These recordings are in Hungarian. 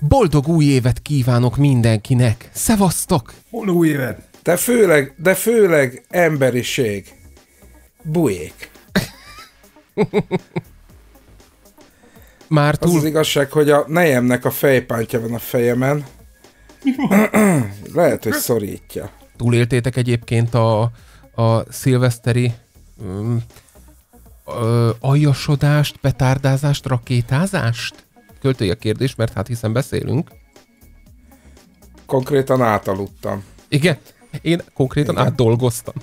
Boldog új évet kívánok mindenkinek! Szevasztok! Boldog új évet! De főleg, de főleg emberiség. Bujék. Már túl... Az, az igazság, hogy a nejemnek a fejpántja van a fejemen. Lehet, hogy szorítja. Túléltétek egyébként a, a szilveszteri um, aljasodást, petárdázást, rakétázást? Költői a kérdés, mert hát hiszen beszélünk. Konkrétan átaludtam. Igen? Én konkrétan Igen. átdolgoztam.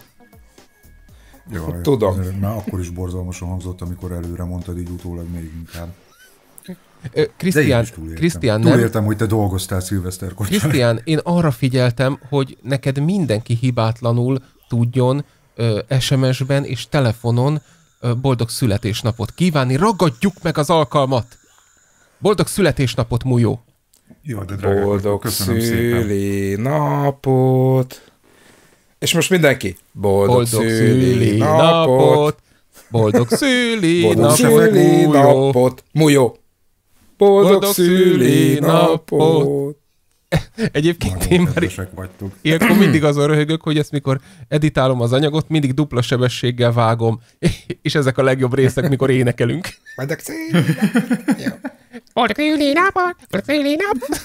Jaj, Tudom. Már akkor is borzalmasan hangzott, amikor előre mondtad, így utólag még inkább. Krisztián, Krisztián nem. Túléltem, hogy te dolgoztál szilveszterkor. Krisztián, én arra figyeltem, hogy neked mindenki hibátlanul tudjon SMS-ben és telefonon boldog születésnapot kívánni. Ragadjuk meg az alkalmat! Boldog születésnapot, Mujó! Jó, de drága, boldog szülinapot! És most mindenki, boldog, boldog szülinapot! Boldog szülinapot! Boldog Napot, Mujó! Boldog, szülinapot! Egyébként én már vagytunk. ilyenkor mindig azon röhögök, hogy ezt mikor editálom az anyagot, mindig dupla sebességgel vágom, és ezek a legjobb részek, mikor énekelünk. Boldog szülinapot! Boldog szülinapot!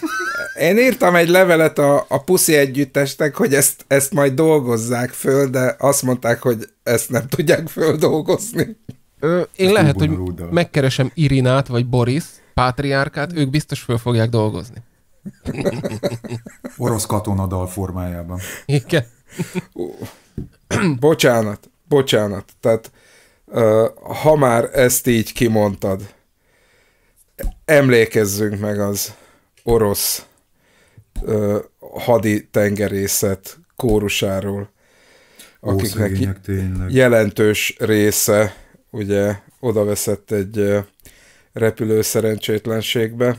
Én írtam egy levelet a, a Puszi együttestek, hogy ezt, ezt majd dolgozzák föl, de azt mondták, hogy ezt nem tudják földolgozni. én lehet, hogy megkeresem Irinát vagy Boris, pátriárkát, ők biztos föl fogják dolgozni. Orosz katonadal formájában. Igen. bocsánat, bocsánat. Tehát ha már ezt így kimondtad, emlékezzünk meg az orosz hadi tengerészet kórusáról, akiknek jelentős része ugye veszett egy repülő szerencsétlenségbe.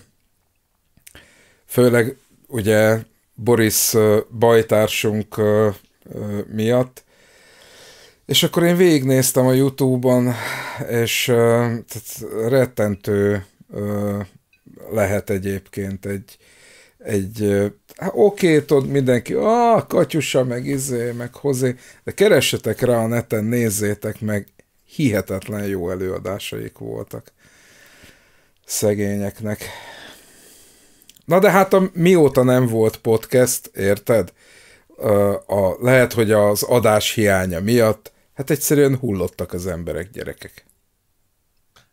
Főleg ugye Boris bajtársunk miatt. És akkor én végignéztem a Youtube-on, és tehát rettentő lehet egyébként egy, egy hát oké, tudod, mindenki, a katyusa, meg izé, meg hozé, de keressetek rá a neten, nézzétek meg, hihetetlen jó előadásaik voltak. Szegényeknek. Na de hát a mióta nem volt podcast, érted? A, a, lehet, hogy az adás hiánya miatt, hát egyszerűen hullottak az emberek, gyerekek.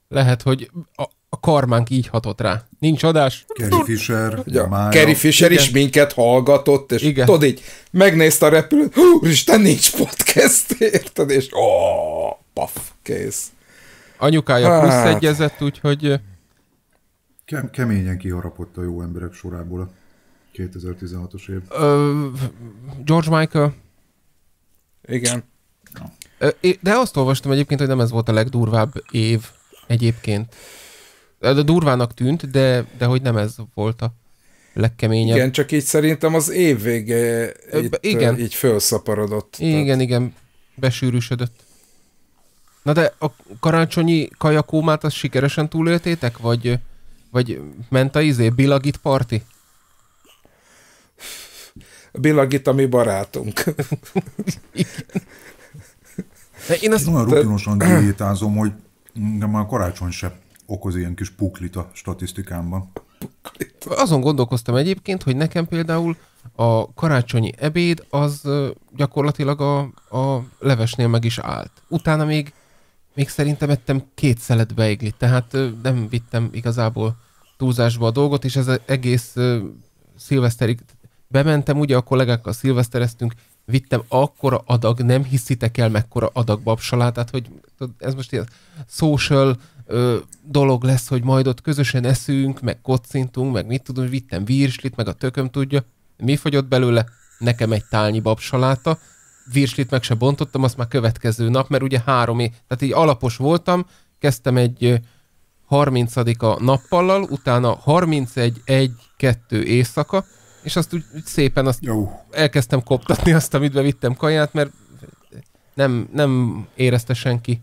Lehet, hogy a, a karmánk így hatott rá. Nincs adás. Kerry Fisher. Ja, Kerry Fisher Igen. is minket hallgatott, és Igen. tudod így, megnézte a repülőt, úristen, nincs podcast, érted? És ó, paf, kész. Anyukája hát. plusz egyezett, úgyhogy Kem- keményen kiharapott a jó emberek sorából a 2016-os év. Ö, George Michael. Igen. Ja. de azt olvastam egyébként, hogy nem ez volt a legdurvább év egyébként. De durvának tűnt, de, de hogy nem ez volt a legkeményebb. Igen, csak így szerintem az év vége Ö, igen. így felszaparodott. Igen, tehát... igen, besűrűsödött. Na de a karácsonyi kajakómát az sikeresen túléltétek, vagy vagy ment a izé, Bilagit parti? Bilagit a mi barátunk. De én azt... Én olyan rutinosan diétázom, hogy engem már karácsony se okoz ilyen kis puklit a statisztikámban. Azon gondolkoztam egyébként, hogy nekem például a karácsonyi ebéd az gyakorlatilag a, a levesnél meg is állt. Utána még még szerintem ettem két szelet beigli, tehát nem vittem igazából túlzásba a dolgot, és ez az egész szilveszterig bementem, ugye a kollégákkal szilvesztereztünk, vittem akkora adag, nem hiszitek el mekkora adag babsalátát, hogy ez most ilyen social dolog lesz, hogy majd ott közösen eszünk, meg kocintunk, meg mit tudom, vittem virslit, meg a tököm tudja. Mi fogyott belőle? Nekem egy tálnyi babsaláta, virslit meg se bontottam, azt már következő nap, mert ugye három év, tehát így alapos voltam, kezdtem egy 30 a nappallal, utána 31 1 2 éjszaka, és azt úgy, úgy szépen azt Jó. elkezdtem koptatni azt, amit vittem kaját, mert nem, nem érezte senki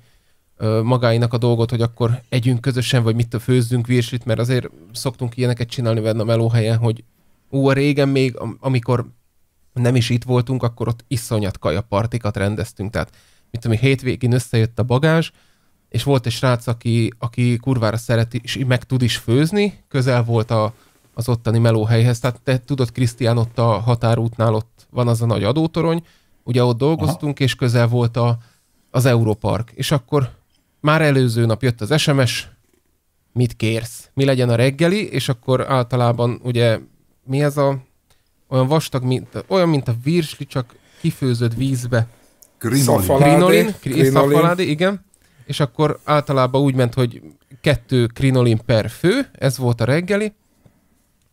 magáinak a dolgot, hogy akkor együnk közösen, vagy mit főzzünk virslit, mert azért szoktunk ilyeneket csinálni benne a melóhelyen, hogy ú, a régen még, amikor nem is itt voltunk, akkor ott iszonyat kajapartikat rendeztünk, tehát mit tudom, hétvégén összejött a bagázs, és volt egy srác, aki, aki kurvára szereti, és meg tud is főzni, közel volt a, az ottani melóhelyhez, tehát te tudod, Krisztián ott a határútnál ott van az a nagy adótorony, ugye ott dolgoztunk, Aha. és közel volt a, az Európark, és akkor már előző nap jött az SMS, mit kérsz, mi legyen a reggeli, és akkor általában ugye mi ez a olyan vastag, mint, olyan, mint a virsli, csak kifőzött vízbe. Krinolin. Krinolin, igen. És akkor általában úgy ment, hogy kettő krinolin per fő, ez volt a reggeli.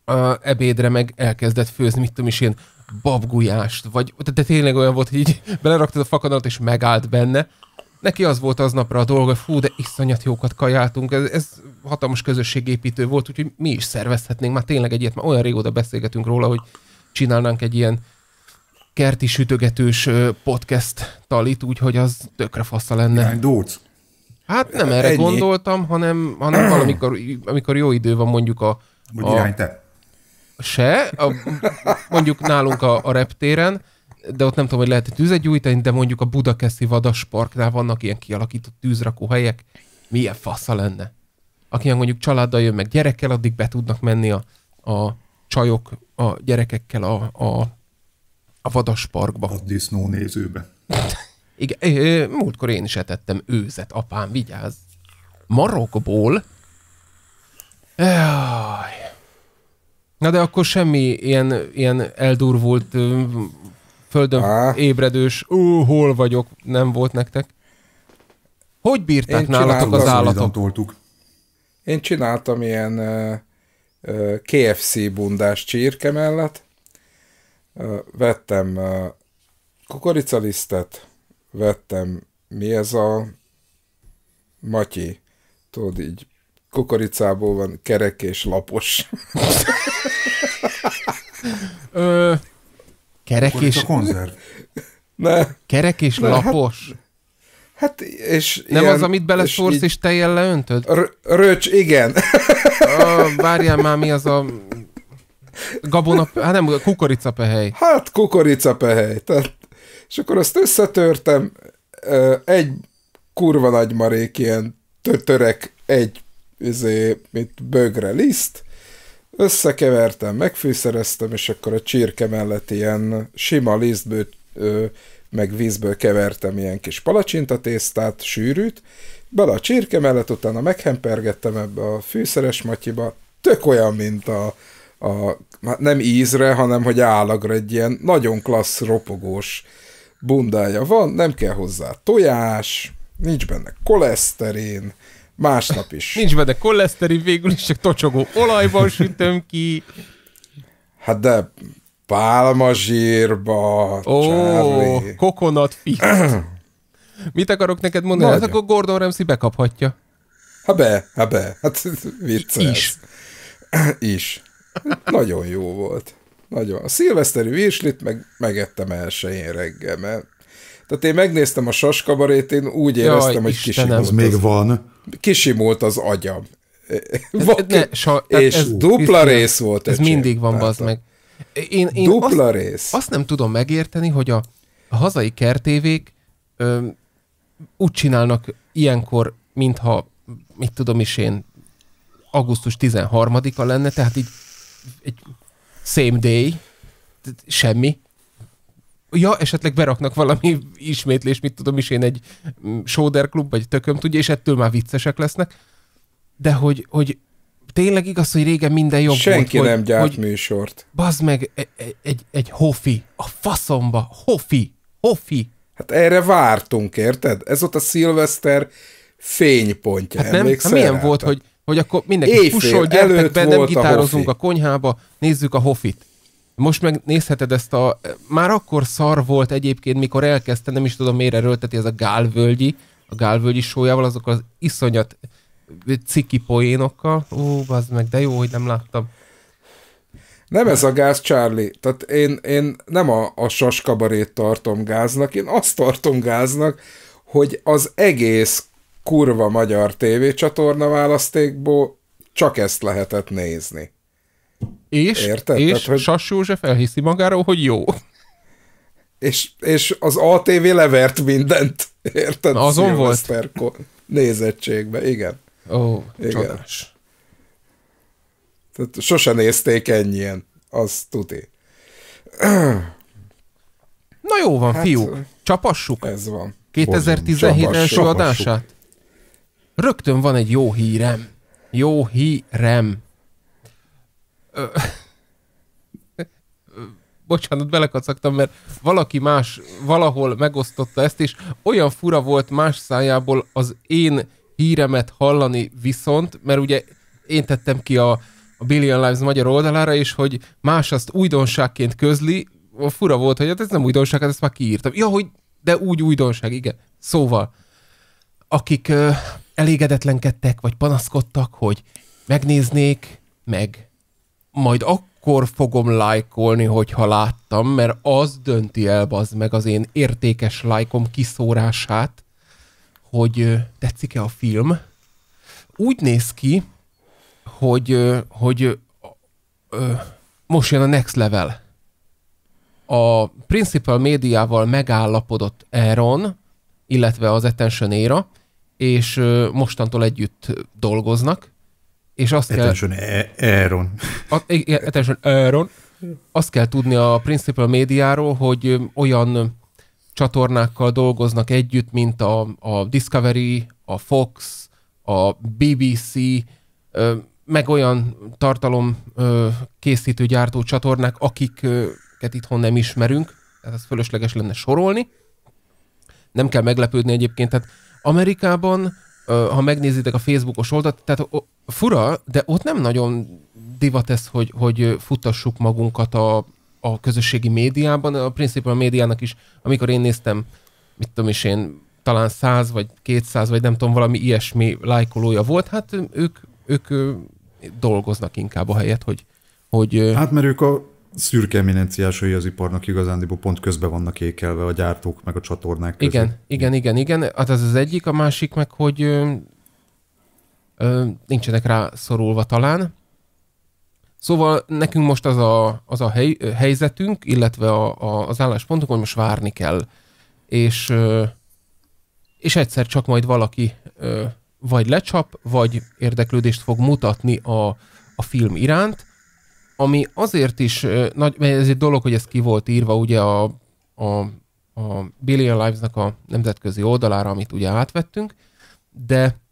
A ebédre meg elkezdett főzni, mit tudom is én, babgulyást, vagy de tényleg olyan volt, hogy így beleraktad a fakadalat, és megállt benne. Neki az volt aznapra a dolga, fú, de iszonyat jókat kajáltunk, ez, ez hatalmas közösségépítő volt, úgyhogy mi is szervezhetnénk, már tényleg egyet, már olyan régóta beszélgetünk róla, hogy csinálnánk egy ilyen kerti sütögetős podcast talit, úgyhogy az tökre fassa lenne. Dúc. Hát nem erre Ennyi. gondoltam, hanem, hanem valamikor, amikor jó idő van mondjuk a... a... irány te. Se, a, mondjuk nálunk a, a reptéren, de ott nem tudom, hogy lehet tüzet gyújtani, de mondjuk a Budakeszi Vadasparknál vannak ilyen kialakított tűzrakó helyek. Milyen fasza lenne? Aki mondjuk családdal jön meg gyerekkel, addig be tudnak menni a, a csajok a gyerekekkel a, a, a vadasparkba. A disznó nézőbe. Igen, múltkor én is etettem őzet, apám, vigyázz. Marokból. Jaj. Na de akkor semmi ilyen, ilyen eldurvult, földön Á. ébredős, ú, hol vagyok, nem volt nektek? Hogy bírták én nálatok az állatok? Én csináltam ilyen uh KFC bundás csirke mellett. Vettem kukoricalisztet, vettem, mi ez a matyi, tudod így, kukoricából van kerek és lapos. Ö, kerek és... konzerv. Ne. Kerek és ne, hát- lapos. Hát, Hát, és Nem ilyen, az, amit beleszórsz és, és tejjel leöntöd? R- röcs, igen. A, várjál már, mi az a gabona, hát nem, kukoricapehely. Hát kukoricapehely. Tehát, és akkor azt összetörtem, egy kurva nagy marék, ilyen törek egy izé, mint bögre liszt, összekevertem, megfűszereztem, és akkor a csirke mellett ilyen sima lisztből meg vízből kevertem ilyen kis palacsintatésztát, sűrűt, bele a csirke mellett, utána meghempergettem ebbe a fűszeres matyiba, tök olyan, mint a, a hát nem ízre, hanem hogy állagra egy ilyen nagyon klassz, ropogós bundája van, nem kell hozzá tojás, nincs benne koleszterin, másnap is. nincs benne koleszterin, végül is csak tocsogó olajban sütöm ki. Hát de pálmazsírba, Ó, Charlie. Mit akarok neked mondani? Nagyon. Hát akkor Gordon Ramsay bekaphatja. Ha be, ha be. Hát vicces. Is. Is. Nagyon jó volt. Nagyon. A szilveszteri virslit meg, megettem elsőjén reggel, mert tehát én megnéztem a saskabarét, én úgy éreztem, Jaj, hogy kisimult. Az még van. Kisimult az agyam. Ez, ne, sa, és ez, dupla rész volt. Ez mindig van, bazd meg. Én, én Dupla azt, rész. Azt nem tudom megérteni, hogy a, a hazai kertévék ö, úgy csinálnak ilyenkor, mintha, mit tudom is én, augusztus 13-a lenne, tehát így egy same day, semmi. Ja, esetleg beraknak valami ismétlés, mit tudom is én, egy mm, Shoulder Club, vagy tököm tudja, és ettől már viccesek lesznek. De hogy, hogy tényleg igaz, hogy régen minden jobb Senki volt, nem hogy, gyárt hogy, műsort. Bazd meg, egy, e- egy, egy hofi, a faszomba, hofi, hofi. Hát erre vártunk, érted? Ez ott a szilveszter fénypontja, hát nem, hát milyen volt, hogy, hogy akkor mindenki Éjfél, pusol, gyertek be, nem gitározunk a, a konyhába, nézzük a hofit. Most meg nézheted ezt a... Már akkor szar volt egyébként, mikor elkezdte, nem is tudom miért erőlteti ez a gálvölgyi, a gálvölgyi sójával, azok az iszonyat ciki poénokkal. Ó, az meg, de jó, hogy nem láttam. Nem ez a gáz, Charlie. Tehát én, én nem a, a saskabarét tartom gáznak, én azt tartom gáznak, hogy az egész kurva magyar tévécsatorna választékból csak ezt lehetett nézni. És, Érted? és Tehát, hogy... Sas József elhiszi magáról, hogy jó. És, és az ATV levert mindent. Érted? Na azon volt. nézettségbe, igen. Ó, Igen. csodás. Tehát sose nézték ennyien, az tuti. Na jó van, hát, fiúk, csapassuk. Ez van. 2017 első adását. Rögtön van egy jó hírem. Jó hírem. bocsánat, belekacagtam, mert valaki más valahol megosztotta ezt, és olyan fura volt más szájából az én híremet hallani viszont, mert ugye én tettem ki a, a Billion Lives magyar oldalára, és hogy más azt újdonságként közli, fura volt, hogy hát ez nem újdonság, hát ezt már kiírtam. Ja, hogy de úgy újdonság, igen. Szóval, akik ö, elégedetlenkedtek, vagy panaszkodtak, hogy megnéznék, meg majd akkor fogom lájkolni, hogyha láttam, mert az dönti el, az meg az én értékes lájkom kiszórását, hogy tetszik-e a film. Úgy néz ki, hogy, hogy most jön a next level. A Principal médiával megállapodott Aaron, illetve az Attention Era, és mostantól együtt dolgoznak, és azt attention kell... Aaron. A, igen, attention Aaron. Azt kell tudni a Principal médiáról, hogy olyan csatornákkal dolgoznak együtt, mint a, a Discovery, a Fox, a BBC, meg olyan tartalom készítő gyártó csatornák, akiket itthon nem ismerünk, tehát ez fölösleges lenne sorolni. Nem kell meglepődni egyébként, tehát Amerikában, ha megnézitek a Facebookos oldalt, tehát fura, de ott nem nagyon divat ez, hogy, hogy futtassuk magunkat a, a közösségi médiában, a Principal médiának is, amikor én néztem, mit tudom is én, talán 100 vagy 200, vagy nem tudom, valami ilyesmi lájkolója volt, hát ők, ők, ők dolgoznak inkább a helyet, hogy, hogy... Hát mert ők a szürke eminenciásai az iparnak igazándiból pont közben vannak ékelve a gyártók meg a csatornák között. Igen, igen, igen, igen. Hát ez az egyik, a másik meg, hogy ö, nincsenek rá szorulva talán, Szóval nekünk most az a, az a hely, helyzetünk, illetve a, a, az álláspontunk, hogy most várni kell. És, és egyszer csak majd valaki vagy lecsap, vagy érdeklődést fog mutatni a, a film iránt, ami azért is nagy, mert ez egy dolog, hogy ez ki volt írva ugye a, a, a Billion Lives-nak a nemzetközi oldalára, amit ugye átvettünk, de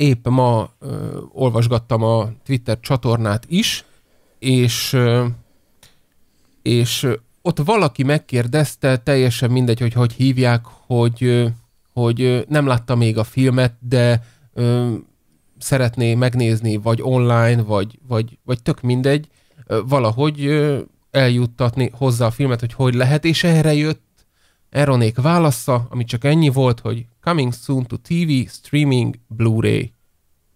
épp ma ö, olvasgattam a Twitter csatornát is, és, ö, és ott valaki megkérdezte, teljesen mindegy, hogy hogy hívják, hogy, ö, hogy nem látta még a filmet, de ö, szeretné megnézni, vagy online, vagy, vagy, vagy tök mindegy, ö, valahogy ö, eljuttatni hozzá a filmet, hogy hogy lehet, és erre jött Eronék válasza, ami csak ennyi volt, hogy Coming soon to TV, streaming, Blu-ray.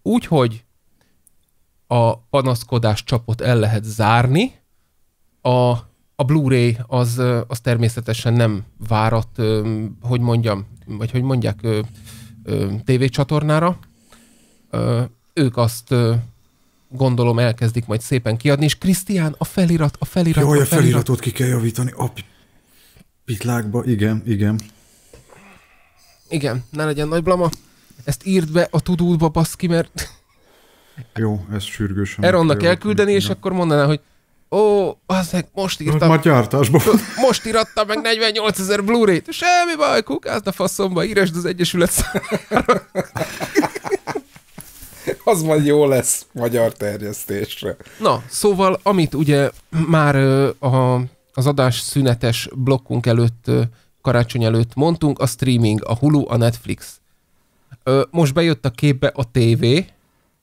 Úgyhogy a panaszkodás csapot el lehet zárni, a, a Blu-ray az, az természetesen nem várat, hogy mondjam, vagy hogy mondják, tévécsatornára. Ők azt gondolom elkezdik majd szépen kiadni, és Krisztián, a felirat, a felirat, Jó, a, a feliratot ki kell javítani, a pitlákba, igen, igen igen, ne legyen nagy blama. Ezt írd be a tudódba, baszki, mert... Jó, ez sürgősen. Eronnak elküldeni, és akkor mondaná, hogy ó, az meg most írtam. Már gyártásban. Most írattam meg 48 ezer Blu-ray-t. Semmi baj, kukázd a faszomba, íresd az Egyesület számára. az majd jó lesz magyar terjesztésre. Na, szóval, amit ugye már a, az adás szünetes blokkunk előtt karácsony előtt mondtunk, a streaming, a Hulu, a Netflix. Ö, most bejött a képbe a TV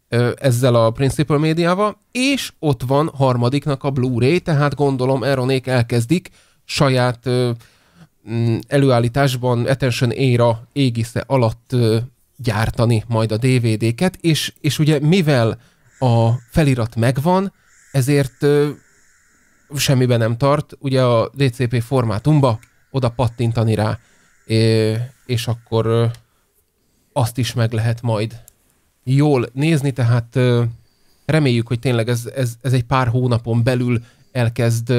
ö, ezzel a Principal médiával, és ott van harmadiknak a Blu-ray, tehát gondolom Aeronék elkezdik saját ö, mm, előállításban Attention Éra égisze alatt ö, gyártani majd a DVD-ket, és, és ugye mivel a felirat megvan, ezért ö, semmiben nem tart, ugye a DCP formátumba oda pattintani rá, és akkor azt is meg lehet majd jól nézni, tehát reméljük, hogy tényleg ez, ez, ez egy pár hónapon belül elkezd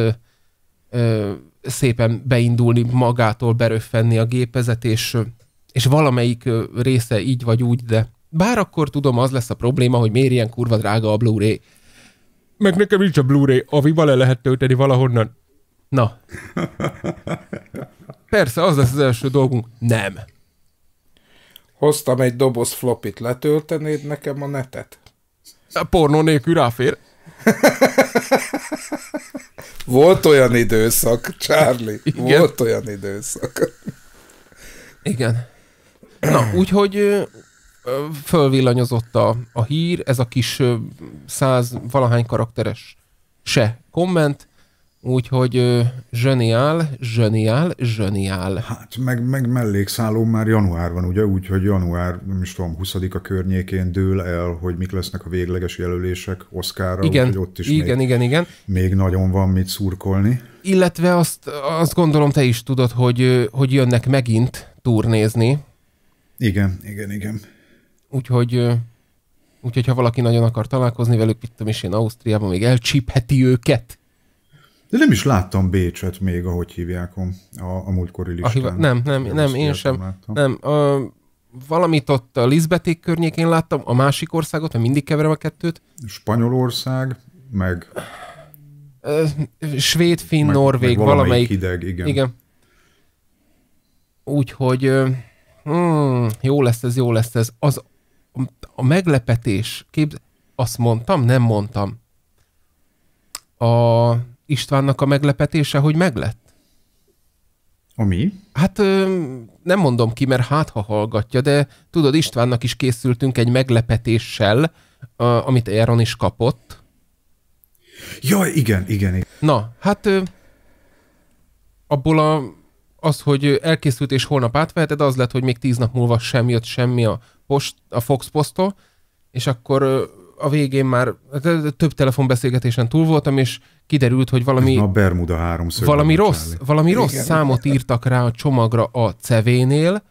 szépen beindulni, magától beröffenni a gépezet, és, és valamelyik része így vagy úgy, de bár akkor tudom, az lesz a probléma, hogy miért ilyen kurva drága a Blu-ray. Meg nekem nincs a Blu-ray, avival le lehet tölteni valahonnan. Na. Persze, az lesz az első dolgunk. Nem. Hoztam egy doboz flopit, letöltenéd nekem a netet? A pornó nélkül ráfér. Volt olyan időszak, Charlie. Igen. Volt olyan időszak. Igen. Na, úgyhogy fölvillanyozott a, a hír, ez a kis száz valahány karakteres se komment, Úgyhogy zseniál, zseniál, zseniál. Hát meg, meg mellékszálló már január van, ugye? Úgyhogy január, nem is tudom, 20-a környékén dől el, hogy mik lesznek a végleges jelölések Oszkára, igen, úgyhogy ott is igen, még, igen, igen. még nagyon van mit szurkolni. Illetve azt, azt gondolom te is tudod, hogy, hogy jönnek megint turnézni. Igen, igen, igen. Úgyhogy Úgyhogy ha valaki nagyon akar találkozni velük, mit tudom is én, Ausztriában még elcsípheti őket. De nem is láttam Bécset még, ahogy hívják a, a múltkori listán. A hiva, nem, nem, én nem én sem. Láttam. Nem, a, valamit ott a Lisbeték környékén láttam, a másik országot, mert mindig keverem a kettőt. Spanyolország, meg... Ö, svéd, finn, meg, norvég, meg valamelyik. hideg, igen. igen. Úgyhogy Hmm, jó lesz ez, jó lesz ez. Az, a meglepetés, kép, azt mondtam, nem mondtam. A Istvánnak a meglepetése, hogy meglett? Ami? Hát ö, nem mondom ki, mert hát ha hallgatja, de tudod, Istvánnak is készültünk egy meglepetéssel, a, amit Aaron is kapott. Jaj, igen, igen. igen. Na, hát ö, abból a, az, hogy elkészült és holnap átveheted, az lett, hogy még tíz nap múlva sem jött semmi a, post, a Fox Posttól, és akkor a végén már hát, több telefonbeszélgetésen túl voltam, és kiderült, hogy valami... A Bermuda Valami rossz, valami Igen. rossz számot írtak rá a csomagra a cevénél,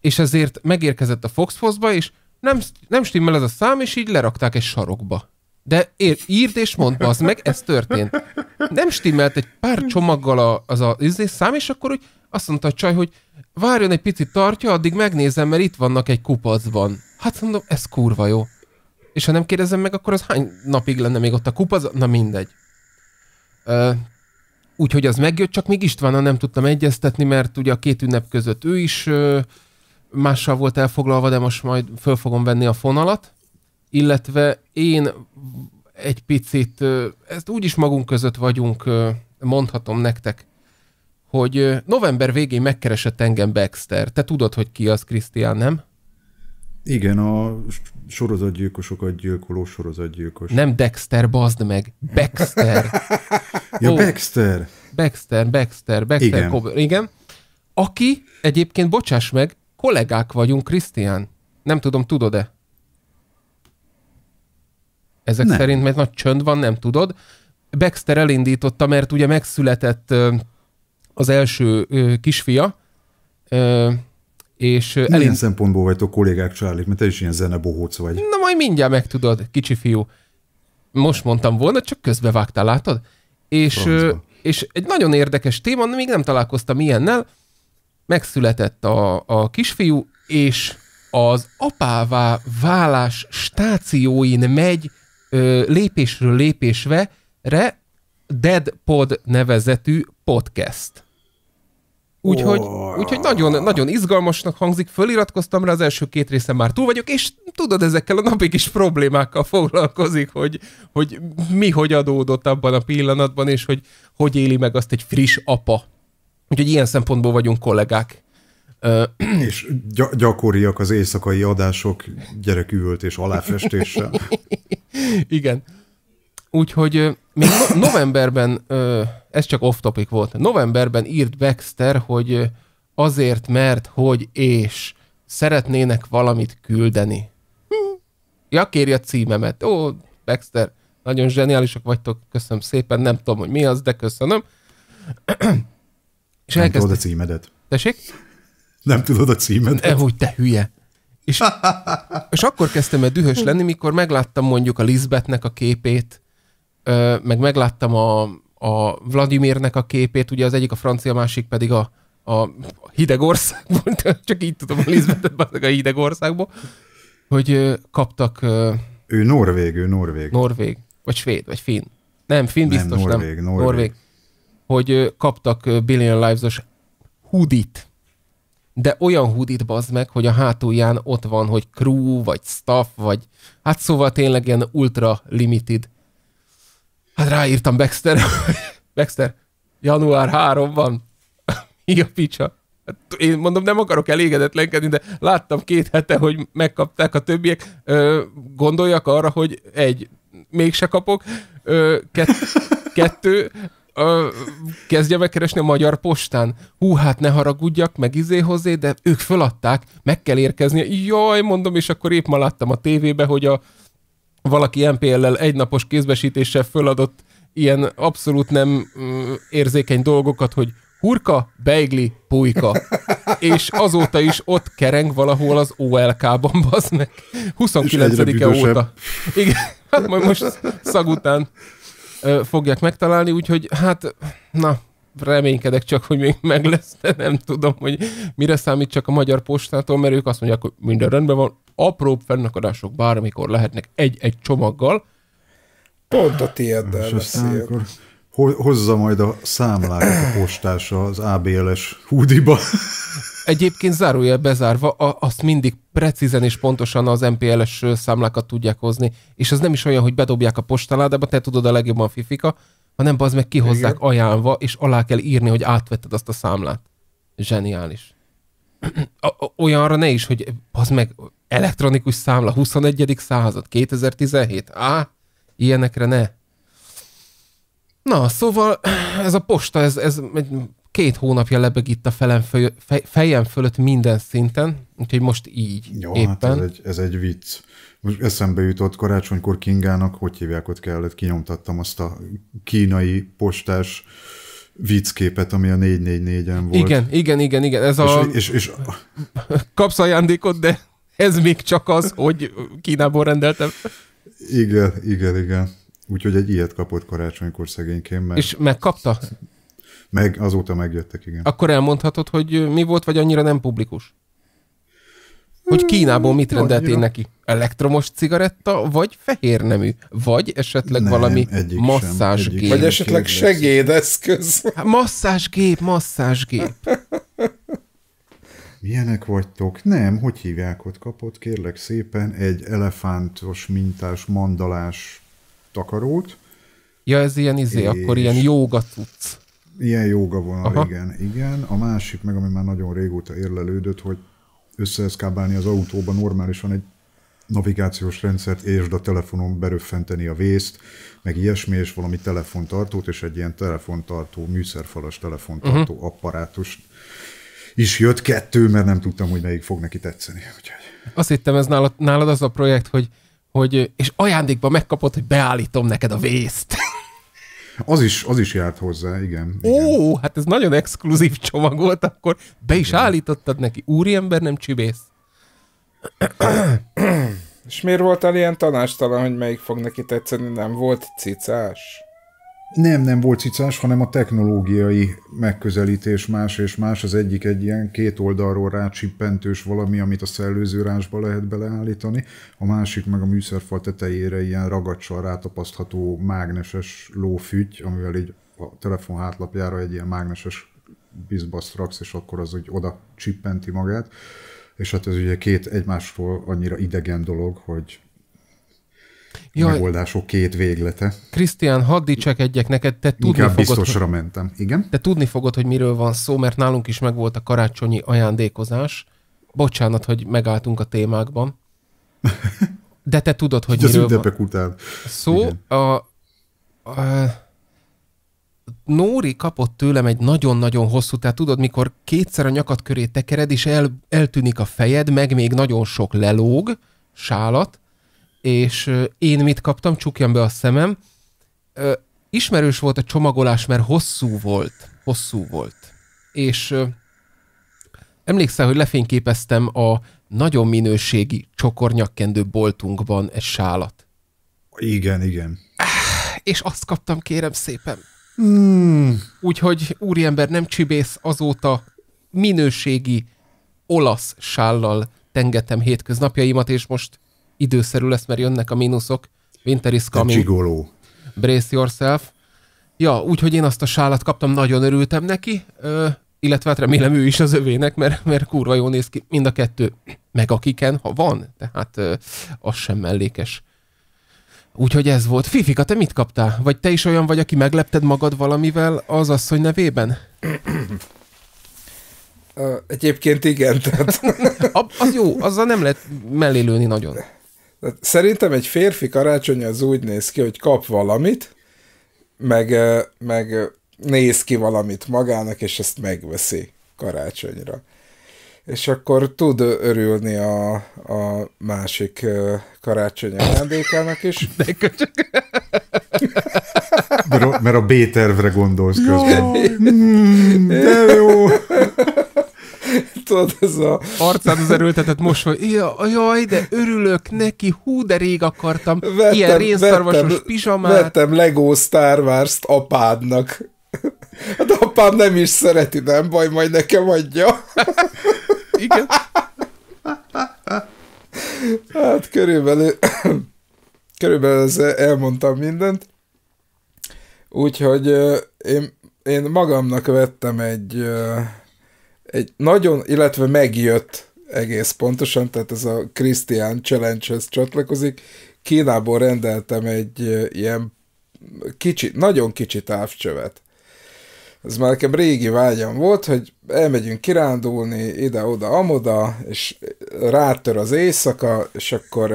és ezért megérkezett a Foxfosba, és nem, nem stimmel ez a szám, és így lerakták egy sarokba. De ér, írd és mondd, az meg, ez történt. Nem stimmelt egy pár csomaggal a, az a izé szám, és akkor úgy azt mondta a csaj, hogy várjon egy picit tartja, addig megnézem, mert itt vannak egy kupacban. Hát mondom, ez kurva jó. És ha nem kérdezem meg, akkor az hány napig lenne még ott a kupa? Na mindegy. Úgyhogy az megjött, csak még Istvánnal nem tudtam egyeztetni, mert ugye a két ünnep között ő is mással volt elfoglalva, de most majd föl fogom venni a fonalat. Illetve én egy picit, ezt úgyis magunk között vagyunk, mondhatom nektek, hogy november végén megkeresett engem Baxter. Te tudod, hogy ki az, Krisztián, nem? Igen, a sorozatgyilkosokat gyilkoló sorozatgyilkos. Nem Dexter, bazd meg, Baxter. ja, oh, Baxter. Baxter, Baxter, Baxter. Igen. igen. Aki egyébként, bocsáss meg, kollégák vagyunk, Krisztián. Nem tudom, tudod-e? Ezek nem. szerint, mert nagy csönd van, nem tudod. Baxter elindította, mert ugye megszületett az első kisfia, és Milyen elind... szempontból vagytok kollégák, Charlie? Mert te is ilyen zenebohóc vagy. Na majd mindjárt megtudod, kicsi fiú. Most mondtam volna, csak vágtál, látod? És, és egy nagyon érdekes téma, még nem találkoztam ilyennel. Megszületett a, a kisfiú, és az apává válás stációin megy ö, lépésről lépésre Dead Pod nevezetű podcast. Úgyhogy, oh. úgyhogy nagyon, nagyon izgalmasnak hangzik, föliratkoztam rá, az első két részen már túl vagyok, és tudod, ezekkel a napi kis problémákkal foglalkozik, hogy, hogy mi hogy adódott abban a pillanatban, és hogy hogy éli meg azt egy friss apa. Úgyhogy ilyen szempontból vagyunk kollégák. és gy- gyakoriak az éjszakai adások gyereküvöltés aláfestéssel. Igen. Úgyhogy még novemberben, ez csak off-topic volt, novemberben írt Baxter, hogy azért, mert, hogy és szeretnének valamit küldeni. Ja, kéri a címemet. Ó, Baxter, nagyon zseniálisak vagytok, köszönöm szépen, nem tudom, hogy mi az, de köszönöm. És nem elkezd... tudod a címedet. Tessék? Nem tudod a címedet. hogy te hülye. És, és akkor kezdtem el dühös lenni, mikor megláttam mondjuk a Lisbethnek a képét, meg megláttam a, a Vladimirnek a képét, ugye az egyik a francia, a másik pedig a, a hideg országból, csak így tudom a Lisbetet, a hideg országból, hogy kaptak... Ő norvég, ő norvég. Norvég, vagy svéd, vagy finn. Nem, finn biztos nem. Norvég, nem. Norvég. norvég. Hogy kaptak Billion Lives-os hudit. De olyan hudit bazd meg, hogy a hátulján ott van, hogy crew, vagy staff, vagy hát szóval tényleg ilyen ultra limited Hát ráírtam Baxter, Baxter, január 3 van. Mi a picsa? Hát én mondom, nem akarok elégedetlenkedni, de láttam két hete, hogy megkapták a többiek. Ö, gondoljak arra, hogy egy, mégse kapok, ö, kett, kettő, ö, kezdjem megkeresni a magyar postán. Hú, hát ne haragudjak, meg izé hozzé, de ők föladták, meg kell érkezni. Jaj, mondom, és akkor épp ma láttam a tévébe, hogy a valaki MPL-lel egynapos kézbesítéssel föladott ilyen abszolút nem mm, érzékeny dolgokat, hogy hurka, beigli, pulyka. És azóta is ott kereng valahol az OLK-ban, bazd meg. 29-e óta. Igen, hát majd most szag után fogják megtalálni, úgyhogy hát, na, reménykedek csak, hogy még meg lesz, de nem tudom, hogy mire számít csak a magyar postától, mert ők azt mondják, hogy minden rendben van, apróbb fennakadások bármikor lehetnek egy-egy csomaggal. Pont a tiéddel beszél. Hozza majd a számlát a postása az ABLS húdiba. Egyébként zárójel bezárva, a, azt mindig precízen és pontosan az MPLS számlákat tudják hozni, és az nem is olyan, hogy bedobják a postaládába, te tudod a legjobban fifika, hanem az meg kihozzák Igen. ajánlva, és alá kell írni, hogy átvetted azt a számlát. Zseniális. Olyanra ne is, hogy az meg Elektronikus számla, 21. század, 2017. Á, ilyenekre ne. Na, szóval ez a posta, ez, ez két hónapja lebeg itt a felem föl, fej, fejem fölött minden szinten, úgyhogy most így Jó, hát éppen. Hát ez, egy, ez egy vicc. Most eszembe jutott karácsonykor Kingának, hogy hívják ott kellett, kinyomtattam azt a kínai postás viccképet, ami a 444-en volt. Igen, igen, igen, igen. Ez és, a... és, és... Kapsz ajándékot, de ez még csak az, hogy Kínából rendeltem. Igen, igen, igen. Úgyhogy egy ilyet kapott karácsonykor szegényként. Mert... És megkapta? Meg, azóta megjöttek, igen. Akkor elmondhatod, hogy mi volt, vagy annyira nem publikus? Hogy Kínából mit rendeltél neki? Elektromos cigaretta, vagy fehér nemű? Vagy esetleg nem, valami masszázsgép? Vagy esetleg segédeszköz? Hát masszázsgép, masszázsgép milyenek vagytok? Nem, hogy hívják ott kapott, kérlek szépen, egy elefántos mintás, mandalás takarót. Ja, ez ilyen izé, és... akkor ilyen jóga tudsz. Ilyen jóga vonal, Aha. igen, igen. A másik meg, ami már nagyon régóta érlelődött, hogy összeeszkábálni az autóba normálisan egy navigációs rendszert, és a telefonon beröffenteni a vészt, meg ilyesmi, és valami telefontartót, és egy ilyen telefontartó, műszerfalas telefontartó uh-huh. Mhm. apparátust is jött kettő, mert nem tudtam, hogy melyik fog neki tetszeni. Úgyhogy. Azt hittem, ez nálad, nálad az a projekt, hogy, hogy és ajándékban megkapod, hogy beállítom neked a vészt. Az is, az is járt hozzá, igen. Ó, igen. hát ez nagyon exkluzív csomag volt, akkor be is igen. állítottad neki. Úriember, nem csibész. És miért voltál ilyen tanástalan, hogy melyik fog neki tetszeni? Nem volt cicás? Nem, nem volt cicás, hanem a technológiai megközelítés más és más. Az egyik egy ilyen két oldalról rácsippentős valami, amit a szellőzőrásba lehet beleállítani, a másik meg a műszerfal tetejére ilyen ragacsal rátapasztható mágneses lófügy, amivel így a telefon hátlapjára egy ilyen mágneses bizbaszt raksz, és akkor az úgy oda csippenti magát. És hát ez ugye két egymásról annyira idegen dolog, hogy Jaj, megoldások két véglete. Krisztián, hadd egyek neked, te tudni Inkább fogod, biztosra mentem, igen. Te tudni fogod, hogy miről van szó, mert nálunk is megvolt a karácsonyi ajándékozás. Bocsánat, hogy megálltunk a témákban. De te tudod, hogy miről van. után. Szó, a, a Nóri kapott tőlem egy nagyon-nagyon hosszú, tehát tudod, mikor kétszer a nyakat köré tekered, és el, eltűnik a fejed, meg még nagyon sok lelóg, sálat, és én mit kaptam, csukjam be a szemem. Ismerős volt a csomagolás, mert hosszú volt. Hosszú volt. És emlékszel, hogy lefényképeztem a nagyon minőségi csokornyakkendő boltunkban egy sálat. Igen, igen. És azt kaptam, kérem szépen. Mm. Úgyhogy úriember nem csibész, azóta minőségi olasz sállal tengetem hétköznapjaimat, és most időszerű lesz, mert jönnek a mínuszok. Winter is coming. Csigoló. Brace yourself. Ja, úgyhogy én azt a sálat kaptam, nagyon örültem neki, ö, illetve hát remélem ő is az övének, mert, mert kurva jól néz ki mind a kettő, meg akiken, ha van, tehát ö, az sem mellékes. Úgyhogy ez volt. Fifika, te mit kaptál? Vagy te is olyan vagy, aki meglepted magad valamivel az asszony nevében? Egyébként igen, tehát... az jó, azzal nem lehet mellélőni nagyon. Szerintem egy férfi karácsony az úgy néz ki, hogy kap valamit, meg, meg néz ki valamit magának, és ezt megveszi karácsonyra. És akkor tud örülni a, a másik karácsony ajándékának is. mert, a, mert a B-tervre gondolsz közben. Jaj, hmm, de jó! tudod, ez a... Arcán az erőltetett mosoly. Ja, jaj, de örülök neki, hú, de rég akartam vettem, ilyen rénszarvasos pizsamát. Vettem Lego Star Wars-t apádnak. Hát apám nem is szereti, nem baj, majd nekem adja. Igen. Hát körülbelül, körülbelül ezzel elmondtam mindent. Úgyhogy én, én magamnak vettem egy egy nagyon, illetve megjött egész pontosan, tehát ez a Christian Challenge-hez csatlakozik. Kínából rendeltem egy ilyen kicsi, nagyon kicsi távcsövet. Ez már nekem régi vágyam volt, hogy elmegyünk kirándulni ide-oda, amoda, és rátör az éjszaka, és akkor,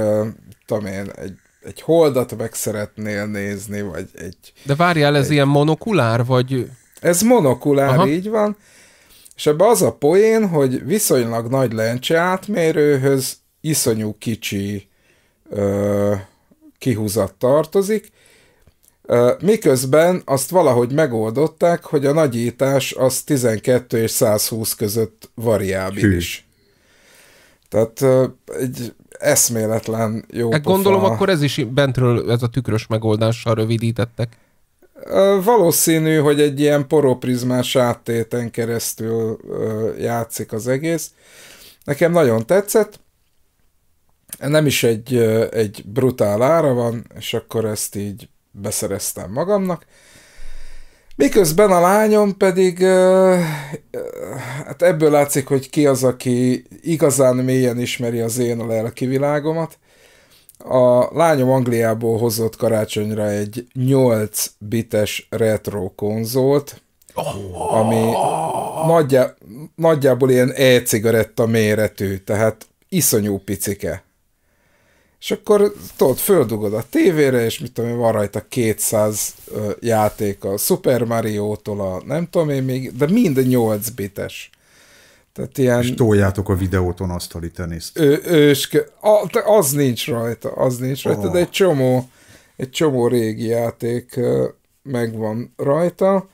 tudom én, egy egy holdat meg szeretnél nézni, vagy egy... De várjál, ez egy... ilyen monokulár, vagy... Ez monokulár, Aha. így van. És ebbe az a poén, hogy viszonylag nagy lencse átmérőhöz iszonyú kicsi ö, kihúzat tartozik, ö, miközben azt valahogy megoldották, hogy a nagyítás az 12 és 120 között variábilis. Tehát ö, egy eszméletlen jó hát pofa. Gondolom akkor ez is bentről, ez a tükrös megoldással rövidítettek. Valószínű, hogy egy ilyen poroprizmás áttéten keresztül játszik az egész. Nekem nagyon tetszett. Nem is egy, egy brutál ára van, és akkor ezt így beszereztem magamnak. Miközben a lányom pedig, hát ebből látszik, hogy ki az, aki igazán mélyen ismeri az én a lelki világomat, a lányom Angliából hozott karácsonyra egy 8 bites retro konzolt, oh. ami nagyjá, nagyjából ilyen e-cigaretta méretű, tehát iszonyú picike. És akkor tudod, földugod a tévére, és mit tudom én, van rajta 200 játék a Super Mario-tól a nem tudom én még, de mind 8 bites. Tehát ilyen... És toljátok a videóton asztali teniszt. Ő, őske, a, az nincs rajta, az nincs rajta, oh. de egy csomó, egy csomó régi játék megvan rajta.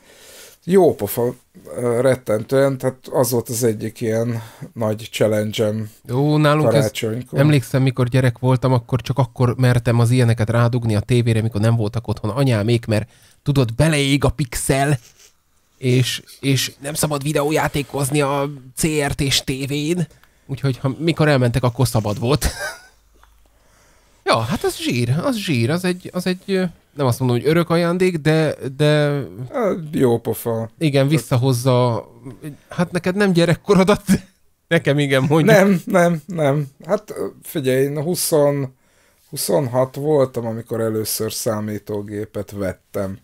Jó pofa, rettentően, tehát az volt az egyik ilyen nagy challenge-em Ó, nálunk ez, emlékszem, mikor gyerek voltam, akkor csak akkor mertem az ilyeneket rádugni a tévére, mikor nem voltak otthon anyámék, mert tudod, beleég a pixel, és, és nem szabad videójátékozni a crt és tévén, úgyhogy ha, mikor elmentek, akkor szabad volt. ja, hát az zsír, az zsír, az egy, az egy nem azt mondom, hogy örök ajándék, de... de a, hát, jó pofa. Igen, visszahozza, hát neked nem gyerekkorodat, nekem igen mondjuk. Nem, nem, nem. Hát figyelj, én 20, 26 voltam, amikor először számítógépet vettem.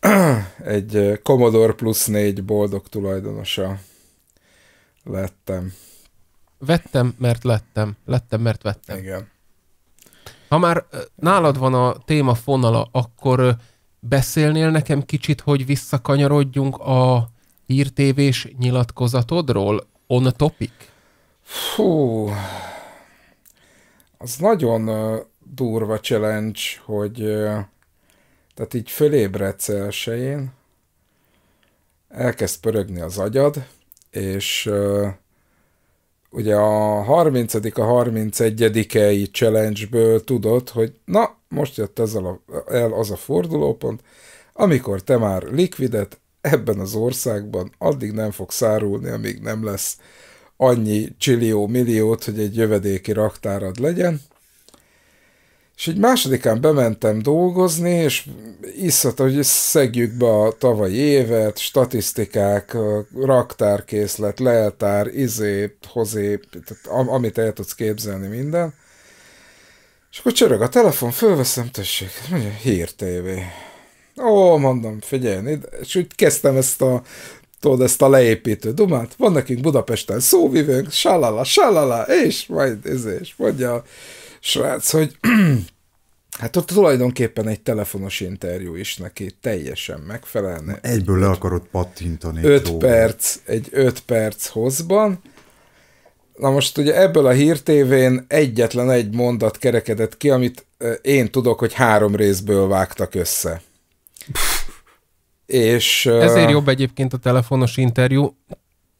egy Commodore Plus 4 boldog tulajdonosa lettem. Vettem, mert lettem. Lettem, mert vettem. Igen. Ha már nálad van a téma fonala, akkor beszélnél nekem kicsit, hogy visszakanyarodjunk a hírtévés nyilatkozatodról? On a topic? Fú, az nagyon durva challenge, hogy tehát így fölébredsz elsőjén, elkezd pörögni az agyad, és uh, ugye a 30 a 31 i challenge-ből tudod, hogy na, most jött ez a, el az a fordulópont, amikor te már likvidet ebben az országban addig nem fog szárulni, amíg nem lesz annyi csillió milliót, hogy egy jövedéki raktárad legyen, és egy másodikán bementem dolgozni, és iszata, hogy szegjük be a tavalyi évet, statisztikák, raktárkészlet, leltár, izé, hozé, tehát amit el tudsz képzelni minden. És akkor csörög a telefon, fölveszem, tessék, mondja, hírtévé. Ó, mondom, figyelj, és úgy kezdtem ezt a tudod, ezt a leépítő dumát, van nekünk Budapesten szóvivőnk, salala, salala, és majd, ez, izé, és mondja a srác, hogy hát ott tulajdonképpen egy telefonos interjú is neki teljesen megfelelne. Egyből le akarod pattintani. 5 perc, egy 5 perc hozban, Na most ugye ebből a hírtévén egyetlen egy mondat kerekedett ki, amit én tudok, hogy három részből vágtak össze. És, Ezért jobb egyébként a telefonos interjú,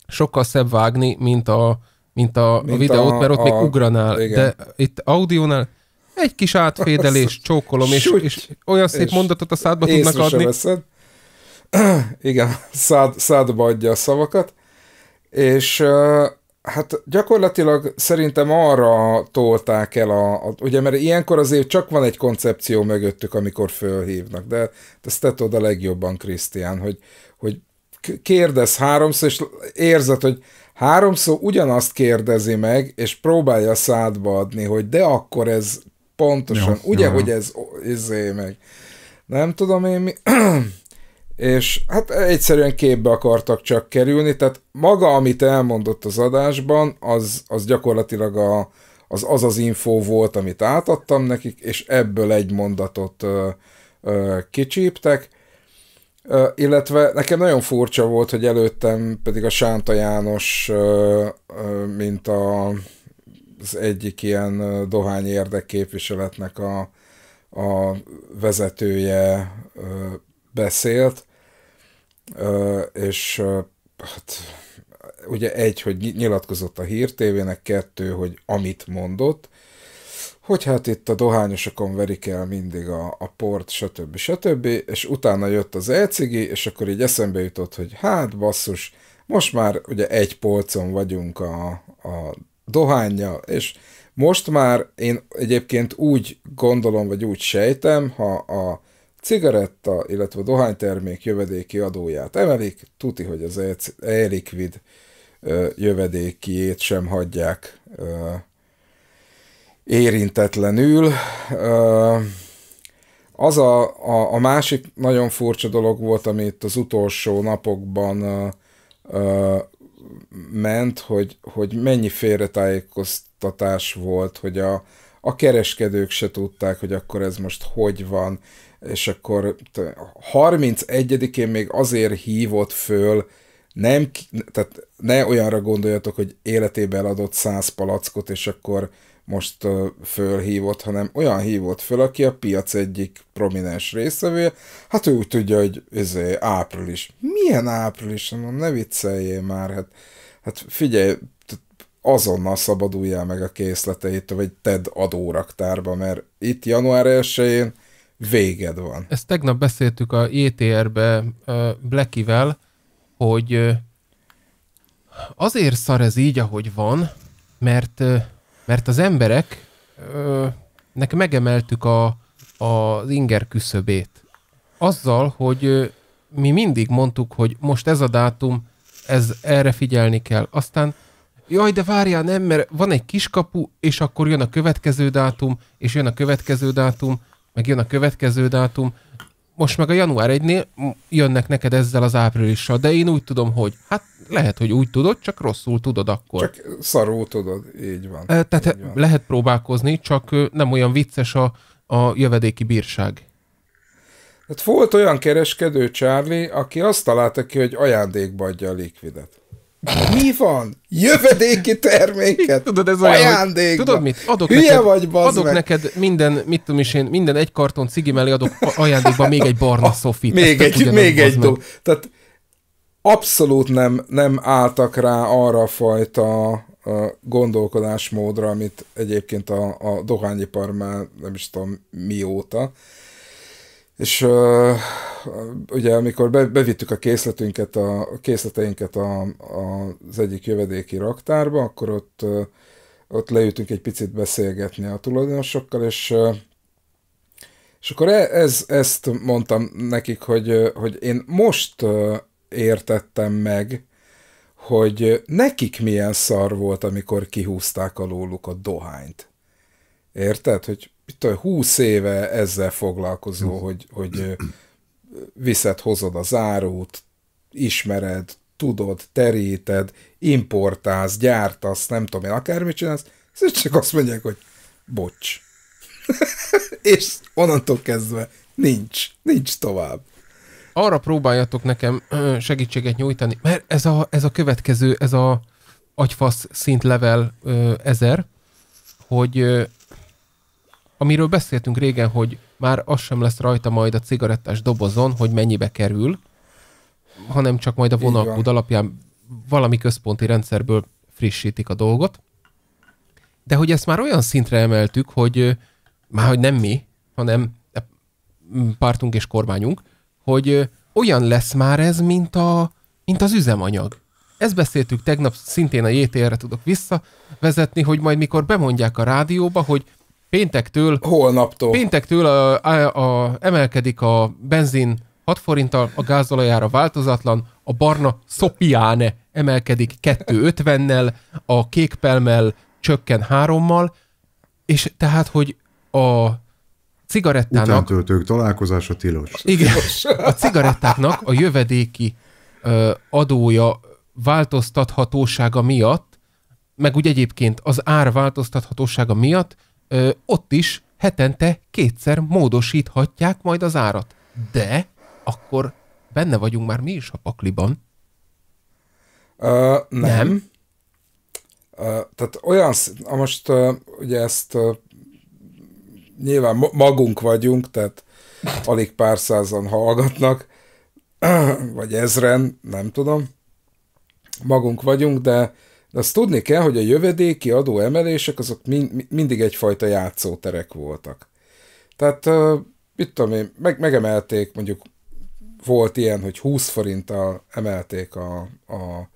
sokkal szebb vágni, mint a, mint a, mint a videót, mert ott a, még ugranál. Igen. De itt audiónál egy kis átfédelés, csókolom, és, és olyan szép és mondatot a szádba tudnak adni. Veszed. igen, szád, szádba adja a szavakat. És Hát gyakorlatilag szerintem arra tolták el a, a... Ugye, mert ilyenkor azért csak van egy koncepció mögöttük, amikor fölhívnak, de ezt te tudod a legjobban, Krisztián, hogy, hogy kérdez háromszor, és érzed, hogy háromszor ugyanazt kérdezi meg, és próbálja szádba adni, hogy de akkor ez pontosan, jó, ugye, jó. hogy ez izé meg. Nem tudom én mi... és hát e, egyszerűen képbe akartak csak kerülni, tehát maga, amit elmondott az adásban, az, az gyakorlatilag a, az az az info volt, amit átadtam nekik, és ebből egy mondatot ö, ö, kicsíptek, ö, illetve nekem nagyon furcsa volt, hogy előttem pedig a Sánta János, ö, ö, mint a, az egyik ilyen dohány érdekképviseletnek a, a vezetője ö, beszélt, és hát, ugye egy, hogy nyilatkozott a hírtévének, kettő, hogy amit mondott, hogy hát itt a dohányosokon verik el mindig a, a port, stb. stb. És utána jött az elcigi, és akkor így eszembe jutott, hogy hát basszus, most már ugye egy polcon vagyunk a, a dohányjal, és most már én egyébként úgy gondolom, vagy úgy sejtem, ha a cigaretta, illetve dohánytermék jövedéki adóját emelik, tuti, hogy az e-, e-liquid jövedékiét sem hagyják érintetlenül. Az a, a, a másik nagyon furcsa dolog volt, amit az utolsó napokban ment, hogy, hogy mennyi félretájékoztatás volt, hogy a, a kereskedők se tudták, hogy akkor ez most hogy van, és akkor 31-én még azért hívott föl, nem, tehát ne olyanra gondoljatok, hogy életében adott száz palackot, és akkor most fölhívott, hanem olyan hívott föl, aki a piac egyik prominens részevő, Hát ő úgy tudja, hogy ez izé, április. Milyen április? Mondom, ne vicceljél már, hát, hát figyelj, azonnal szabaduljál meg a készleteit, vagy Ted adóraktárba, mert itt január 1-én véged van. Ezt tegnap beszéltük a JTR-be e Blackivel, hogy azért szar ez így, ahogy van, mert, mert az emberek nek megemeltük a, az inger küszöbét. Azzal, hogy mi mindig mondtuk, hogy most ez a dátum, ez erre figyelni kell. Aztán jaj, de várjál, nem, mert van egy kiskapu, és akkor jön a következő dátum, és jön a következő dátum, meg jön a következő dátum, most meg a január 1-nél jönnek neked ezzel az áprilissal, de én úgy tudom, hogy hát lehet, hogy úgy tudod, csak rosszul tudod akkor. Csak szaró tudod, így van. Tehát így van. lehet próbálkozni, csak nem olyan vicces a, a jövedéki bírság. Hát volt olyan kereskedő, Charlie, aki azt találta ki, hogy ajándékba adja a likvidet. Mi van? Jövedéki terméket? Tudod, ez olyan, Hogy, tudod mit? Adok Hülye neked, vagy, adok meg. neked minden, mit tudom is én, minden egy karton cigi mellé adok ajándékba még egy barna ah, szofi. Még egy, ugyanaz, még egy dob. Tehát abszolút nem, nem álltak rá arra a fajta a gondolkodásmódra, amit egyébként a, a dohányipar már nem is tudom mióta. És uh, ugye amikor be, bevittük a készletünket, a, a készleteinket a, a, az egyik jövedéki raktárba, akkor ott, uh, ott leültünk egy picit beszélgetni a tulajdonosokkal, és uh, és akkor e, ez, ezt mondtam nekik, hogy, hogy én most értettem meg, hogy nekik milyen szar volt, amikor kihúzták alóluk a dohányt. Érted? Hogy tudom, 20 éve ezzel foglalkozó, hogy, hogy viszed, hozod a zárót, ismered, tudod, teríted, importálsz, gyártasz, nem tudom én, akármit csinálsz, és csak azt mondják, hogy bocs. és onnantól kezdve nincs, nincs tovább. Arra próbáljatok nekem segítséget nyújtani, mert ez a, ez a következő, ez a agyfasz szint level ö, 1000, hogy amiről beszéltünk régen, hogy már az sem lesz rajta majd a cigarettás dobozon, hogy mennyibe kerül, hanem csak majd a vonalkód alapján valami központi rendszerből frissítik a dolgot. De hogy ezt már olyan szintre emeltük, hogy már hogy nem mi, hanem e, pártunk és kormányunk, hogy olyan lesz már ez, mint, a, mint az üzemanyag. Ezt beszéltük tegnap, szintén a JTR-re tudok visszavezetni, hogy majd mikor bemondják a rádióba, hogy péntektől, holnaptól, péntektől a, a, a, emelkedik a benzin 6 forinttal, a gázolajára változatlan, a barna szopiáne emelkedik 2,50-nel, a kék pelmel csökken 3-mal, és tehát, hogy a cigarettának... Utántöltők találkozása tilos. Igen, a cigarettáknak a jövedéki ö, adója változtathatósága miatt, meg úgy egyébként az ár változtathatósága miatt ö, ott is hetente kétszer módosíthatják majd az árat. De akkor benne vagyunk már mi is a pakliban. uh, nem. nem. uh, tehát olyan, most uh, ugye ezt uh, nyilván magunk vagyunk, tehát alig pár százan hallgatnak, vagy ezren, nem tudom. Magunk vagyunk, de de azt tudni kell, hogy a jövedéki adó emelések azok min- mindig egyfajta játszóterek voltak. Tehát, uh, mit tudom én, meg- megemelték, mondjuk volt ilyen, hogy 20 forinttal emelték a, a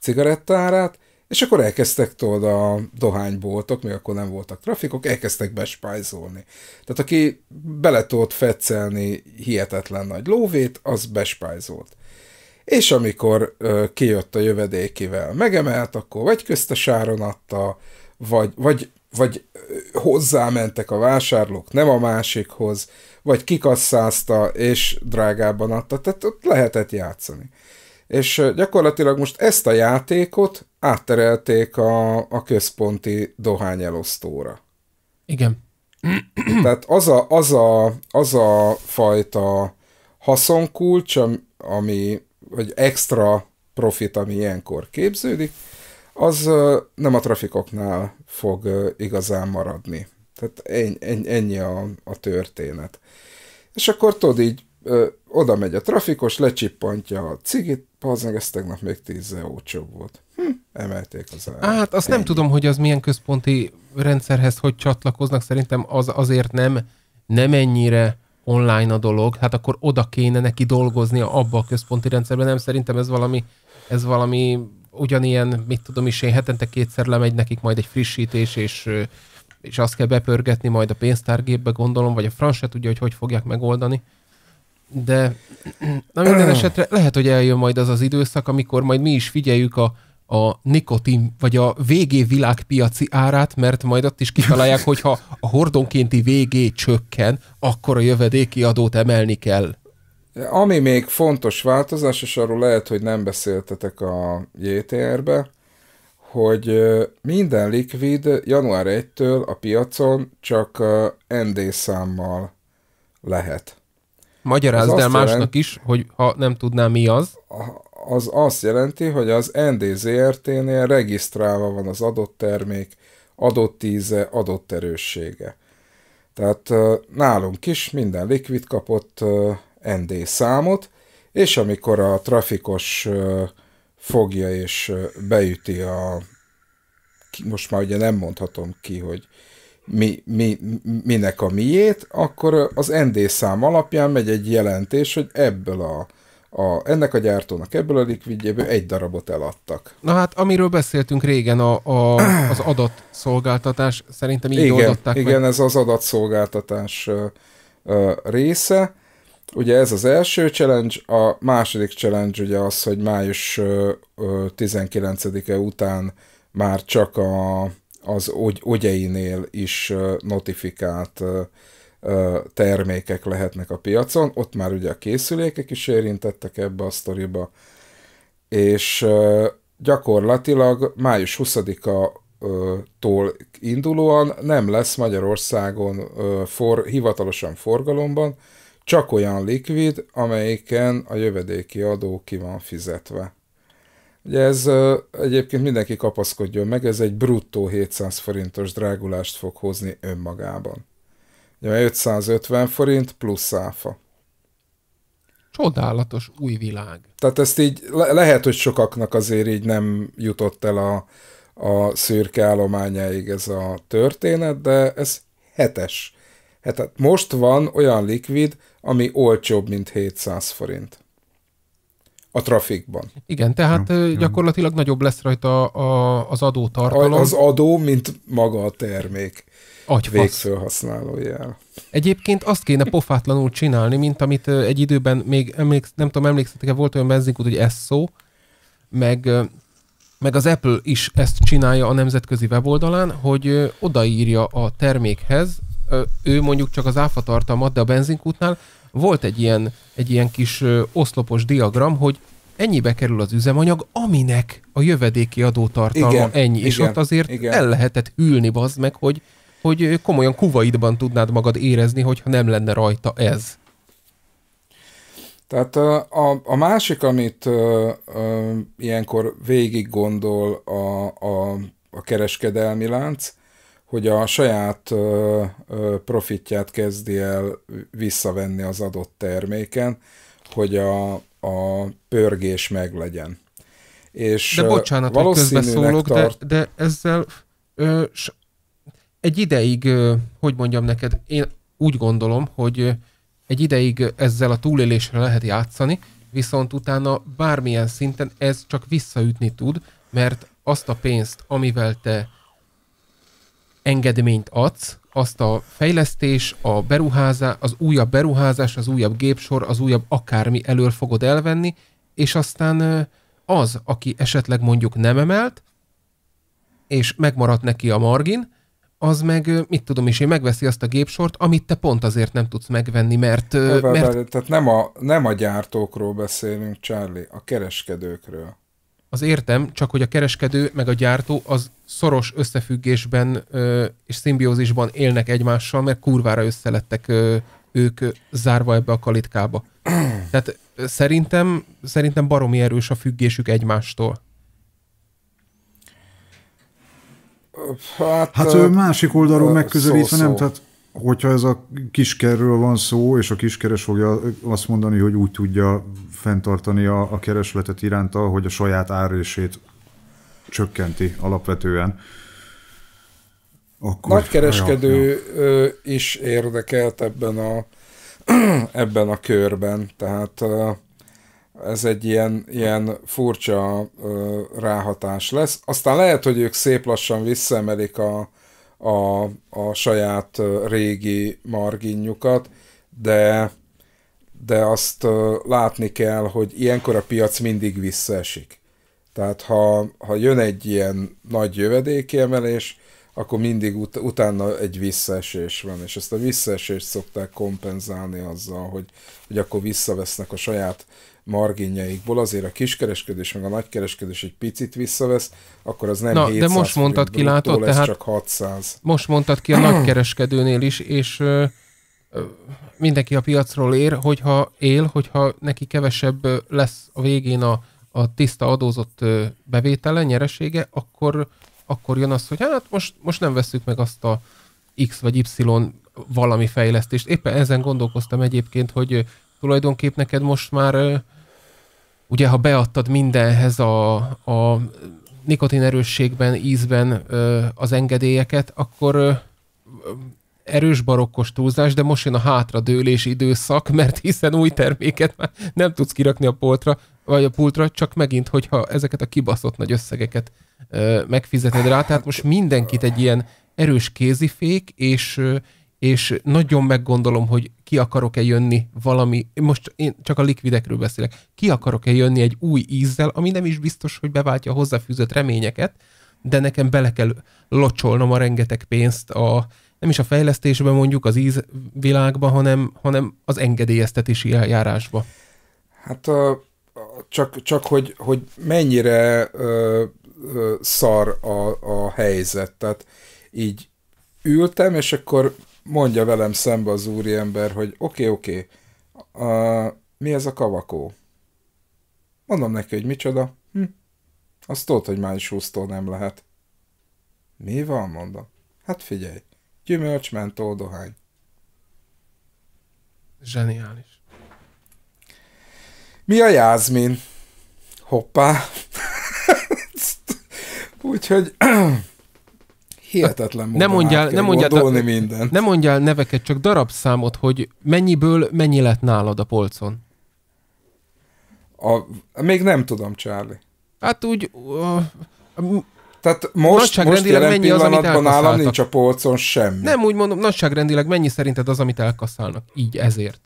cigarettárát, és akkor elkezdtek tudod a dohányboltok, még akkor nem voltak trafikok, elkezdtek bespájzolni. Tehát aki bele tudott fetszelni hihetetlen nagy lóvét, az bespájzolt és amikor ö, kijött a jövedékivel, megemelt, akkor vagy köztesáron adta, vagy, vagy, vagy hozzámentek a vásárlók, nem a másikhoz, vagy kikasszázta, és drágában adta, tehát ott lehetett játszani. És gyakorlatilag most ezt a játékot átterelték a, a központi dohányelosztóra. Igen. Tehát az a, az a, az a fajta haszonkulcs, ami vagy extra profit, ami ilyenkor képződik, az nem a trafikoknál fog igazán maradni. Tehát ennyi, ennyi a, a történet. És akkor tudod így, ö, oda megy a trafikos, lecsippantja a cigit, meg ez tegnap még 10 olcsóbb volt. Hm, emelték az árat. Hát azt ennyi. nem tudom, hogy az milyen központi rendszerhez hogy csatlakoznak, szerintem az azért nem, nem ennyire online a dolog, hát akkor oda kéne neki dolgozni abba a központi rendszerben. Nem, szerintem ez valami, ez valami ugyanilyen, mit tudom is én, hetente kétszer lemegy nekik majd egy frissítés, és, és azt kell bepörgetni majd a pénztárgépbe, gondolom, vagy a franc se tudja, hogy hogy fogják megoldani. De na minden esetre lehet, hogy eljön majd az az időszak, amikor majd mi is figyeljük a, a nikotin, vagy a VG világpiaci árát, mert majd ott is kitalálják, hogyha a hordonkénti VG csökken, akkor a jövedéki adót emelni kell. Ami még fontos változás, és arról lehet, hogy nem beszéltetek a JTR-be, hogy minden likvid január 1-től a piacon csak ND számmal lehet. Magyarázd el jelent, másnak is, hogy ha nem tudná mi az az azt jelenti, hogy az NDZRT-nél regisztrálva van az adott termék, adott íze, adott erőssége. Tehát nálunk is minden likvid kapott ND számot, és amikor a trafikos fogja és beüti a, most már ugye nem mondhatom ki, hogy mi, mi, minek a miét, akkor az ND szám alapján megy egy jelentés, hogy ebből a a, ennek a gyártónak ebből a likvidjéből egy darabot eladtak. Na hát, amiről beszéltünk régen, a, a, az adatszolgáltatás szerintem így igen, oldották Igen, meg. ez az adatszolgáltatás része. Ugye ez az első challenge, a második challenge ugye az, hogy május 19-e után már csak a, az ogyeinél is notifikált termékek lehetnek a piacon, ott már ugye a készülékek is érintettek ebbe a sztoriba, és gyakorlatilag május 20-a tól indulóan nem lesz Magyarországon for, hivatalosan forgalomban, csak olyan likvid, amelyiken a jövedéki adó ki van fizetve. Ugye ez egyébként mindenki kapaszkodjon meg, ez egy bruttó 700 forintos drágulást fog hozni önmagában. 550 forint plusz áfa. Csodálatos új világ. Tehát ezt így le- lehet, hogy sokaknak azért így nem jutott el a, a szürke állományáig ez a történet, de ez hetes. Hát, hát most van olyan likvid, ami olcsóbb, mint 700 forint. A trafikban. Igen, tehát jó, gyakorlatilag jó. nagyobb lesz rajta a, az adótartalom. Az adó, mint maga a termék végfelhasználó jel. Egyébként azt kéne pofátlanul csinálni, mint amit egy időben még, emléksz, nem tudom, emlékszetek-e, volt olyan benzinkút, hogy szó, meg, meg az Apple is ezt csinálja a nemzetközi weboldalán, hogy odaírja a termékhez, ő mondjuk csak az áfa tartalmat, de a benzinkútnál volt egy ilyen, egy ilyen kis oszlopos diagram, hogy ennyibe kerül az üzemanyag, aminek a jövedéki adótartalma igen, ennyi. Igen, és ott azért igen. el lehetett ülni bazd meg, hogy hogy komolyan kuvaidban tudnád magad érezni, hogyha nem lenne rajta ez. Tehát a, a másik, amit ö, ö, ilyenkor végig gondol a, a, a kereskedelmi lánc, hogy a saját ö, ö, profitját kezdi el visszavenni az adott terméken, hogy a, a pörgés meglegyen. És de bocsánat, hogy közbeszólok, tart... de, de ezzel ö, egy ideig, hogy mondjam neked, én úgy gondolom, hogy egy ideig ezzel a túlélésre lehet játszani, viszont utána bármilyen szinten ez csak visszaütni tud, mert azt a pénzt, amivel te engedményt adsz, azt a fejlesztés, a beruházás, az újabb beruházás, az újabb gépsor, az újabb akármi elől fogod elvenni, és aztán az, aki esetleg mondjuk nem emelt, és megmaradt neki a margin, az meg, mit tudom is, én megveszi azt a gépsort, amit te pont azért nem tudsz megvenni, mert... Be, mert... Be, tehát nem a, nem a gyártókról beszélünk, Charlie, a kereskedőkről. Az értem, csak hogy a kereskedő meg a gyártó az szoros összefüggésben ö, és szimbiózisban élnek egymással, mert kurvára összelettek ö, ők zárva ebbe a kalitkába. Tehát szerintem, szerintem baromi erős a függésük egymástól. Hát, hát ő másik oldalról megközelítve nem, tehát hogyha ez a kiskerről van szó, és a kiskeres fogja azt mondani, hogy úgy tudja fenntartani a, a keresletet iránta, hogy a saját árését csökkenti alapvetően. Akkor, Nagykereskedő ja, ja. is érdekelt ebben a, ebben a körben, tehát ez egy ilyen, ilyen furcsa ö, ráhatás lesz. Aztán lehet, hogy ők szép lassan visszaemelik a, a, a saját régi marginjukat, de, de azt ö, látni kell, hogy ilyenkor a piac mindig visszaesik. Tehát ha, ha jön egy ilyen nagy jövedéki emelés, akkor mindig ut- utána egy visszaesés van, és ezt a visszaesést szokták kompenzálni azzal, hogy, hogy akkor visszavesznek a saját marginjaikból, azért a kiskereskedés meg a nagykereskedés egy picit visszavesz, akkor az nem Na, 700 de most mondtad ki, látod, tehát csak 600. Most mondtad ki a nagykereskedőnél is, és ö, ö, mindenki a piacról ér, hogyha él, hogyha neki kevesebb lesz a végén a, a tiszta adózott bevétele, nyeresége, akkor, akkor jön az, hogy hát most, most nem veszük meg azt a X vagy Y valami fejlesztést. Éppen ezen gondolkoztam egyébként, hogy tulajdonképp neked most már ugye ha beadtad mindenhez a, a nikotin erősségben, ízben ö, az engedélyeket, akkor ö, erős barokkos túlzás, de most jön a hátradőlés időszak, mert hiszen új terméket már nem tudsz kirakni a poltra, vagy a pultra, csak megint, hogyha ezeket a kibaszott nagy összegeket ö, megfizeted rá. Tehát most mindenkit egy ilyen erős kézifék, és, és nagyon meggondolom, hogy ki akarok-e jönni valami, most én csak a likvidekről beszélek, ki akarok-e jönni egy új ízzel, ami nem is biztos, hogy beváltja a hozzáfűzött reményeket, de nekem bele kell locsolnom a rengeteg pénzt a, nem is a fejlesztésben mondjuk, az ízvilágban, hanem, hanem az engedélyeztetési eljárásba. Hát a, csak, csak hogy, hogy mennyire ö, ö, szar a, a helyzet. Tehát így ültem, és akkor mondja velem szembe az úriember, hogy oké, okay, oké, okay, uh, mi ez a kavakó? Mondom neki, hogy micsoda. Hm. Azt tudod, hogy május 20 nem lehet. Mi van, mondom. Hát figyelj, gyümölcs, mentó, dohány. Zseniális. Mi a jázmin? Hoppá. Úgyhogy hihetetlen módon nem mondjál, nem mondjál, gondolni mindent. Nem mondjál neveket, csak darabszámot, hogy mennyiből mennyi lett nálad a polcon. A, még nem tudom, Charlie. Hát úgy... Uh, tehát most, most jelen mennyi az, az, nálam nincs a polcon semmi. Nem úgy mondom, nagyságrendileg mennyi szerinted az, amit elkaszálnak? Így ezért.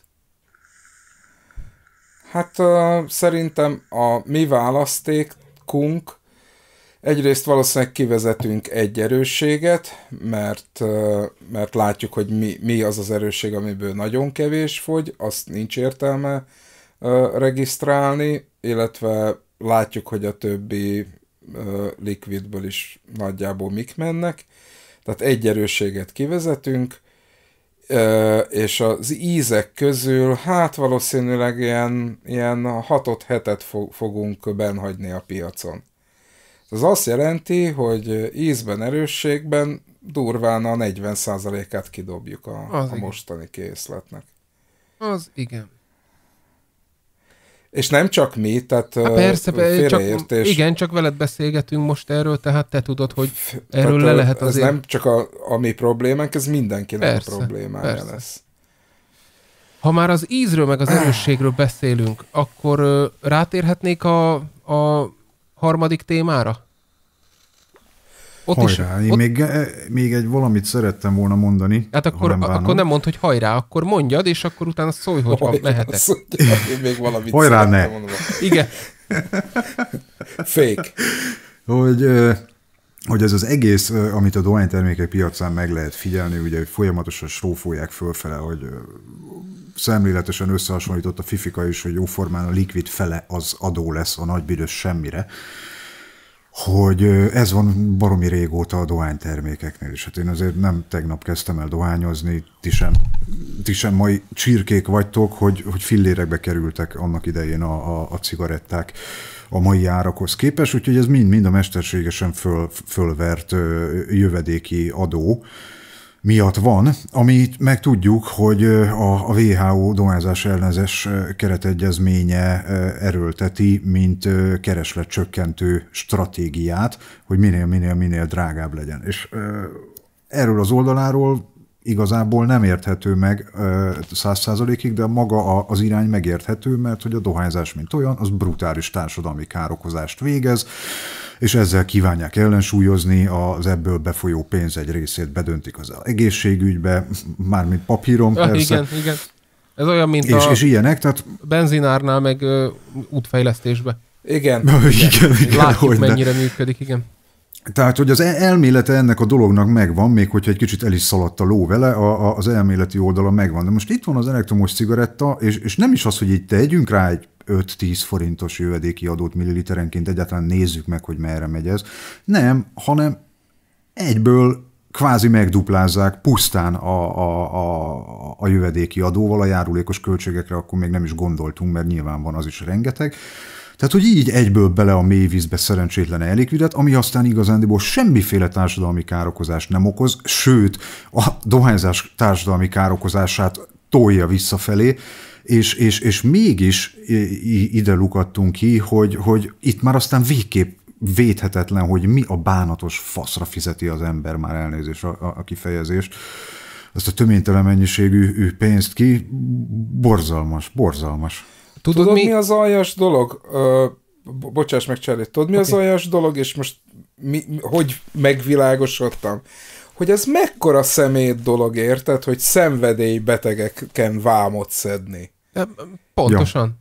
Hát uh, szerintem a mi választékunk Egyrészt valószínűleg kivezetünk egy erősséget, mert, mert látjuk, hogy mi, mi az az erősség, amiből nagyon kevés fogy, azt nincs értelme regisztrálni, illetve látjuk, hogy a többi liquidből is nagyjából mik mennek. Tehát egy erősséget kivezetünk, és az ízek közül hát valószínűleg ilyen, ilyen hatot hetet fogunk benhagyni a piacon. Ez hát azt jelenti, hogy ízben, erősségben durván a 40%-át kidobjuk a, az a mostani készletnek. Az igen. És nem csak mi, tehát Há persze, félreértés. Csak, igen, csak veled beszélgetünk most erről, tehát te tudod, hogy erről tehát, le lehet azért. Ez nem csak a, a mi problémánk, ez mindenkinek persze, a problémája persze. lesz. Ha már az ízről meg az erősségről beszélünk, akkor rátérhetnék a, a harmadik témára? Ott hajrá, is, én ott... Még, eh, még egy valamit szerettem volna mondani. Hát akkor nem, akkor nem mondd, hogy hajrá, akkor mondjad, és akkor utána szólj, hogy hajrá, mehetek. Az, én még valamit hajrá ne! Mondani. Igen. Fake. Hogy, eh, hogy ez az egész, eh, amit a dohánytermékek piacán meg lehet figyelni, ugye folyamatosan srófolják fölfele, hogy szemléletesen összehasonlított a Fifika is, hogy jóformán a likvid fele az adó lesz a nagybüdös semmire hogy ez van baromi régóta a dohánytermékeknél is. Hát én azért nem tegnap kezdtem el dohányozni, ti sem, ti sem mai csirkék vagytok, hogy, hogy fillérekbe kerültek annak idején a, a, a cigaretták a mai árakhoz képest, úgyhogy ez mind-mind a mesterségesen föl, fölvert jövedéki adó, miatt van, amit meg tudjuk, hogy a WHO dohányzás ellenes keretegyezménye erőlteti, mint keresletcsökkentő stratégiát, hogy minél, minél, minél drágább legyen. És erről az oldaláról igazából nem érthető meg száz százalékig, de maga az irány megérthető, mert hogy a dohányzás mint olyan, az brutális társadalmi károkozást végez, és ezzel kívánják ellensúlyozni az ebből befolyó pénz egy részét bedöntik az egészségügybe, mármint papíron ja, persze. Igen, igen. Ez olyan, mint és, a és ilyenek, tehát... benzinárnál, meg ö, útfejlesztésbe. Igen. igen, igen, igen Látjuk, hogy mennyire de. működik, igen. Tehát, hogy az elmélete ennek a dolognak megvan, még hogyha egy kicsit el is szaladt a ló vele, a, a, az elméleti oldala megvan. De most itt van az elektromos cigaretta, és, és nem is az, hogy itt tegyünk rá egy 5-10 forintos jövedéki adót milliliterenként egyáltalán nézzük meg, hogy merre megy ez. Nem, hanem egyből kvázi megduplázzák pusztán a, a, a, a jövedéki adóval, a járulékos költségekre akkor még nem is gondoltunk, mert nyilván van az is rengeteg. Tehát, hogy így egyből bele a mélyvízbe szerencsétlen elikvidet, ami aztán igazándiból semmiféle társadalmi károkozást nem okoz, sőt, a dohányzás társadalmi károkozását tolja visszafelé, és, és, és mégis ide lukadtunk ki, hogy, hogy itt már aztán végképp védhetetlen, hogy mi a bánatos faszra fizeti az ember már elnézés a, a kifejezést, ezt a töménytelen mennyiségű pénzt ki, borzalmas, borzalmas. Tudod, Tudod mi... mi az aljas dolog? Ö, bocsáss meg Cseré, Tudod, mi okay. az aljas dolog, és most mi, hogy megvilágosodtam? Hogy ez mekkora szemét dolog, érted, hogy szenvedélybetegeken vámot szedni? Pontosan.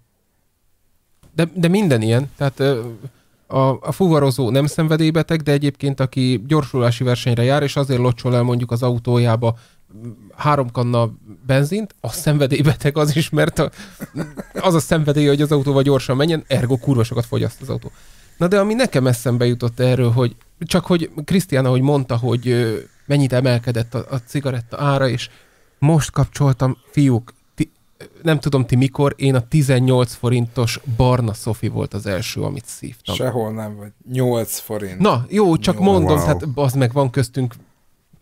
Ja. De, de minden ilyen. Tehát a, a fuvarozó nem szenvedélybeteg, de egyébként aki gyorsulási versenyre jár, és azért locsol el mondjuk az autójába három kanna benzint, a szenvedélybeteg az is, mert a, az a szenvedély, hogy az autóval gyorsan menjen, ergo kurva sokat fogyaszt az autó. Na de ami nekem eszembe jutott erről, hogy csak hogy Krisztián, ahogy mondta, hogy mennyit emelkedett a, a cigaretta ára, és most kapcsoltam, fiúk, nem tudom ti mikor, én a 18 forintos barna Sofi volt az első, amit szívtam. Sehol nem vagy. 8 forint. Na, jó, csak 8. mondom, wow. tehát az meg van köztünk,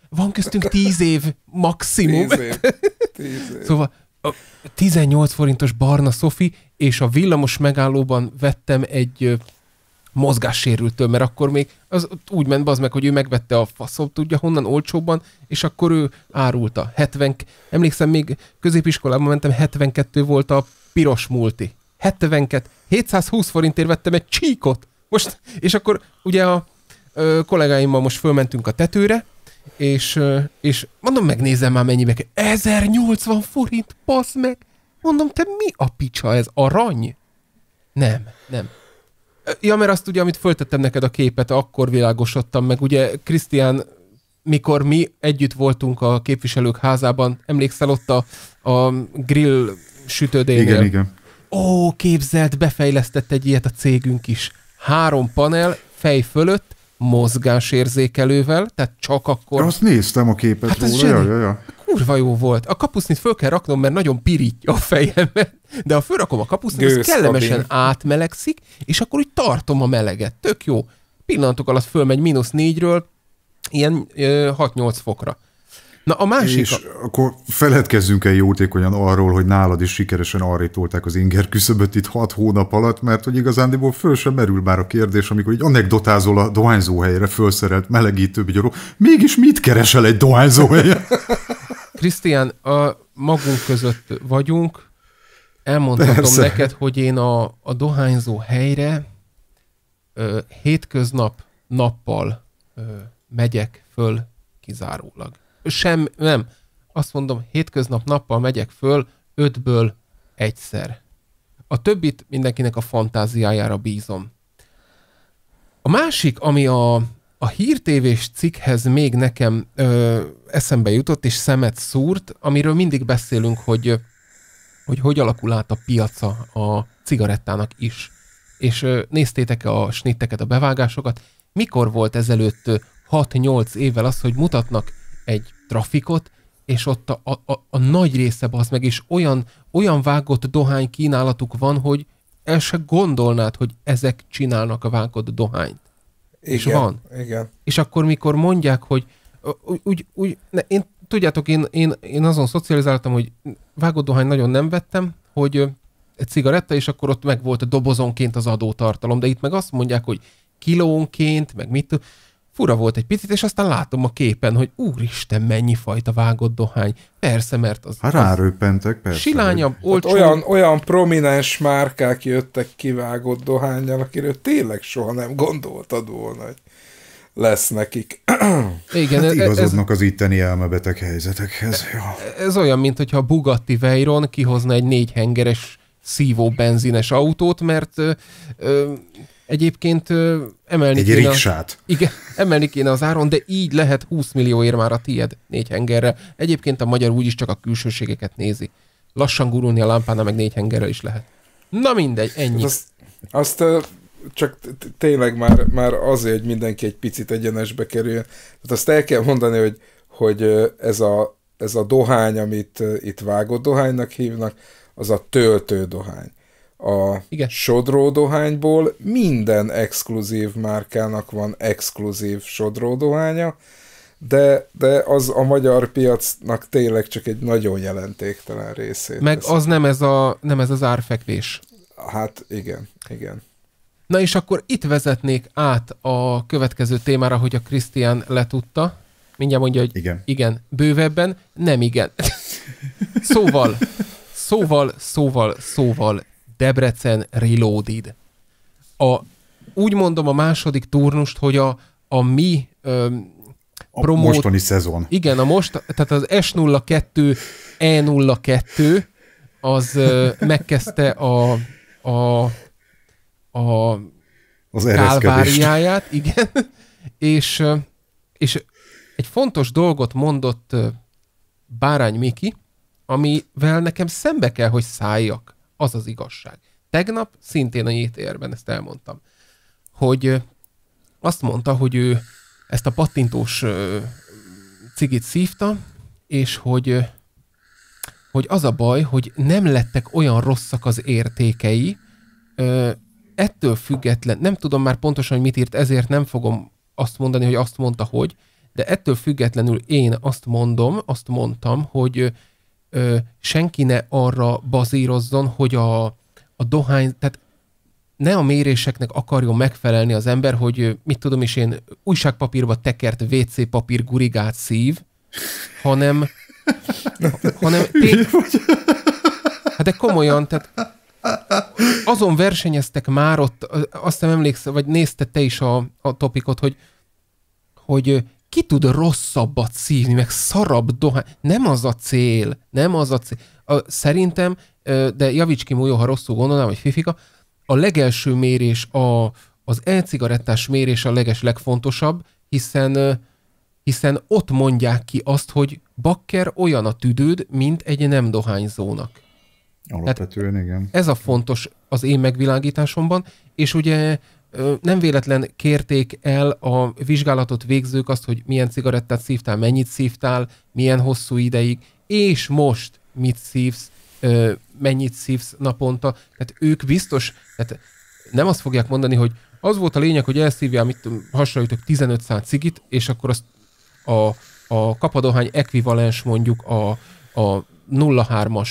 van köztünk 10 év maximum. 10 év. 10 év. szóval a 18 forintos barna Sofi és a villamos megállóban vettem egy mozgássérültől, mert akkor még az úgy ment az meg, hogy ő megvette a faszom, tudja honnan olcsóbban, és akkor ő árulta. 70, emlékszem még középiskolában mentem, 72 volt a piros multi. 72, 720 forintért vettem egy csíkot. Most, és akkor ugye a ö, kollégáimmal most fölmentünk a tetőre, és, ö, és mondom, megnézem már mennyibe. 1080 forint, pasz meg! Mondom, te mi a picsa ez? Arany? Nem, nem. Ja, mert azt ugye, amit föltettem neked a képet, akkor világosodtam meg. Ugye, Krisztián, mikor mi együtt voltunk a képviselők házában, emlékszel ott a, a grill sütődénél? Igen, igen. Ó, képzelt, befejlesztett egy ilyet a cégünk is. Három panel, fej fölött, mozgásérzékelővel, tehát csak akkor... Azt néztem a képet hát róla, ja, ja, ja. Kurva jó volt. A kapusznit föl kell raknom, mert nagyon pirítja a fejemet, de ha fölrakom a kapusznit, Gőz, az kellemesen kabin. átmelegszik, és akkor úgy tartom a meleget. Tök jó. Pillanatok alatt fölmegy mínusz négyről, ilyen 6-8 fokra. Na a másik... És a... akkor feledkezzünk el jótékonyan arról, hogy nálad is sikeresen arrétolták az inger küszöböt itt hat hónap alatt, mert hogy igazándiból föl sem merül már a kérdés, amikor így anekdotázol a dohányzóhelyre fölszerelt melegítő vigyoró. Mégis mit keresel egy dohányzóhelyen? Krisztián, a magunk között vagyunk, Elmondhatom Persze. neked, hogy én a, a dohányzó helyre ö, hétköznap nappal ö, megyek föl kizárólag sem, nem. Azt mondom, hétköznap nappal megyek föl, ötből egyszer. A többit mindenkinek a fantáziájára bízom. A másik, ami a, a hírtévés cikkhez még nekem ö, eszembe jutott, és szemet szúrt, amiről mindig beszélünk, hogy hogy, hogy alakul át a piaca a cigarettának is. És ö, néztétek a snitteket, a bevágásokat? Mikor volt ezelőtt 6-8 évvel az, hogy mutatnak egy trafikot, és ott a, a, a, a nagy része az meg, és olyan, olyan vágott dohány kínálatuk van, hogy el se gondolnád, hogy ezek csinálnak a vágott dohányt. Igen, és van. Igen. És akkor, mikor mondják, hogy úgy, úgy ne, én, tudjátok, én, én, én azon szocializáltam, hogy vágott dohány nagyon nem vettem, hogy egy cigaretta, és akkor ott meg volt a dobozonként az adótartalom, de itt meg azt mondják, hogy kilónként, meg mit Fura volt egy picit, és aztán látom a képen, hogy úristen, mennyi fajta vágott dohány. Persze, mert az... Hát ráröppentek, persze. Silányabb, hogy... olcsó... Hát olyan, olyan prominens márkák jöttek kivágott dohányjal, akiről tényleg soha nem gondoltad volna, hogy lesz nekik. Igen, hát igazodnak ez, az itteni elmebeteg helyzetekhez. Ja. Ez olyan, mint hogyha a Bugatti Veyron kihozna egy négyhengeres szívó benzines autót, mert ö, ö, Egyébként emelni Egy kéne, A, Igen, emelni kéne az áron, de így lehet 20 ér már a tied négy hengerre. Egyébként a magyar úgyis csak a külsőségeket nézi. Lassan gurulni a lámpána meg négy hengerre is lehet. Na mindegy, ennyi. Azt, azt csak tényleg már, már azért, hogy mindenki egy picit egyenesbe kerüljön. Tehát azt el kell mondani, hogy, hogy ez, a, ez a dohány, amit itt vágó dohánynak hívnak, az a töltő dohány a Igen. sodródohányból minden exkluzív márkának van exkluzív sodródohánya, de, de az a magyar piacnak tényleg csak egy nagyon jelentéktelen részét. Meg teszi. az nem ez, a, nem ez az árfekvés. Hát igen, igen. Na és akkor itt vezetnék át a következő témára, hogy a Krisztián letudta. Mindjárt mondja, hogy igen, igen bővebben, nem igen. szóval, szóval, szóval, szóval, Debrecen Reloaded. A, úgy mondom a második turnust, hogy a, a mi öm, a promót... mostani szezon. Igen, a most, tehát az S02, E02 az ö, megkezdte a, a, a az kálváriáját, igen, és, és egy fontos dolgot mondott Bárány Miki, amivel nekem szembe kell, hogy szálljak az az igazság. Tegnap szintén a nyílt ezt elmondtam, hogy azt mondta, hogy ő ezt a pattintós cigit szívta, és hogy, hogy az a baj, hogy nem lettek olyan rosszak az értékei, ettől független, nem tudom már pontosan, hogy mit írt, ezért nem fogom azt mondani, hogy azt mondta, hogy, de ettől függetlenül én azt mondom, azt mondtam, hogy ö, senki ne arra bazírozzon, hogy a, a dohány, tehát ne a méréseknek akarjon megfelelni az ember, hogy mit tudom is én, újságpapírba tekert WC papír gurigát szív, hanem hanem té- hát de komolyan, tehát azon versenyeztek már ott, azt nem emlékszel, vagy nézte te is a, a topikot, hogy, hogy ki tud rosszabbat szívni, meg szarabb dohány. Nem az a cél, nem az a cél. A, szerintem, de javíts ki Mújó, ha rosszul gondolnám, vagy Fifika, a legelső mérés, a, az e-cigarettás mérés a leges legfontosabb, hiszen, hiszen ott mondják ki azt, hogy bakker olyan a tüdőd, mint egy nem dohányzónak. Alapvetően, Tehát igen. Ez a fontos az én megvilágításomban, és ugye nem véletlen kérték el a vizsgálatot végzők azt, hogy milyen cigarettát szívtál, mennyit szívtál, milyen hosszú ideig, és most mit szívsz, mennyit szívsz naponta. Tehát ők biztos, tehát nem azt fogják mondani, hogy az volt a lényeg, hogy elszívjál, mit hasonlítok, 15 cigit, és akkor azt a, a kapadohány ekvivalens mondjuk a, a 0,3-as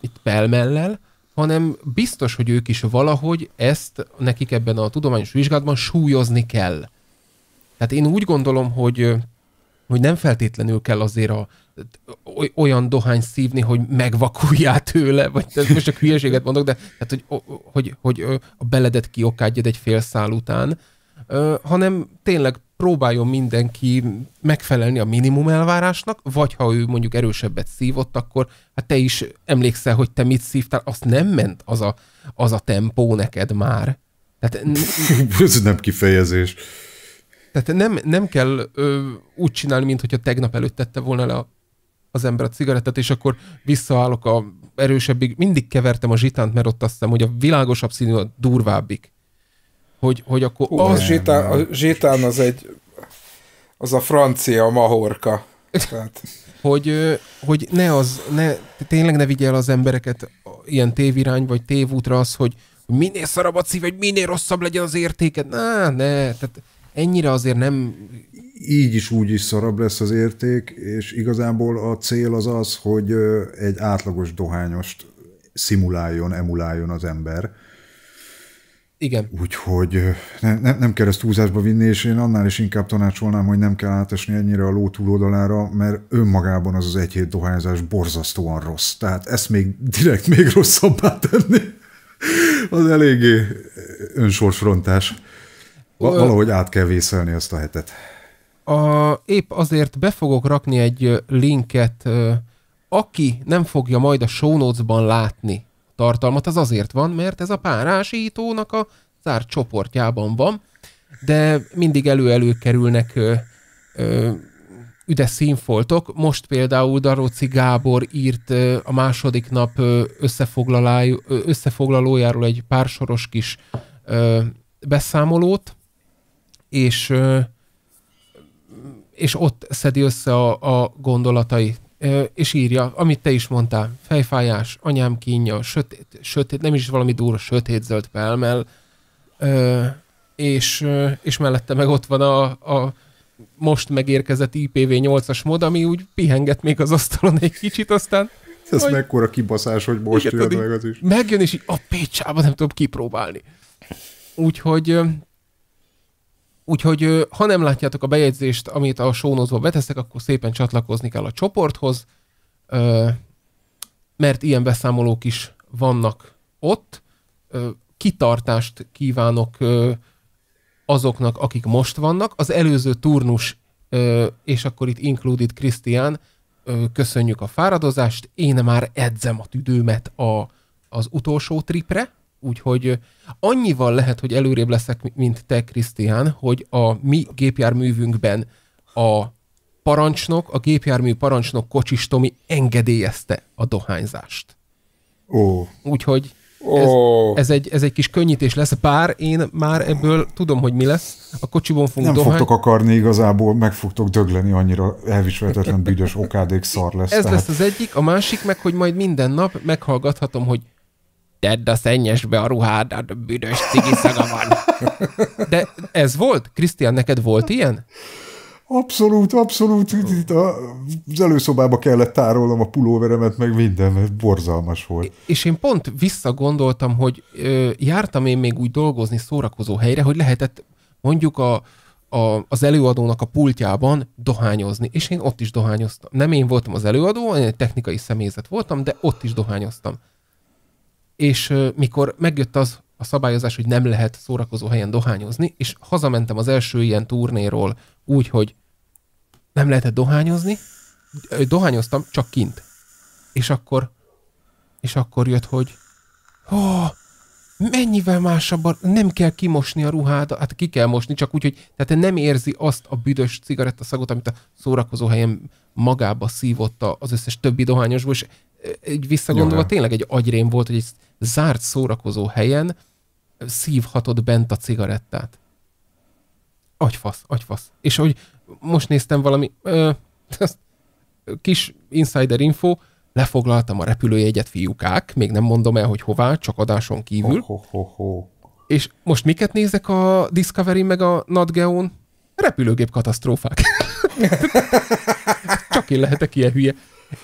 itt pelmellel, hanem biztos, hogy ők is valahogy ezt nekik ebben a tudományos vizsgálatban súlyozni kell. Tehát én úgy gondolom, hogy hogy nem feltétlenül kell azért a, olyan dohány szívni, hogy megvakuljál tőle, vagy most csak hülyeséget mondok, de tehát, hogy, hogy, hogy a beledet kiokádjad egy fél szál után, hanem tényleg próbáljon mindenki megfelelni a minimum elvárásnak, vagy ha ő mondjuk erősebbet szívott, akkor hát te is emlékszel, hogy te mit szívtál, azt nem ment az a, az a tempó neked már. Tehát, Ez nem kifejezés. Tehát nem, nem kell ö, úgy csinálni, mint tegnap előtt tette volna le a, az ember a cigarettát, és akkor visszaállok a erősebbig. Mindig kevertem a zsitánt, mert ott azt hiszem, hogy a világosabb színű a durvábbik hogy, hogy akkor... Hú, az... A, zsétán, a zsitán az egy... az a francia mahorka. Tehát... hogy, hogy ne az, ne, tényleg ne vigye el az embereket ilyen tévirány vagy tévútra az, hogy minél szarabb a szív, vagy minél rosszabb legyen az értéke. Na, ne, tehát ennyire azért nem... Így is úgy is szarabb lesz az érték, és igazából a cél az az, hogy egy átlagos dohányost szimuláljon, emuláljon az ember, igen. Úgyhogy ne, ne, nem kell ezt túlzásba vinni, és én annál is inkább tanácsolnám, hogy nem kell átesni ennyire a ló túloldalára, mert önmagában az az egy hét dohányzás borzasztóan rossz. Tehát ezt még direkt még rosszabbá tenni, az eléggé önsorsrontás. Valahogy át kell vészelni ezt a hetet. A, épp azért be fogok rakni egy linket, aki nem fogja majd a show notes-ban látni, tartalmat, az azért van, mert ez a párásítónak a zárt csoportjában van, de mindig elő-elő kerülnek ö, ö, üdes színfoltok. Most például Daróci Gábor írt ö, a második nap összefoglalójáról egy pársoros kis ö, beszámolót, és ö, és ott szedi össze a, a gondolatait és írja, amit te is mondtál, fejfájás, anyám kínja, sötét, sötét nem is valami durva, sötét-zöld pelmel, és, és mellette meg ott van a, a most megérkezett IPv8-as mod, ami úgy pihenget még az asztalon egy kicsit, aztán... Ez hogy... mekkora kibaszás, hogy most Igen, jön meg az is. Megjön, és így a pécsába nem tudom kipróbálni. Úgyhogy Úgyhogy ha nem látjátok a bejegyzést, amit a sónozba beteszek, akkor szépen csatlakozni kell a csoporthoz, mert ilyen beszámolók is vannak ott. Kitartást kívánok azoknak, akik most vannak. Az előző turnus, és akkor itt included Krisztián, köszönjük a fáradozást. Én már edzem a tüdőmet a, az utolsó tripre, Úgyhogy annyival lehet, hogy előrébb leszek, mint te, Krisztián, hogy a mi gépjárművünkben a parancsnok, a gépjármű parancsnok Kocsis Tomi engedélyezte a dohányzást. Ó. Úgyhogy ez, ez, egy, ez egy kis könnyítés lesz, bár én már ebből tudom, hogy mi lesz. A kocsiban fogunk Nem dohány... fogtok akarni igazából, meg fogtok dögleni annyira elviselhetetlen büdös okádék szar lesz. Ez tehát... lesz az egyik, a másik meg, hogy majd minden nap meghallgathatom, hogy tedd a szennyesbe a ruhádat, büdös cigiszaga van. De ez volt? Krisztián, neked volt ilyen? Abszolút, abszolút. Itt az előszobába kellett tárolnom a pulóveremet, meg minden, mert borzalmas volt. És én pont visszagondoltam, hogy ö, jártam én még úgy dolgozni szórakozó helyre, hogy lehetett mondjuk a, a, az előadónak a pultjában dohányozni, és én ott is dohányoztam. Nem én voltam az előadó, én egy technikai személyzet voltam, de ott is dohányoztam és mikor megjött az a szabályozás, hogy nem lehet szórakozó helyen dohányozni, és hazamentem az első ilyen turnéról úgy, hogy nem lehetett dohányozni, dohányoztam csak kint. És akkor, és akkor jött, hogy oh, mennyivel másabban nem kell kimosni a ruhádat, hát ki kell mosni, csak úgy, hogy tehát nem érzi azt a büdös cigarettaszagot, amit a szórakozó helyen magába szívotta az összes többi dohányosból, és így visszagondolva Jaj. tényleg egy agyrém volt, hogy ezt zárt szórakozó helyen szívhatod bent a cigarettát. Agyfasz, agyfasz. És hogy most néztem valami ö, kis insider info, lefoglaltam a repülőjegyet fiúkák, még nem mondom el, hogy hová, csak adáson kívül. Ho, ho, ho, ho. És most miket nézek a Discovery meg a NatGeon? Repülőgép katasztrófák. csak én lehetek ilyen hülye.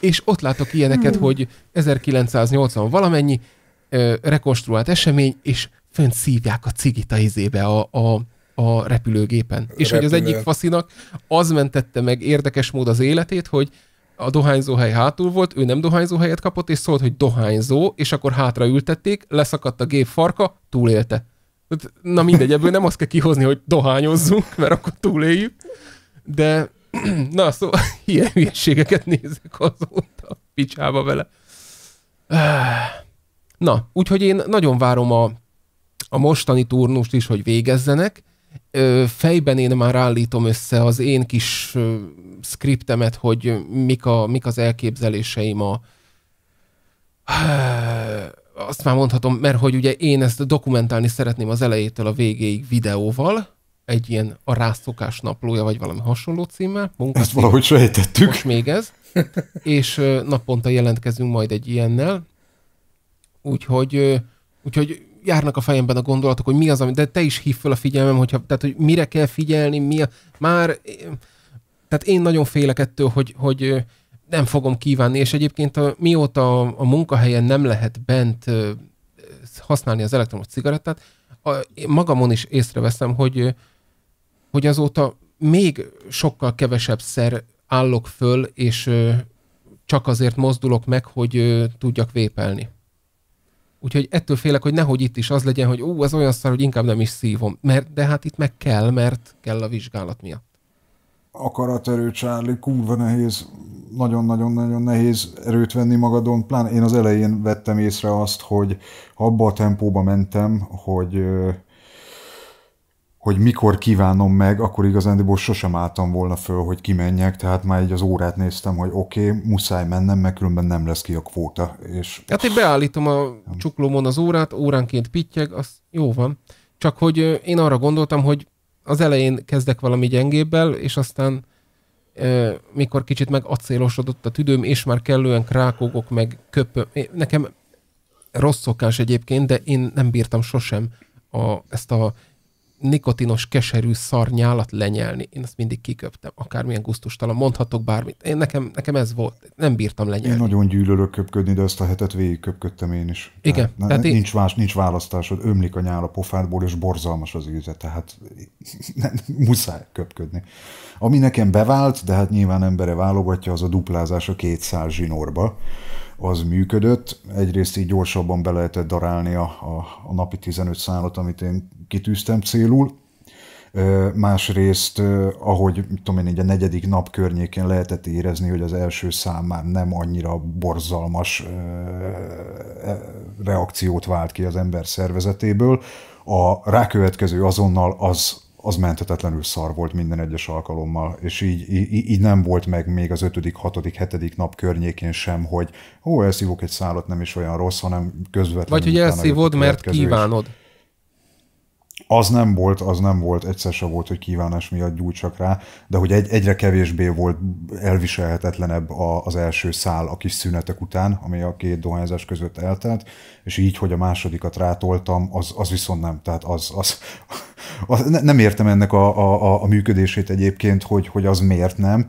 És ott látok ilyeneket, hm. hogy 1980 valamennyi, ö, rekonstruált esemény, és fönt szívják a cigit a izébe a, a, a repülőgépen. Repülő. És hogy az egyik faszinak az mentette meg érdekes mód az életét, hogy a hely hátul volt, ő nem helyet kapott, és szólt, hogy dohányzó, és akkor hátra ültették, leszakadt a gép farka, túlélte. Hát, na mindegy, ebből nem azt kell kihozni, hogy dohányozzunk, mert akkor túléljük. De na, szóval ilyen hülyeségeket nézek azóta picsába vele. Ah. Na, úgyhogy én nagyon várom a, a mostani turnust is, hogy végezzenek. Fejben én már állítom össze az én kis skriptemet, hogy mik, a, mik az elképzeléseim a, azt már mondhatom, mert hogy ugye én ezt dokumentálni szeretném az elejétől a végéig videóval, egy ilyen a rászokás naplója, vagy valami hasonló címmel. Munkát ezt valahogy sejtettük. Most még ez. És naponta jelentkezünk majd egy ilyennel. Úgyhogy, úgyhogy járnak a fejemben a gondolatok, hogy mi az, ami, de te is hív fel a figyelmem, hogyha, tehát, hogy mire kell figyelni, mi a, már, tehát én nagyon félek ettől, hogy, hogy nem fogom kívánni, és egyébként a, mióta a, a munkahelyen nem lehet bent használni az elektromos cigarettát, a, magamon is észreveszem, hogy, hogy azóta még sokkal kevesebb szer állok föl, és csak azért mozdulok meg, hogy tudjak vépelni. Úgyhogy ettől félek, hogy nehogy itt is az legyen, hogy ú, ez olyan szar, hogy inkább nem is szívom. Mert, de hát itt meg kell, mert kell a vizsgálat miatt. Akaratörő, Charlie, kurva nehéz, nagyon-nagyon-nagyon nehéz erőt venni magadon. Plán én az elején vettem észre azt, hogy abba a tempóba mentem, hogy hogy mikor kívánom meg, akkor igazándiból sosem álltam volna föl, hogy kimenjek, tehát már így az órát néztem, hogy oké, okay, muszáj mennem, mert különben nem lesz ki a kvóta. És... Hát én beállítom a csuklómon az órát, óránként pittyeg, az jó van. Csak hogy én arra gondoltam, hogy az elején kezdek valami gyengébbel, és aztán mikor kicsit meg acélosodott a tüdőm, és már kellően krákogok, meg köpöm. Nekem rossz szokás egyébként, de én nem bírtam sosem a, ezt a nikotinos, keserű szarnyálat lenyelni. Én azt mindig kiköptem, akármilyen guztustalan, mondhatok bármit. Én nekem, nekem ez volt, nem bírtam lenyelni. Én nagyon gyűlölök köpködni, de ezt a hetet végig köpködtem én is. Igen. Tehát, tehát én... nincs, más, nincs választásod, ömlik a nyál a pofádból, és borzalmas az íze, tehát nem, muszáj köpködni. Ami nekem bevált, de hát nyilván embere válogatja, az a duplázás a 200 zsinórba az működött. Egyrészt így gyorsabban be lehetett darálni a, a, a napi 15 szállat, amit én kitűztem célul. Másrészt, ahogy tudom én, így a negyedik nap környékén lehetett érezni, hogy az első szám már nem annyira borzalmas reakciót vált ki az ember szervezetéből, a rákövetkező azonnal az az menthetetlenül szar volt minden egyes alkalommal, és így, így, így nem volt meg még az ötödik, hatodik, hetedik nap környékén sem, hogy ó, elszívok egy szállat, nem is olyan rossz, hanem közvetlenül. Vagy hogy elszívod, mert kívánod. Az nem volt, az nem volt, egyszer sem volt, hogy kívánás miatt gyújtsak rá, de hogy egy, egyre kevésbé volt elviselhetetlenebb a, az első szál a kis szünetek után, ami a két dohányzás között eltelt, és így, hogy a másodikat rátoltam, az, az viszont nem, tehát az, az nem értem ennek a, a, a működését egyébként, hogy, hogy az miért nem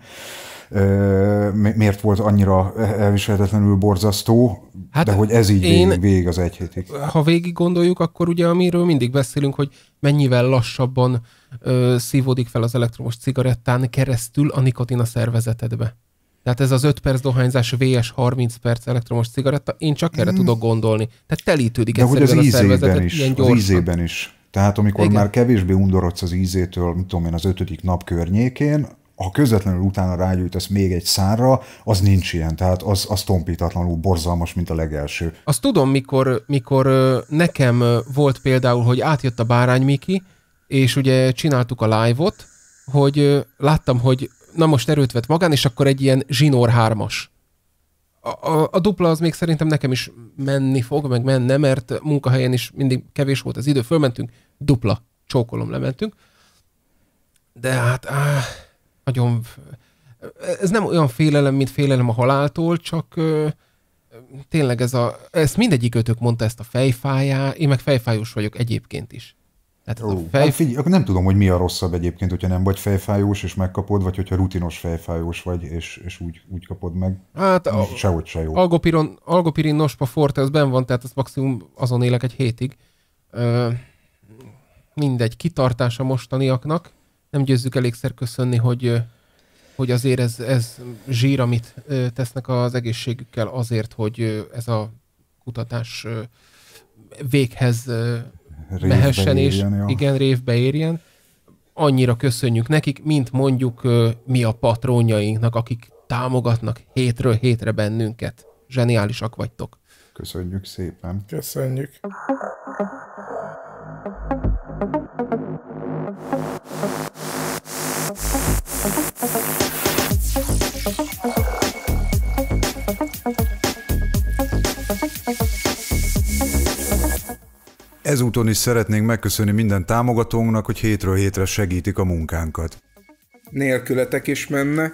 miért volt annyira elviselhetetlenül borzasztó, hát de hogy ez így én, végig, végig az egy hétig. Ha végig gondoljuk, akkor ugye amiről mindig beszélünk, hogy mennyivel lassabban ö, szívódik fel az elektromos cigarettán keresztül a nikotin a szervezetedbe. Tehát ez az 5 perc dohányzás VS 30 perc elektromos cigaretta, én csak erre mm. tudok gondolni. Tehát telítődik de hogy az a szervezetet is, ilyen gyorsan. Az ízében is. Tehát amikor Igen. már kevésbé undorodsz az ízétől, mit tudom én, az ötödik nap környékén, ha közvetlenül utána rágyújtasz még egy szárra, az nincs ilyen, tehát az, az tompítatlanul borzalmas, mint a legelső. Azt tudom, mikor, mikor nekem volt például, hogy átjött a Bárány Miki, és ugye csináltuk a live-ot, hogy láttam, hogy na most erőt vett magán, és akkor egy ilyen zsinór hármas. A, a, a dupla az még szerintem nekem is menni fog, meg menne, mert munkahelyen is mindig kevés volt az idő, fölmentünk, dupla csókolom lementünk. De hát áh, nagyon... Ez nem olyan félelem, mint félelem a haláltól, csak ö, tényleg ez a... Ezt mindegyik ötök mondta ezt a fejfájá, én meg fejfájós vagyok egyébként is. Hát Ó, fejf... hát figyelj, nem tudom, hogy mi a rosszabb egyébként, hogyha nem vagy fejfájós, és megkapod, vagy hogyha rutinos fejfájós vagy, és, és úgy, úgy kapod meg. Hát a... sehogy se jó. Algopiron, algopirin nospa forte, az ben van, tehát az maximum azon élek egy hétig. Ö mindegy, kitartás a mostaniaknak. Nem győzzük elégszer köszönni, hogy, hogy azért ez, ez zsír, amit tesznek az egészségükkel azért, hogy ez a kutatás véghez mehessen, és ja. igen, révbe érjen. Annyira köszönjük nekik, mint mondjuk mi a patrónjainknak, akik támogatnak hétről hétre bennünket. Zseniálisak vagytok. Köszönjük szépen. Köszönjük. Ezúton is szeretnénk megköszönni minden támogatónknak, hogy hétről hétre segítik a munkánkat. Nélkületek is menne,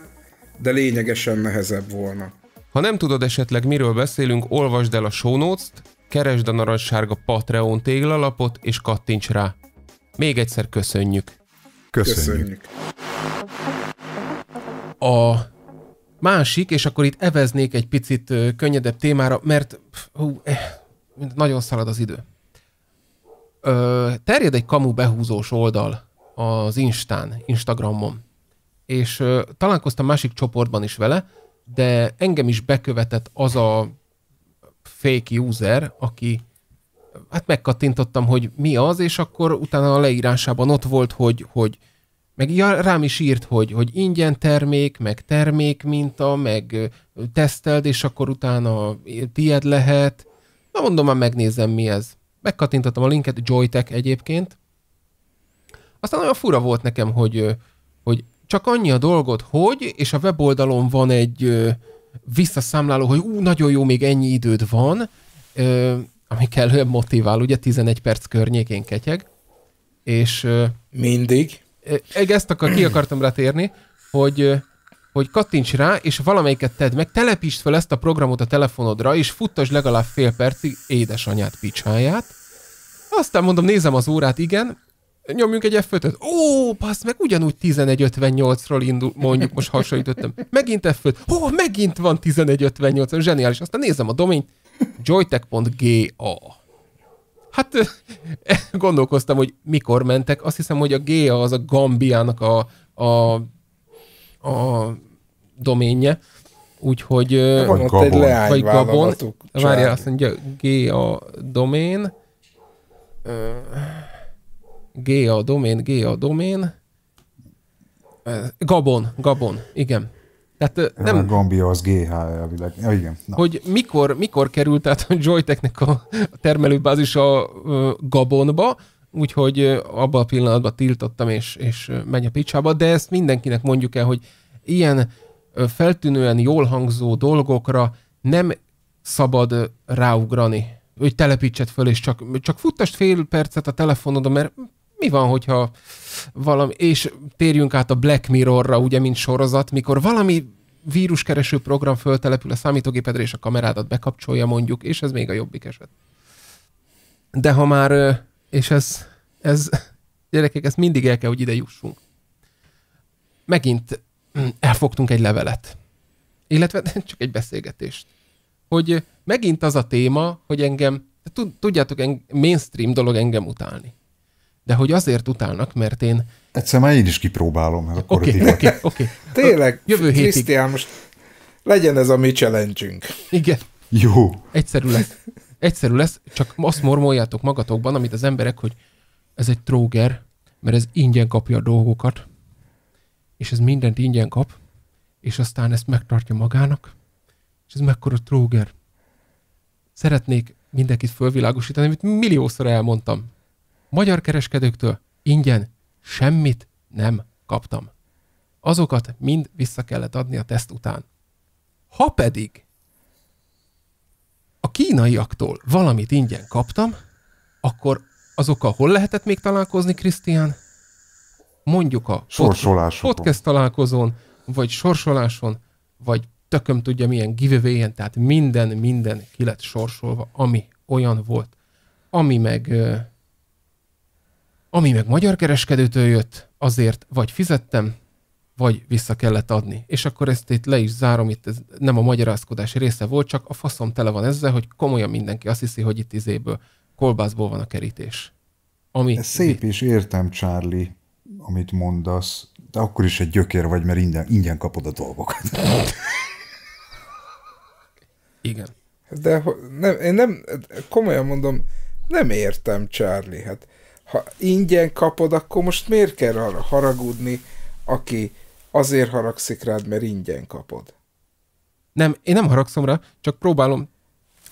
de lényegesen nehezebb volna. Ha nem tudod esetleg miről beszélünk, olvasd el a show notes keresd a narancssárga Patreon téglalapot és kattints rá. Még egyszer köszönjük. Köszönjük. A másik, és akkor itt eveznék egy picit könnyedebb témára, mert hú, eh, nagyon szalad az idő ö, terjed egy kamu behúzós oldal az Instán, Instagramon, és ö, találkoztam másik csoportban is vele, de engem is bekövetett az a fake user, aki hát megkattintottam, hogy mi az, és akkor utána a leírásában ott volt, hogy, hogy meg rám is írt, hogy, hogy ingyen termék, meg termék minta, meg teszteld, és akkor utána tied lehet. Na mondom, már megnézem, mi ez. Megkattintottam a linket, Joytech egyébként. Aztán nagyon fura volt nekem, hogy, hogy csak annyi a dolgot, hogy, és a weboldalon van egy visszaszámláló, hogy ú, nagyon jó, még ennyi időd van, ami kellően motivál, ugye 11 perc környékén ketyeg, és... Mindig. Ezt akar, ki akartam rá térni, hogy hogy kattints rá, és valamelyiket tedd meg, telepítsd fel ezt a programot a telefonodra, és futtasd legalább fél percig édesanyát picsáját. Aztán mondom, nézem az órát, igen, nyomjunk egy f 5 Ó, passz, meg ugyanúgy 11.58-ról indul, mondjuk most hasonlítottam. Megint F5. Ó, megint van 11.58, zseniális. Aztán nézem a doményt, joytech.ga. Hát gondolkoztam, hogy mikor mentek. Azt hiszem, hogy a GA az a Gambiának a, a a doménje, úgyhogy... Van ott gabon. egy leány vagy Gabon. Várjál, azt mondja, G a domén. G a domén, G a domén. Gabon, Gabon, igen. Tehát nem... A Gambia az GH elvileg. Ja, igen. Na. Hogy mikor, mikor került át a Joyteknek a termelőbázis a Gabonba, úgyhogy abban a pillanatban tiltottam, és, és megy a picsába, de ezt mindenkinek mondjuk el, hogy ilyen feltűnően jól hangzó dolgokra nem szabad ráugrani, hogy telepítsed föl, és csak, csak futtast fél percet a telefonodon, mert mi van, hogyha valami, és térjünk át a Black Mirrorra, ugye, mint sorozat, mikor valami víruskereső program föltelepül a számítógépedre, és a kamerádat bekapcsolja mondjuk, és ez még a jobbik eset. De ha már és ez, ez, gyerekek, ezt mindig el kell, hogy ide jussunk. Megint mm, elfogtunk egy levelet. Illetve csak egy beszélgetést. Hogy megint az a téma, hogy engem, tudjátok, engem, mainstream dolog engem utálni. De hogy azért utálnak, mert én... Egyszer már én is kipróbálom. Oké, oké, okay, okay, okay. Tényleg, Jövő hétig. Krisztián, most legyen ez a mi challenge -ünk. Igen. Jó. Egyszerű lesz. Egyszerű lesz, csak azt mormoljátok magatokban, amit az emberek, hogy ez egy tróger, mert ez ingyen kapja a dolgokat, és ez mindent ingyen kap, és aztán ezt megtartja magának, és ez mekkora tróger. Szeretnék mindenkit fölvilágosítani, amit milliószor elmondtam. Magyar kereskedőktől ingyen semmit nem kaptam. Azokat mind vissza kellett adni a teszt után. Ha pedig a kínaiaktól valamit ingyen kaptam, akkor azokkal hol lehetett még találkozni, Krisztián? Mondjuk a podcast találkozón, vagy sorsoláson, vagy tököm tudja milyen giveaway tehát minden, minden ki lett sorsolva, ami olyan volt, ami meg ami meg magyar kereskedőtől jött, azért vagy fizettem, vagy vissza kellett adni. És akkor ezt itt le is zárom, itt ez nem a magyarázkodás része volt, csak a faszom tele van ezzel, hogy komolyan mindenki azt hiszi, hogy itt izéből, kolbászból van a kerítés. Ami ez szép és értem, Charlie, amit mondasz, de akkor is egy gyökér vagy, mert ingyen, ingyen kapod a dolgokat. Igen. De nem, én nem, komolyan mondom, nem értem, Charlie. Hát, ha ingyen kapod, akkor most miért kell arra haragudni, aki azért haragszik rád, mert ingyen kapod. Nem, én nem haragszom rá, csak próbálom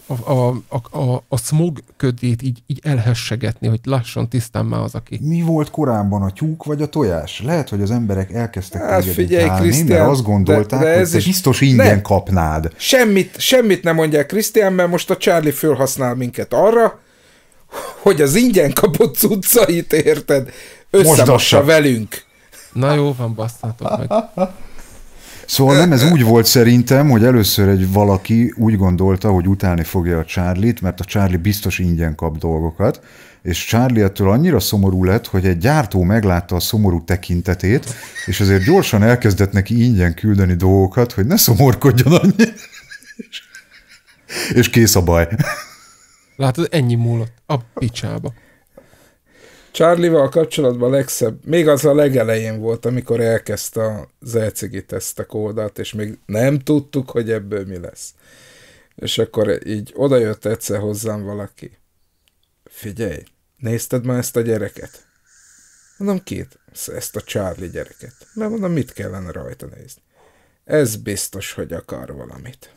a, a, a, a, a smog ködét így, így elhessegetni, hogy lásson tisztán már az, aki... Mi volt korábban, a tyúk vagy a tojás? Lehet, hogy az emberek elkezdtek hát, figyelj, állni, Christian, mert azt gondolták, de, de ez hogy is... biztos ingyen ne. kapnád. Semmit, semmit nem mondják Krisztián, mert most a Charlie fölhasznál minket arra, hogy az ingyen kapott cuccait, érted? Összemassa velünk. Na jó van, basszátok meg. Szóval nem ez úgy volt szerintem, hogy először egy valaki úgy gondolta, hogy utálni fogja a Charlie-t, mert a Charlie biztos ingyen kap dolgokat, és Charlie ettől annyira szomorú lett, hogy egy gyártó meglátta a szomorú tekintetét, és azért gyorsan elkezdett neki ingyen küldeni dolgokat, hogy ne szomorkodjon annyit. És kész a baj. Látod, ennyi múlott a picsába. Charlie-val kapcsolatban legszebb, még az a legelején volt, amikor elkezdte a Zelcigi tesztek oldalt, és még nem tudtuk, hogy ebből mi lesz. És akkor így odajött egyszer hozzám valaki. Figyelj, nézted már ezt a gyereket? Mondom, két, ezt a Charlie gyereket. Mert mondom, mit kellene rajta nézni? Ez biztos, hogy akar valamit.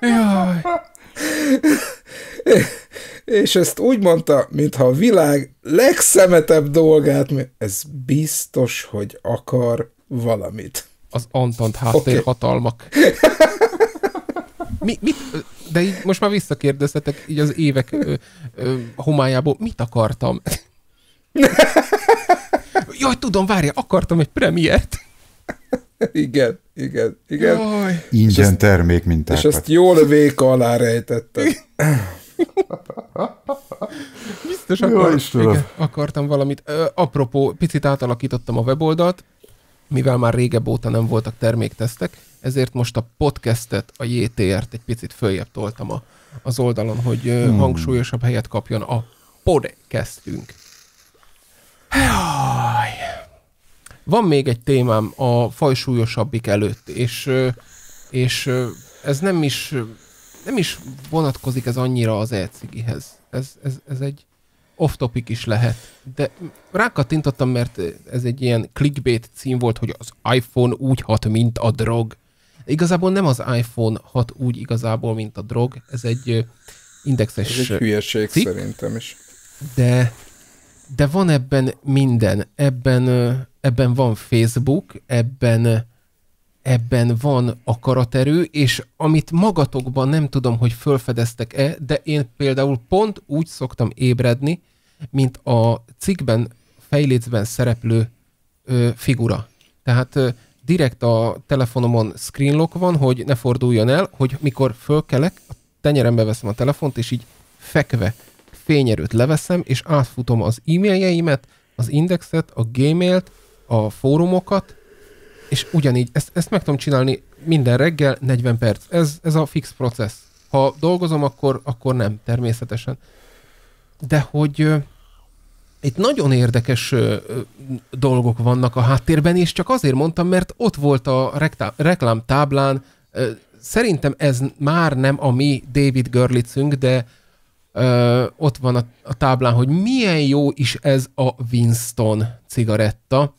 Jaj és ezt úgy mondta, mintha a világ legszemetebb dolgát, ez biztos, hogy akar valamit. Az Antant háttérhatalmak. Okay. mi, de így most már visszakérdeztetek így az évek ö, ö, homályából, mit akartam? Jaj, tudom, várja, akartam egy premiért igen, igen, igen. Jaj. Ingyen ezt, termék mint És ezt jól véka alá rejtetted. Biztos akar, igen, akartam valamit. Ö, apropó, picit átalakítottam a weboldalt, mivel már régebb óta nem voltak terméktesztek, ezért most a podcastet, a JTR-t egy picit följebb toltam a, az oldalon, hogy hmm. hangsúlyosabb helyet kapjon a podcastünk. Van még egy témám a fajsúlyosabbik előtt, és, és ez nem is, nem is vonatkozik ez annyira az elcigihez. Ez, ez, ez egy off-topic is lehet. De rákattintottam, mert ez egy ilyen clickbait cím volt, hogy az iPhone úgy hat, mint a drog. Igazából nem az iPhone hat úgy igazából, mint a drog. Ez egy indexes Ez egy hülyeség cikk, szerintem is. De, de van ebben minden. Ebben ebben van Facebook, ebben, ebben van akaraterő, és amit magatokban nem tudom, hogy fölfedeztek-e, de én például pont úgy szoktam ébredni, mint a cikkben, fejlécben szereplő ö, figura. Tehát ö, direkt a telefonomon screenlock van, hogy ne forduljon el, hogy mikor fölkelek, a tenyerembe veszem a telefont, és így fekve fényerőt leveszem, és átfutom az e-mailjeimet, az indexet, a gmailt, a fórumokat, és ugyanígy ezt, ezt meg tudom csinálni minden reggel 40 perc. Ez, ez a fix process Ha dolgozom, akkor, akkor nem, természetesen. De hogy itt nagyon érdekes ö, ö, dolgok vannak a háttérben, és csak azért mondtam, mert ott volt a reklám reklámtáblán, szerintem ez már nem a mi David Görlitzünk, de ö, ott van a, a táblán, hogy milyen jó is ez a Winston cigaretta,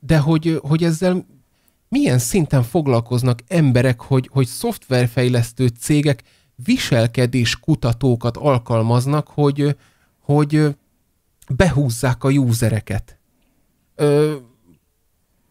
de hogy, hogy ezzel milyen szinten foglalkoznak emberek, hogy, hogy szoftverfejlesztő cégek viselkedés kutatókat alkalmaznak, hogy, hogy behúzzák a usereket.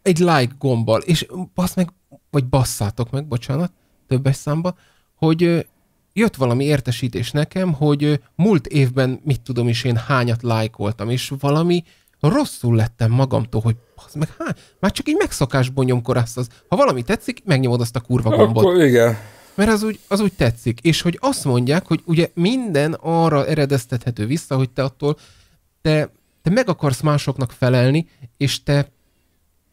egy like gombbal, és bassz meg, vagy basszátok meg, bocsánat, többes számba, hogy jött valami értesítés nekem, hogy múlt évben mit tudom is én hányat lájkoltam, és valami rosszul lettem magamtól, hogy az meg hát, már csak így megszokásból nyomkorász az. Ha valami tetszik, megnyomod azt a kurva gombot. Akkor igen. Mert az úgy, az úgy tetszik. És hogy azt mondják, hogy ugye minden arra eredeztethető vissza, hogy te attól, te, te meg akarsz másoknak felelni, és te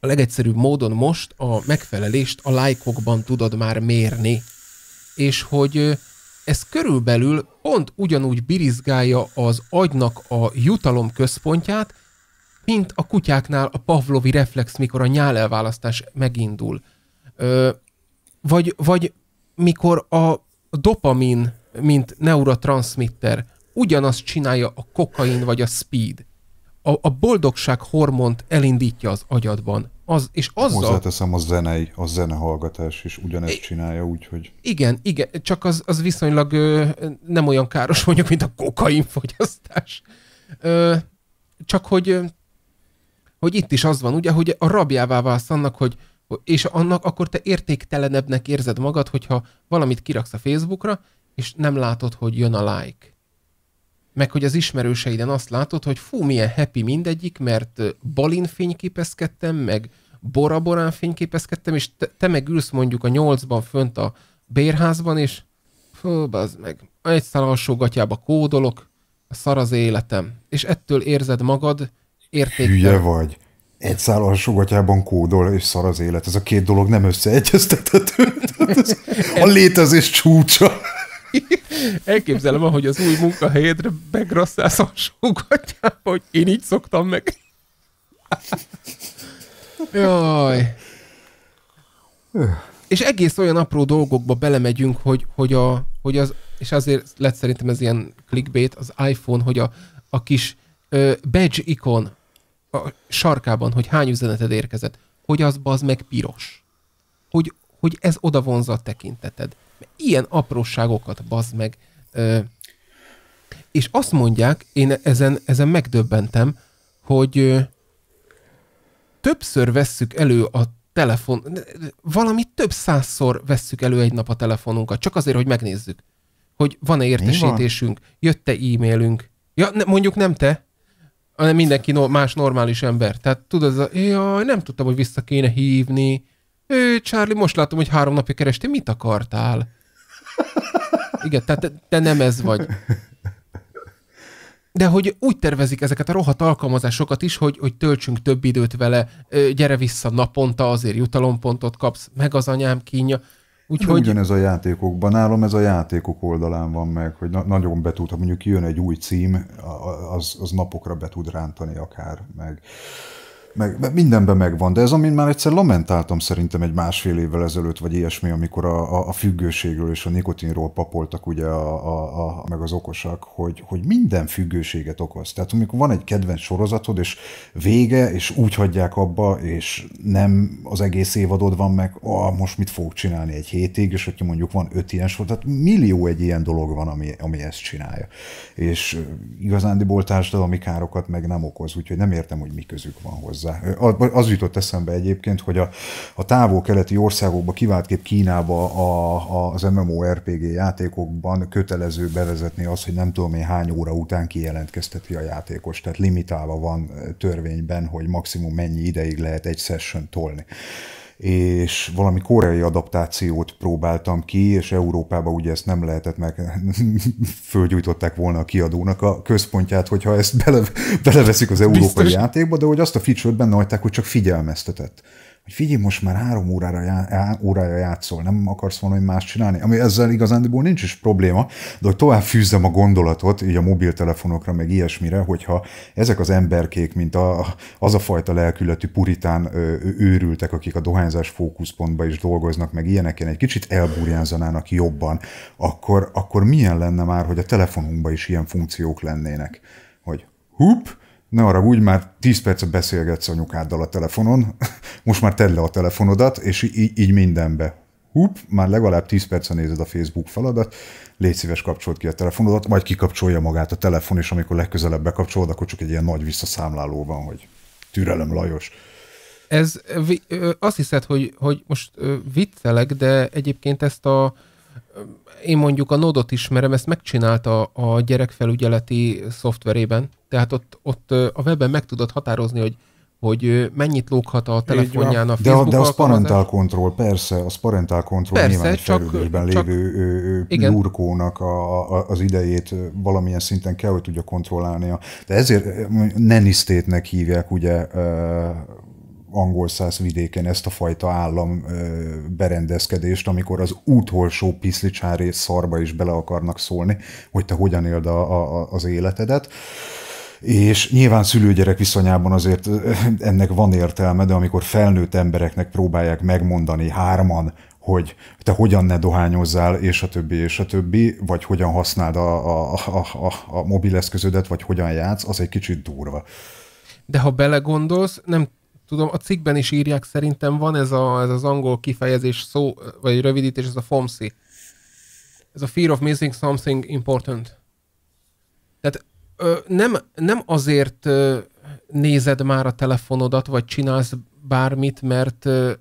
a legegyszerűbb módon most a megfelelést a lájkokban tudod már mérni. És hogy ez körülbelül pont ugyanúgy birizgálja az agynak a jutalom központját, mint a kutyáknál a pavlovi reflex, mikor a nyálelválasztás megindul. Ö, vagy, vagy mikor a dopamin, mint neurotranszmitter, ugyanazt csinálja a kokain vagy a speed. A, a boldogság hormont elindítja az agyadban. Az, és azzal... Hozzáteszem a zenei, a zenehallgatás is ugyanezt csinálja, úgyhogy... Igen, igen, csak az, az viszonylag ö, nem olyan káros mondjuk, mint a kokainfogyasztás. Ö, csak hogy hogy itt is az van, ugye, hogy a rabjává válsz annak, hogy és annak akkor te értéktelenebbnek érzed magad, hogyha valamit kiraksz a Facebookra, és nem látod, hogy jön a like. Meg hogy az ismerőseiden azt látod, hogy fú, milyen happy mindegyik, mert balin fényképezkedtem, meg boraborán fényképezkedtem, és te, te meg ülsz mondjuk a nyolcban fönt a bérházban, és fú, az meg, egy szal alsó gatyába kódolok, a szar az életem. És ettől érzed magad, érték. Hülye vagy. Egy szál alsógatyában kódol, és szar az élet. Ez a két dolog nem összeegyeztethető. a létezés csúcsa. Elképzelem, hogy az új munkahelyedre begrasszálsz alsógatyába, hogy én így szoktam meg. Jaj. És egész olyan apró dolgokba belemegyünk, hogy, hogy, a, hogy az, és azért lett szerintem ez ilyen clickbait, az iPhone, hogy a, a kis ö, badge ikon a sarkában, hogy hány üzeneted érkezett, hogy az bazd meg piros. Hogy, hogy ez oda vonza a tekinteted. Ilyen apróságokat bazd meg. Ö, és azt mondják, én ezen, ezen megdöbbentem, hogy ö, többször vesszük elő a telefon, valami több százszor vesszük elő egy nap a telefonunkat, csak azért, hogy megnézzük, hogy van-e értesítésünk, jött-e e-mailünk. Ja, ne, mondjuk nem te, hanem mindenki no, más normális ember. Tehát tudod, az a, jaj, nem tudtam, hogy vissza kéne hívni. Ő, Charlie, most látom, hogy három napja kerestél, mit akartál? Igen, tehát te, te nem ez vagy. De hogy úgy tervezik ezeket a rohadt alkalmazásokat is, hogy, hogy töltsünk több időt vele, gyere vissza naponta, azért jutalompontot kapsz, meg az anyám kínja. Úgyhogy... De ugyanez a játékokban, nálam ez a játékok oldalán van meg, hogy na- nagyon be tud, ha mondjuk jön egy új cím, az, az napokra be tud rántani akár, meg meg, mindenben megvan, de ez, amin már egyszer lamentáltam szerintem egy másfél évvel ezelőtt, vagy ilyesmi, amikor a, a, a függőségről és a nikotinról papoltak ugye a, a, a, meg az okosak, hogy, hogy minden függőséget okoz. Tehát amikor van egy kedvenc sorozatod, és vége, és úgy hagyják abba, és nem az egész évadod van meg, ah, most mit fogok csinálni egy hétig, és hogyha mondjuk van öt ilyen sor, tehát millió egy ilyen dolog van, ami, ami ezt csinálja. És igazándiból társadalmi károkat meg nem okoz, úgyhogy nem értem, hogy mi közük van hozzá hozzá. Az jutott eszembe egyébként, hogy a, a távol-keleti országokba, kiváltképp Kínába a, a, az MMORPG játékokban kötelező bevezetni az, hogy nem tudom én hány óra után kijelentkezteti a játékos. Tehát limitálva van törvényben, hogy maximum mennyi ideig lehet egy session tolni és valami koreai adaptációt próbáltam ki, és Európában ugye ezt nem lehetett, meg fölgyújtották volna a kiadónak a központját, hogyha ezt bele, beleveszik az európai Biztos. játékba, de hogy azt a feature-t benne hagyták, hogy csak figyelmeztetett hogy figyelj, most már három órára já, já, órája játszol, nem akarsz valami más csinálni? Ami ezzel igazándiból nincs is probléma, de hogy tovább fűzzem a gondolatot, így a mobiltelefonokra, meg ilyesmire, hogyha ezek az emberkék, mint a, az a fajta lelkületű puritán őrültek, akik a dohányzás fókuszpontba is dolgoznak, meg ilyeneken egy kicsit elburjánzanának jobban, akkor, akkor milyen lenne már, hogy a telefonunkban is ilyen funkciók lennének? Hogy hup, ne arra úgy, már 10 percet beszélgetsz anyukáddal a telefonon, most már tedd le a telefonodat, és így, így mindenbe. Hup, már legalább 10 percen nézed a Facebook feladat, légy szíves kapcsolt ki a telefonodat, majd kikapcsolja magát a telefon, és amikor legközelebb bekapcsolod, akkor csak egy ilyen nagy visszaszámláló van, hogy türelem Lajos. Ez, azt hiszed, hogy, hogy most viccelek, de egyébként ezt a én mondjuk a Nodot ismerem, ezt megcsinálta a gyerekfelügyeleti szoftverében, tehát ott, ott a webben meg tudod határozni, hogy hogy mennyit lóghat a telefonján a Facebook De, de az parental control, persze, az parental control persze, nyilván egy csak, csak, lévő igen. lurkónak a, a, az idejét valamilyen szinten kell, hogy tudja kontrollálnia. De ezért nenisztétnek hívják ugye angol száz vidéken ezt a fajta állam berendezkedést, amikor az utolsó piszlicsáré szarba is bele akarnak szólni, hogy te hogyan éld a, a, az életedet. És nyilván szülőgyerek viszonyában azért ennek van értelme, de amikor felnőtt embereknek próbálják megmondani hárman, hogy te hogyan ne dohányozzál, és a többi, és a többi, vagy hogyan használd a, a, a, a, a mobileszközödet, vagy hogyan játsz, az egy kicsit durva. De ha belegondolsz, nem tudom, a cikkben is írják, szerintem van ez, a, ez az angol kifejezés szó, vagy rövidítés, ez a FOMSI. Ez a Fear of Missing Something Important. Tehát ö, nem, nem azért ö, nézed már a telefonodat, vagy csinálsz bármit, mert ö,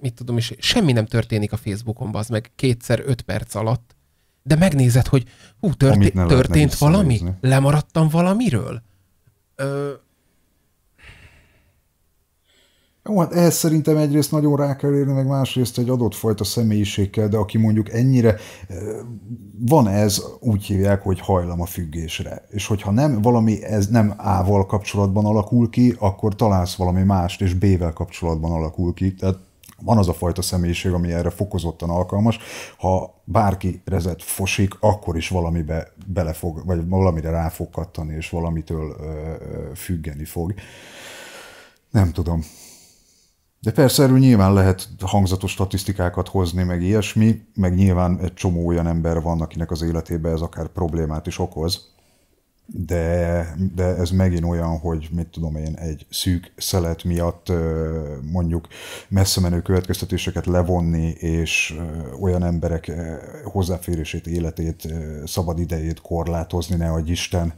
mit tudom is, semmi nem történik a Facebookon, az meg kétszer öt perc alatt, de megnézed, hogy hú, történt, történt valami? Lemaradtam valamiről? Ö, jó, hát ehhez szerintem egyrészt nagyon rá kell érni, meg másrészt egy adott fajta személyiség kell, de aki mondjuk ennyire, eh, van ez, úgy hívják, hogy hajlam a függésre. És hogyha nem, valami ez nem A-val kapcsolatban alakul ki, akkor találsz valami mást, és B-vel kapcsolatban alakul ki. Tehát van az a fajta személyiség, ami erre fokozottan alkalmas. Ha bárki rezet fosik, akkor is valamibe bele fog, vagy valamire rá fog kattani, és valamitől ö, eh, ö, eh, függeni fog. Nem tudom. De persze erről nyilván lehet hangzatos statisztikákat hozni, meg ilyesmi, meg nyilván egy csomó olyan ember van, akinek az életébe ez akár problémát is okoz, de, de ez megint olyan, hogy mit tudom én, egy szűk szelet miatt mondjuk messze menő következtetéseket levonni, és olyan emberek hozzáférését, életét, szabad idejét korlátozni, ne adj Isten,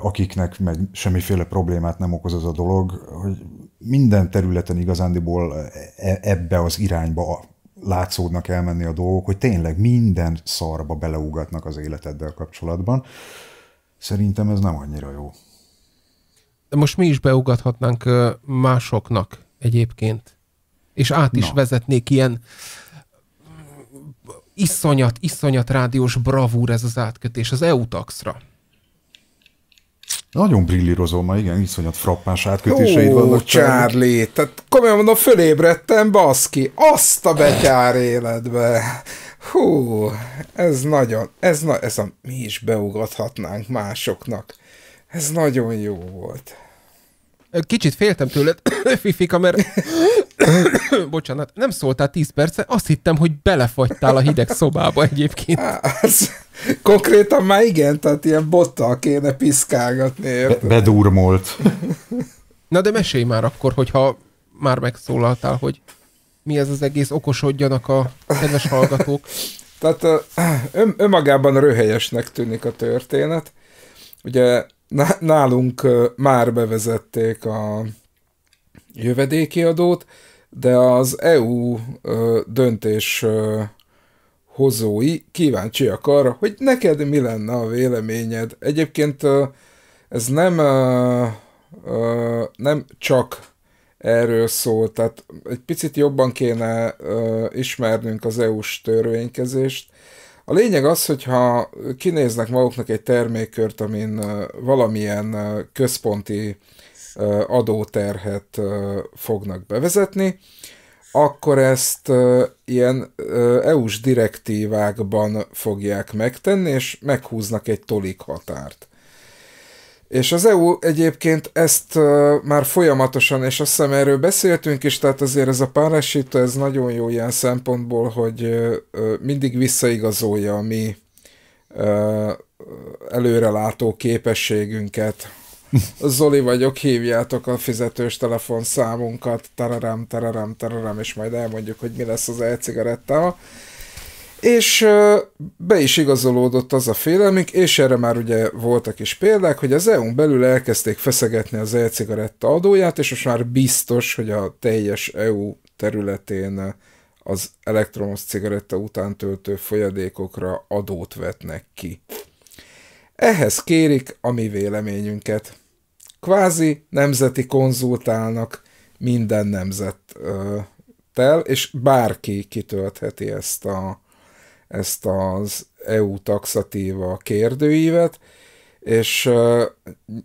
akiknek meg semmiféle problémát nem okoz ez a dolog, hogy minden területen igazándiból e-, ebbe az irányba látszódnak elmenni a dolgok, hogy tényleg minden szarba beleugatnak az életeddel kapcsolatban. Szerintem ez nem annyira jó. De most mi is beugathatnánk másoknak egyébként. És át is Na. vezetnék ilyen mm, iszonyat, iszonyat rádiós bravúr ez az átkötés az EU-taxra. Nagyon brillírozó ma, igen, iszonyat frappás átkötéseid Ó, vannak. Charlie, tehát komolyan mondom, fölébredtem, baszki, azt a betyár életbe. Hú, ez nagyon, ez, na, ez a, mi is beugathatnánk másoknak. Ez nagyon jó volt. Kicsit féltem tőled, Fifika, mert bocsánat, nem szóltál 10 perce, azt hittem, hogy belefagytál a hideg szobába egyébként. Az, konkrétan már igen, tehát ilyen bottal kéne piszkálgatni. Be- bedurmolt. Na de mesélj már akkor, hogyha már megszólaltál, hogy mi ez az egész, okosodjanak a kedves hallgatók. Tehát ön, önmagában röhelyesnek tűnik a történet. Ugye nálunk már bevezették a jövedéki adót, de az EU döntés hozói kíváncsiak arra, hogy neked mi lenne a véleményed. Egyébként ez nem, nem csak erről szól, tehát egy picit jobban kéne ismernünk az EU-s törvénykezést, a lényeg az, hogyha kinéznek maguknak egy termékkört, amin valamilyen központi adóterhet fognak bevezetni, akkor ezt ilyen EU-s direktívákban fogják megtenni, és meghúznak egy tolik határt. És az EU egyébként ezt már folyamatosan, és azt hiszem erről beszéltünk is, tehát azért ez a párásító, ez nagyon jó ilyen szempontból, hogy mindig visszaigazolja a mi előrelátó képességünket. Zoli vagyok, hívjátok a fizetős telefonszámunkat, tararam, tararam, tararam, és majd elmondjuk, hogy mi lesz az e-cigarettával. És be is igazolódott az a félelmünk, és erre már ugye voltak is példák, hogy az EU-n belül elkezdték feszegetni az e-cigaretta adóját, és most már biztos, hogy a teljes EU területén az elektromos cigaretta után töltő folyadékokra adót vetnek ki. Ehhez kérik a mi véleményünket. Kvázi nemzeti konzultálnak minden nemzettel, és bárki kitöltheti ezt a ezt az EU taxatíva kérdőívet, és uh,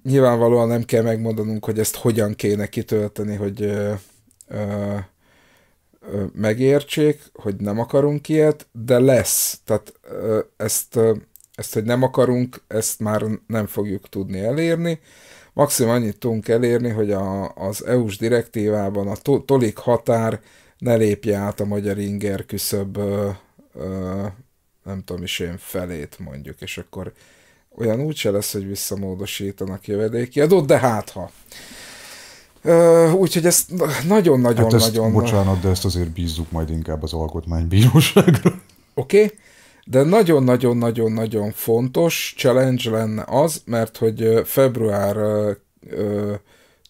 nyilvánvalóan nem kell megmondanunk, hogy ezt hogyan kéne kitölteni, hogy uh, uh, megértsék, hogy nem akarunk ilyet, de lesz. Tehát uh, ezt, uh, ezt, hogy nem akarunk, ezt már nem fogjuk tudni elérni. Maximum annyit tudunk elérni, hogy a, az EU-s direktívában a to, tolik határ ne lépje át a magyar inger küszöb uh, nem tudom is én felét mondjuk, és akkor olyan úgyse lesz, hogy visszamódosítanak jövedéki adót, de hát ha. Úgyhogy ezt nagyon-nagyon-nagyon... Hát ezt, nagyon... Bocsánat, de ezt azért bízzuk majd inkább az alkotmánybíróságra. Oké, okay. de nagyon-nagyon-nagyon-nagyon fontos challenge lenne az, mert hogy február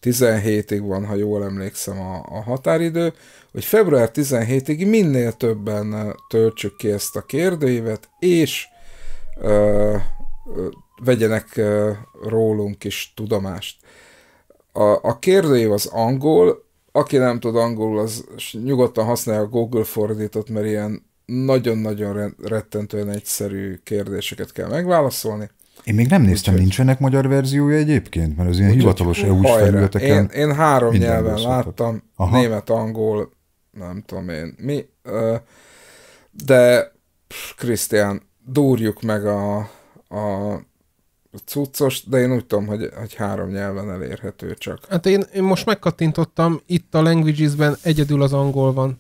17-ig van, ha jól emlékszem a, a határidő, hogy február 17-ig minél többen töltsük ki ezt a kérdőívet, és ö, ö, vegyenek ö, rólunk is tudomást. A, a kérdőív az angol, aki nem tud angolul, az nyugodtan használja a Google fordítót, mert ilyen nagyon-nagyon rettentően egyszerű kérdéseket kell megválaszolni. Én még nem néztem, Úgyhogy... nincsenek magyar verziója egyébként, mert az ilyen Úgy hivatalos EU-s felületeken. Én, én három nyelven láttam, Aha. német, angol, nem tudom én mi, de Krisztián, dúrjuk meg a, a cuccost, de én úgy tudom, hogy, hogy három nyelven elérhető csak. Hát én, én most megkattintottam, itt a Languages-ben egyedül az angol van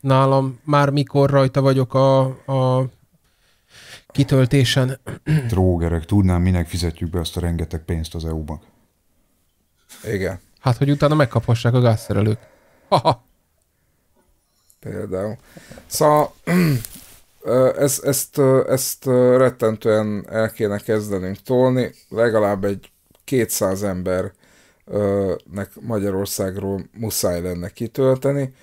nálam, már mikor rajta vagyok a, a kitöltésen. Trógerek, tudnám, minek fizetjük be azt a rengeteg pénzt az EU-ban. Igen. Hát, hogy utána megkaphassák a gázszerelők. Haha. Például. Szóval ez, ezt, ezt rettentően el kéne kezdenünk tolni. Legalább egy 200 embernek Magyarországról muszáj lenne kitölteni.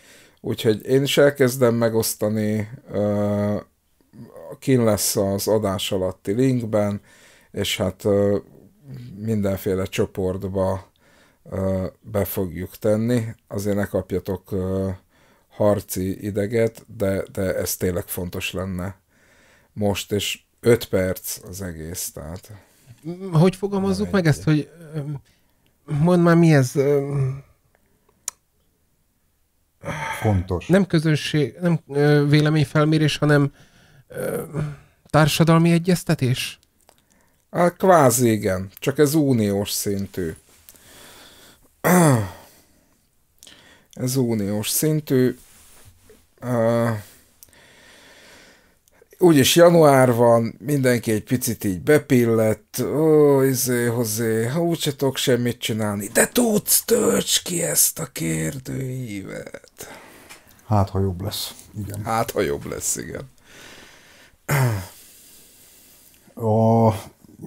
Úgyhogy én is elkezdem megosztani kin lesz az adás alatti linkben, és hát mindenféle csoportba be fogjuk tenni. Azért ne kapjatok harci ideget, de, de ez tényleg fontos lenne most, és 5 perc az egész, tehát... Hogy fogalmazzuk meg ezt, hogy mondd már mi ez... Fontos. Nem közönség, nem véleményfelmérés, hanem társadalmi egyeztetés? A kvázi igen, csak ez uniós szintű. Ez uniós szintű. Uh, úgyis január van, mindenki egy picit így bepillett, ó, izé, hozé, ha úgyse tudok semmit csinálni, de tudsz, tölts ki ezt a kérdőívet. Hát, ha jobb lesz, igen. Hát, ha jobb lesz, igen. A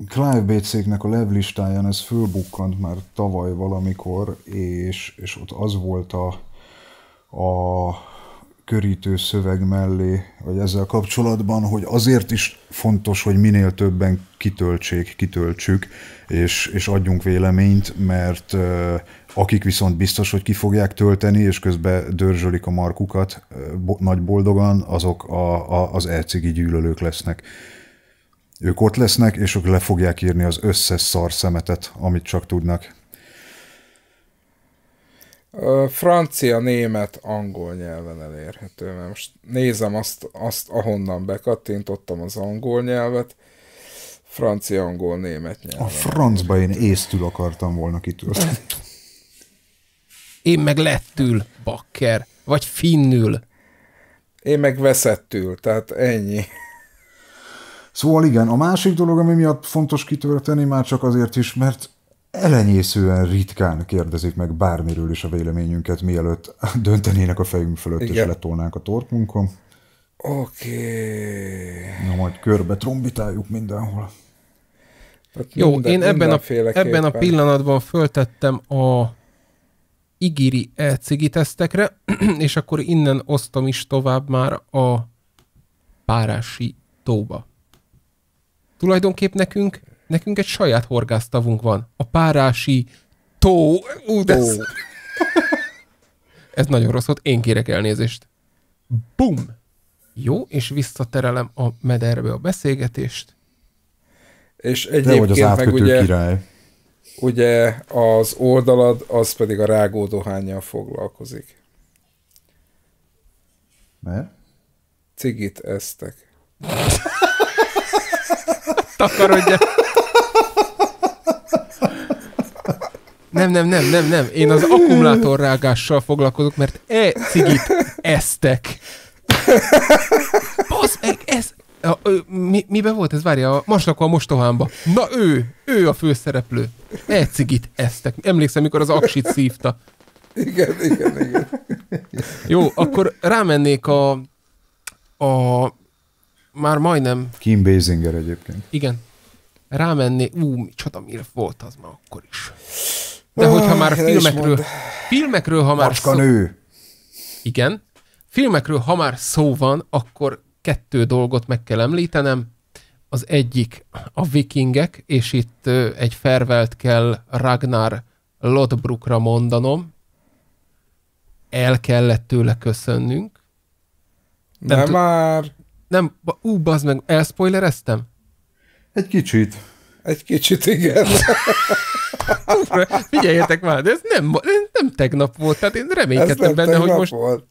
Clive bates a levlistáján ez fölbukkant már tavaly valamikor, és, és ott az volt a, a körítő szöveg mellé, vagy ezzel kapcsolatban, hogy azért is fontos, hogy minél többen kitöltsék, kitöltsük, és, és adjunk véleményt, mert akik viszont biztos, hogy ki fogják tölteni, és közben dörzsölik a markukat nagy boldogan, azok a, a, az elcigi gyűlölők lesznek. Ők ott lesznek, és ők le fogják írni az összes szar szemetet, amit csak tudnak. Francia, német, angol nyelven elérhető, mert most nézem azt, azt ahonnan bekattintottam az angol nyelvet, francia, angol, német nyelven. A francba én észtül akartam volna kitölteni. Én meg lettül, bakker. Vagy finnül. Én meg veszettül, tehát ennyi. Szóval igen, a másik dolog, ami miatt fontos kitörteni, már csak azért is, mert elenyészően ritkán kérdezik meg bármiről is a véleményünket, mielőtt döntenének a fejünk fölött, igen. és letolnánk a torkunkon. Oké. Okay. Na majd körbe trombitáljuk mindenhol. Tehát Jó, minden, én ebben a, ebben a pillanatban föltettem a ígéri e és akkor innen osztom is tovább már a párási tóba. Tulajdonképp nekünk, nekünk egy saját horgásztavunk van. A párási tó. Ú, de ez... ez nagyon rossz volt, én kérek elnézést. Bum! Jó, és visszaterelem a mederbe a beszélgetést. És egyébként meg ugye... Király ugye az oldalad, az pedig a rágó foglalkozik. Mert? Cigit eztek. Takarodja. Nem, nem, nem, nem, nem. Én az akkumulátor rágással foglalkozok, mert e cigit eztek. Basz meg, ez, a, ö, mi, miben volt ez? Várja, a Masnakó a mostohámba. Na ő, ő a főszereplő. Egy cigit eztek. Emlékszem, mikor az aksit szívta. Igen, igen, igen. Jó, akkor rámennék a, a már majdnem... Kim Basinger egyébként. Igen. Rámenné, ú, csoda mire volt az már akkor is. De hogyha már ah, filmekről, filmekről, ha már Macska szó... nő. Igen. Filmekről, ha már szó van, akkor kettő dolgot meg kell említenem. Az egyik a vikingek, és itt egy fervelt kell Ragnar Lodbrokra mondanom. El kellett tőle köszönnünk. Nem, nem már. Nem, ú, bazd meg, elspoilereztem? Egy kicsit. Egy kicsit, igen. Figyeljetek már, de ez nem, nem tegnap volt, tehát én reménykedtem benne, hogy most... Volt.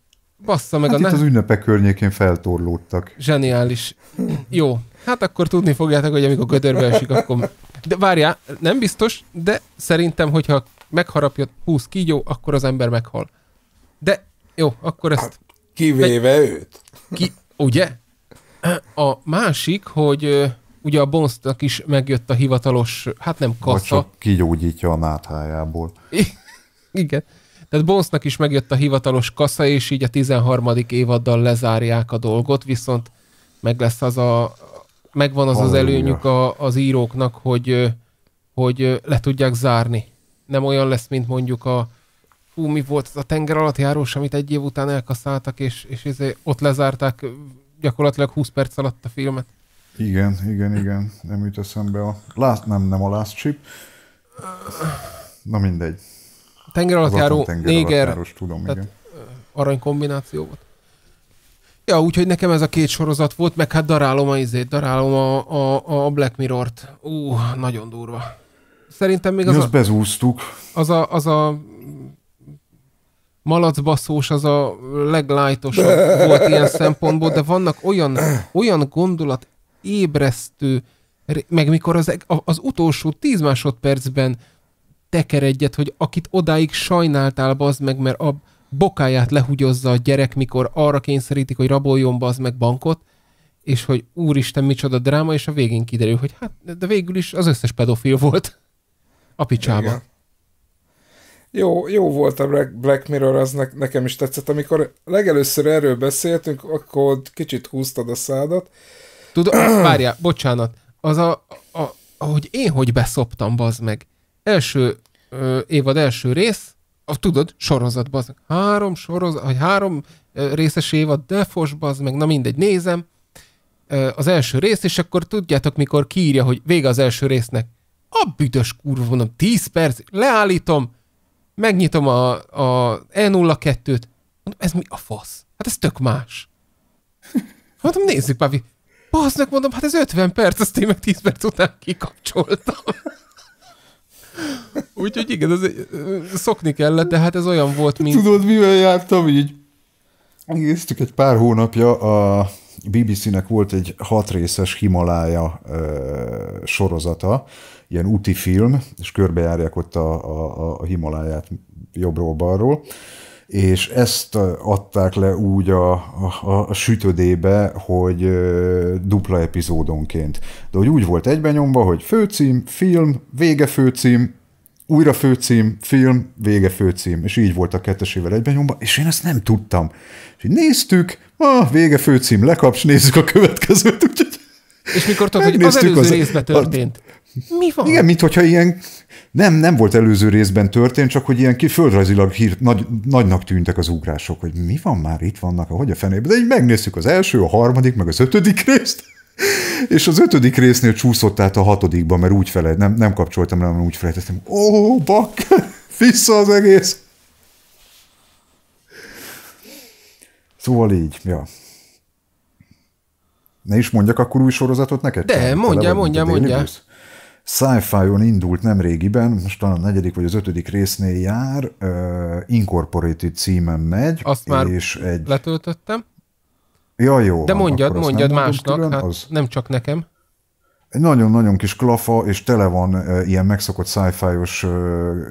Bassza meg hát a... Itt ne... az ünnepek környékén feltorlódtak. Zseniális. Jó, hát akkor tudni fogjátok, hogy amikor gödörbe esik, akkor... De várjál, nem biztos, de szerintem, hogyha megharapja 20 kígyó, akkor az ember meghal. De jó, akkor ezt... Kivéve meg... őt. Ki... Ugye? A másik, hogy ugye a Bonsznak is megjött a hivatalos, hát nem kassa. Vagy csak kigyógyítja a náthájából. igen. Tehát Bonesnak is megjött a hivatalos kasza, és így a 13. évaddal lezárják a dolgot, viszont meg lesz az a, megvan az az előnyük a, az íróknak, hogy, hogy le tudják zárni. Nem olyan lesz, mint mondjuk a hú, mi volt az a tenger alatt járós, amit egy év után elkaszáltak, és, és izé ott lezárták gyakorlatilag 20 perc alatt a filmet. Igen, igen, igen. Nem jut eszembe a... Last, nem, nem a Last Chip. Na mindegy tengeralattjáró, néger, tudom, tehát igen. aranykombináció kombináció volt. Ja, úgyhogy nekem ez a két sorozat volt, meg hát darálom a izét, darálom a, a, a Black Mirror-t. Ú, nagyon durva. Szerintem még Mi az azt a, bezúztuk. Az a, az a malacbaszós, az a leglájtosabb volt ilyen szempontból, de vannak olyan, olyan gondolat ébresztő, meg mikor az, e- az utolsó tíz másodpercben teker egyet, hogy akit odáig sajnáltál, bazd meg, mert a bokáját lehugyozza a gyerek, mikor arra kényszerítik, hogy raboljon bazd meg bankot, és hogy úristen, micsoda dráma, és a végén kiderül, hogy hát, de végül is az összes pedofil volt a picsában. Jó, jó volt a Black Mirror, az ne, nekem is tetszett. Amikor legelőször erről beszéltünk, akkor kicsit húztad a szádat. Tudod, várjál, bocsánat, az a, a, hogy én hogy beszoptam, bazd meg első ö, évad első rész, a, tudod, sorozat, bazd, három sorozat, vagy három ö, részes évad, de fos, bazd, meg na mindegy, nézem ö, az első rész, és akkor tudjátok, mikor kiírja, hogy vége az első résznek. A büdös kurva, mondom, 10 perc, leállítom, megnyitom a, a E02-t, mondom, ez mi a fasz? Hát ez tök más. Mondom, nézzük már, Basznak, mondom, hát ez 50 perc, azt én meg 10 perc után kikapcsoltam. Úgyhogy igen, ez, szokni kellett, de hát ez olyan volt, mint... Tudod, mivel jártam így? Néztük egy pár hónapja, a BBC-nek volt egy hatrészes Himalája ö, sorozata, ilyen úti film, és körbejárják ott a, a, a Himaláját jobbról-balról, és ezt adták le úgy a, a, a sütödébe, hogy dupla epizódonként. De hogy úgy volt egyben nyomva, hogy főcím, film, vége főcím, újra főcím, film, vége főcím, és így volt a kettesével egyben nyomva, és én ezt nem tudtam. És így néztük, ah, vége főcím, lekaps, nézzük a következőt, úgyhogy és mikor tudod, hogy az előző az, részben történt. Mi van? Igen, mint hogyha ilyen, nem, nem volt előző részben történt, csak hogy ilyen földrajzilag hír, nagy, nagynak tűntek az ugrások, hogy mi van már itt vannak, ahogy a fenébe, de így megnézzük az első, a harmadik, meg az ötödik részt, és az ötödik résznél csúszott át a hatodikba, mert úgy felejt, nem, nem kapcsoltam rá, mert úgy felejtettem, ó, oh, bak, vissza az egész. Szóval így, ja. Ne is mondjak akkor új sorozatot neked? De, mondja, mondja, mondja. Sci-Fi-on indult nemrégiben, most talán a negyedik vagy az ötödik résznél jár, uh, Incorporated címen megy. Azt már és egy... letöltöttem. Ja, jó. De mondjad, mondjad másnak, külön, hát az... nem csak nekem egy nagyon-nagyon kis klafa, és tele van ilyen megszokott sci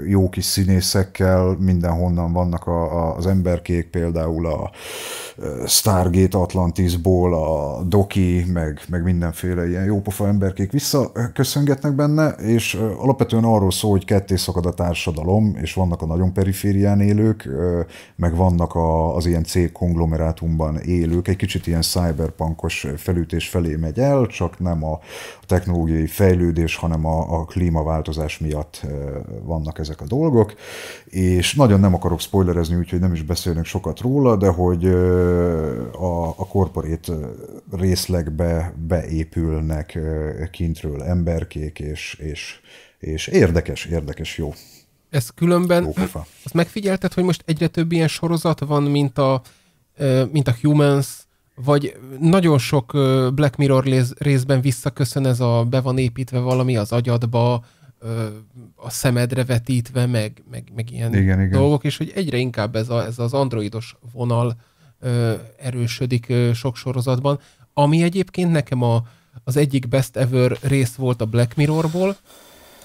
jó kis színészekkel, mindenhonnan vannak a, a, az emberkék, például a Stargate Atlantisból, a Doki, meg, meg mindenféle ilyen jópofa emberkék visszaköszöngetnek benne, és alapvetően arról szól, hogy ketté szakad a társadalom, és vannak a nagyon periférián élők, meg vannak a, az ilyen cég konglomerátumban élők, egy kicsit ilyen cyberpunkos felütés felé megy el, csak nem a technológiai fejlődés, hanem a, a klímaváltozás miatt vannak ezek a dolgok, és nagyon nem akarok spoilerezni, úgyhogy nem is beszélünk sokat róla, de hogy a, a korporét részlegbe beépülnek kintről emberkék, és, és, és érdekes, érdekes, jó. Ez különben, azt megfigyelted, hogy most egyre több ilyen sorozat van, mint a, mint a Humans, vagy nagyon sok Black Mirror részben visszaköszön ez a be van építve valami az agyadba, a szemedre vetítve, meg, meg, meg ilyen igen, igen. dolgok, és hogy egyre inkább ez, a, ez az androidos vonal erősödik sok sorozatban, ami egyébként nekem a, az egyik best ever rész volt a Black Mirrorból,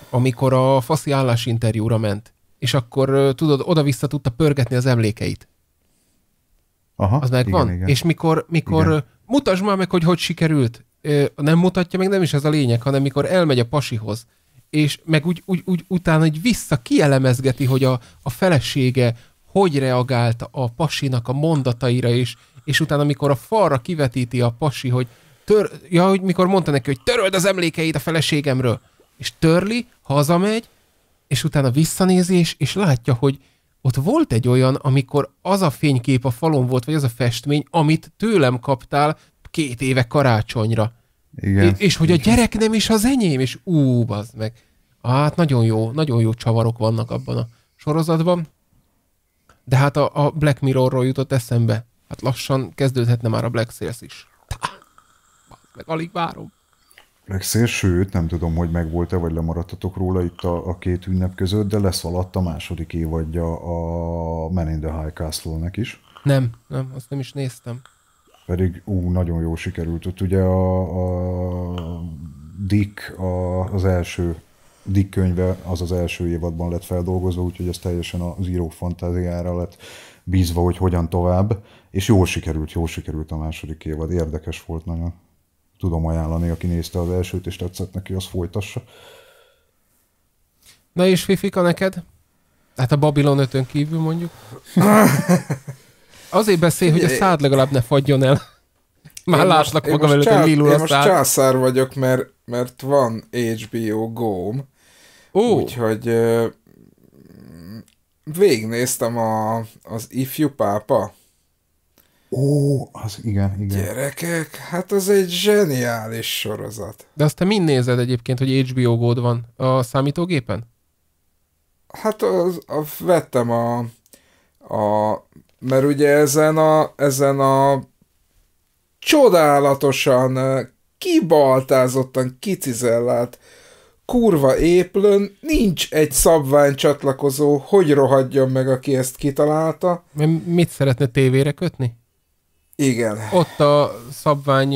amikor a faszi állásinterjúra ment, és akkor tudod, oda-vissza tudta pörgetni az emlékeit. Aha, az megvan. Igen, igen. És mikor, mikor mutasd már meg, hogy hogy sikerült. Nem mutatja meg, nem is ez a lényeg, hanem mikor elmegy a pasihoz, és meg úgy, úgy, úgy utána egy vissza kielemezgeti, hogy a, a felesége hogy reagált a pasinak a mondataira, is, és utána, amikor a falra kivetíti a pasi, hogy tör, ja, hogy mikor mondta neki, hogy töröld az emlékeit a feleségemről, és törli, hazamegy, és utána visszanézi, és, és látja, hogy, ott volt egy olyan, amikor az a fénykép a falon volt, vagy az a festmény, amit tőlem kaptál két éve karácsonyra. Igen. És, és hogy a gyerek nem is az enyém, és ú, az meg. Hát nagyon jó, nagyon jó csavarok vannak abban a sorozatban. De hát a, a Black Mirrorról jutott eszembe. Hát lassan kezdődhetne már a Black Sales is. Meg alig várom meg sőt, nem tudom, hogy megvolt-e, vagy lemaradtatok róla itt a, a két ünnep között, de alatt a második évadja a Men in the High Castle-nek is. Nem, nem, azt nem is néztem. Pedig ú, nagyon jó sikerült. Ott ugye a, a Dick a, az első Dick könyve az az első évadban lett feldolgozva, úgyhogy ez teljesen az író fantáziára lett bízva, hogy hogyan tovább, és jól sikerült, jól sikerült a második évad, érdekes volt nagyon tudom ajánlani, aki nézte az elsőt és tetszett neki, az folytassa. Na és Fifika neked? Hát a Babylon 5 kívül mondjuk. Azért beszél, hogy a szád legalább ne fagyjon el. Már láslak magam előtt, hogy lilul Én most császár vagyok, mert, mert van HBO go Ó. Úgyhogy végnéztem a, az ifjú pápa Ó, az igen, igen. Gyerekek, hát az egy zseniális sorozat. De azt te mind nézed egyébként, hogy HBO gód van a számítógépen? Hát az, a, vettem a, a... Mert ugye ezen a, ezen a csodálatosan kibaltázottan kicizellált kurva éplőn nincs egy szabvány csatlakozó, hogy rohadjon meg, aki ezt kitalálta. Mit szeretne tévére kötni? Igen. Ott a szabvány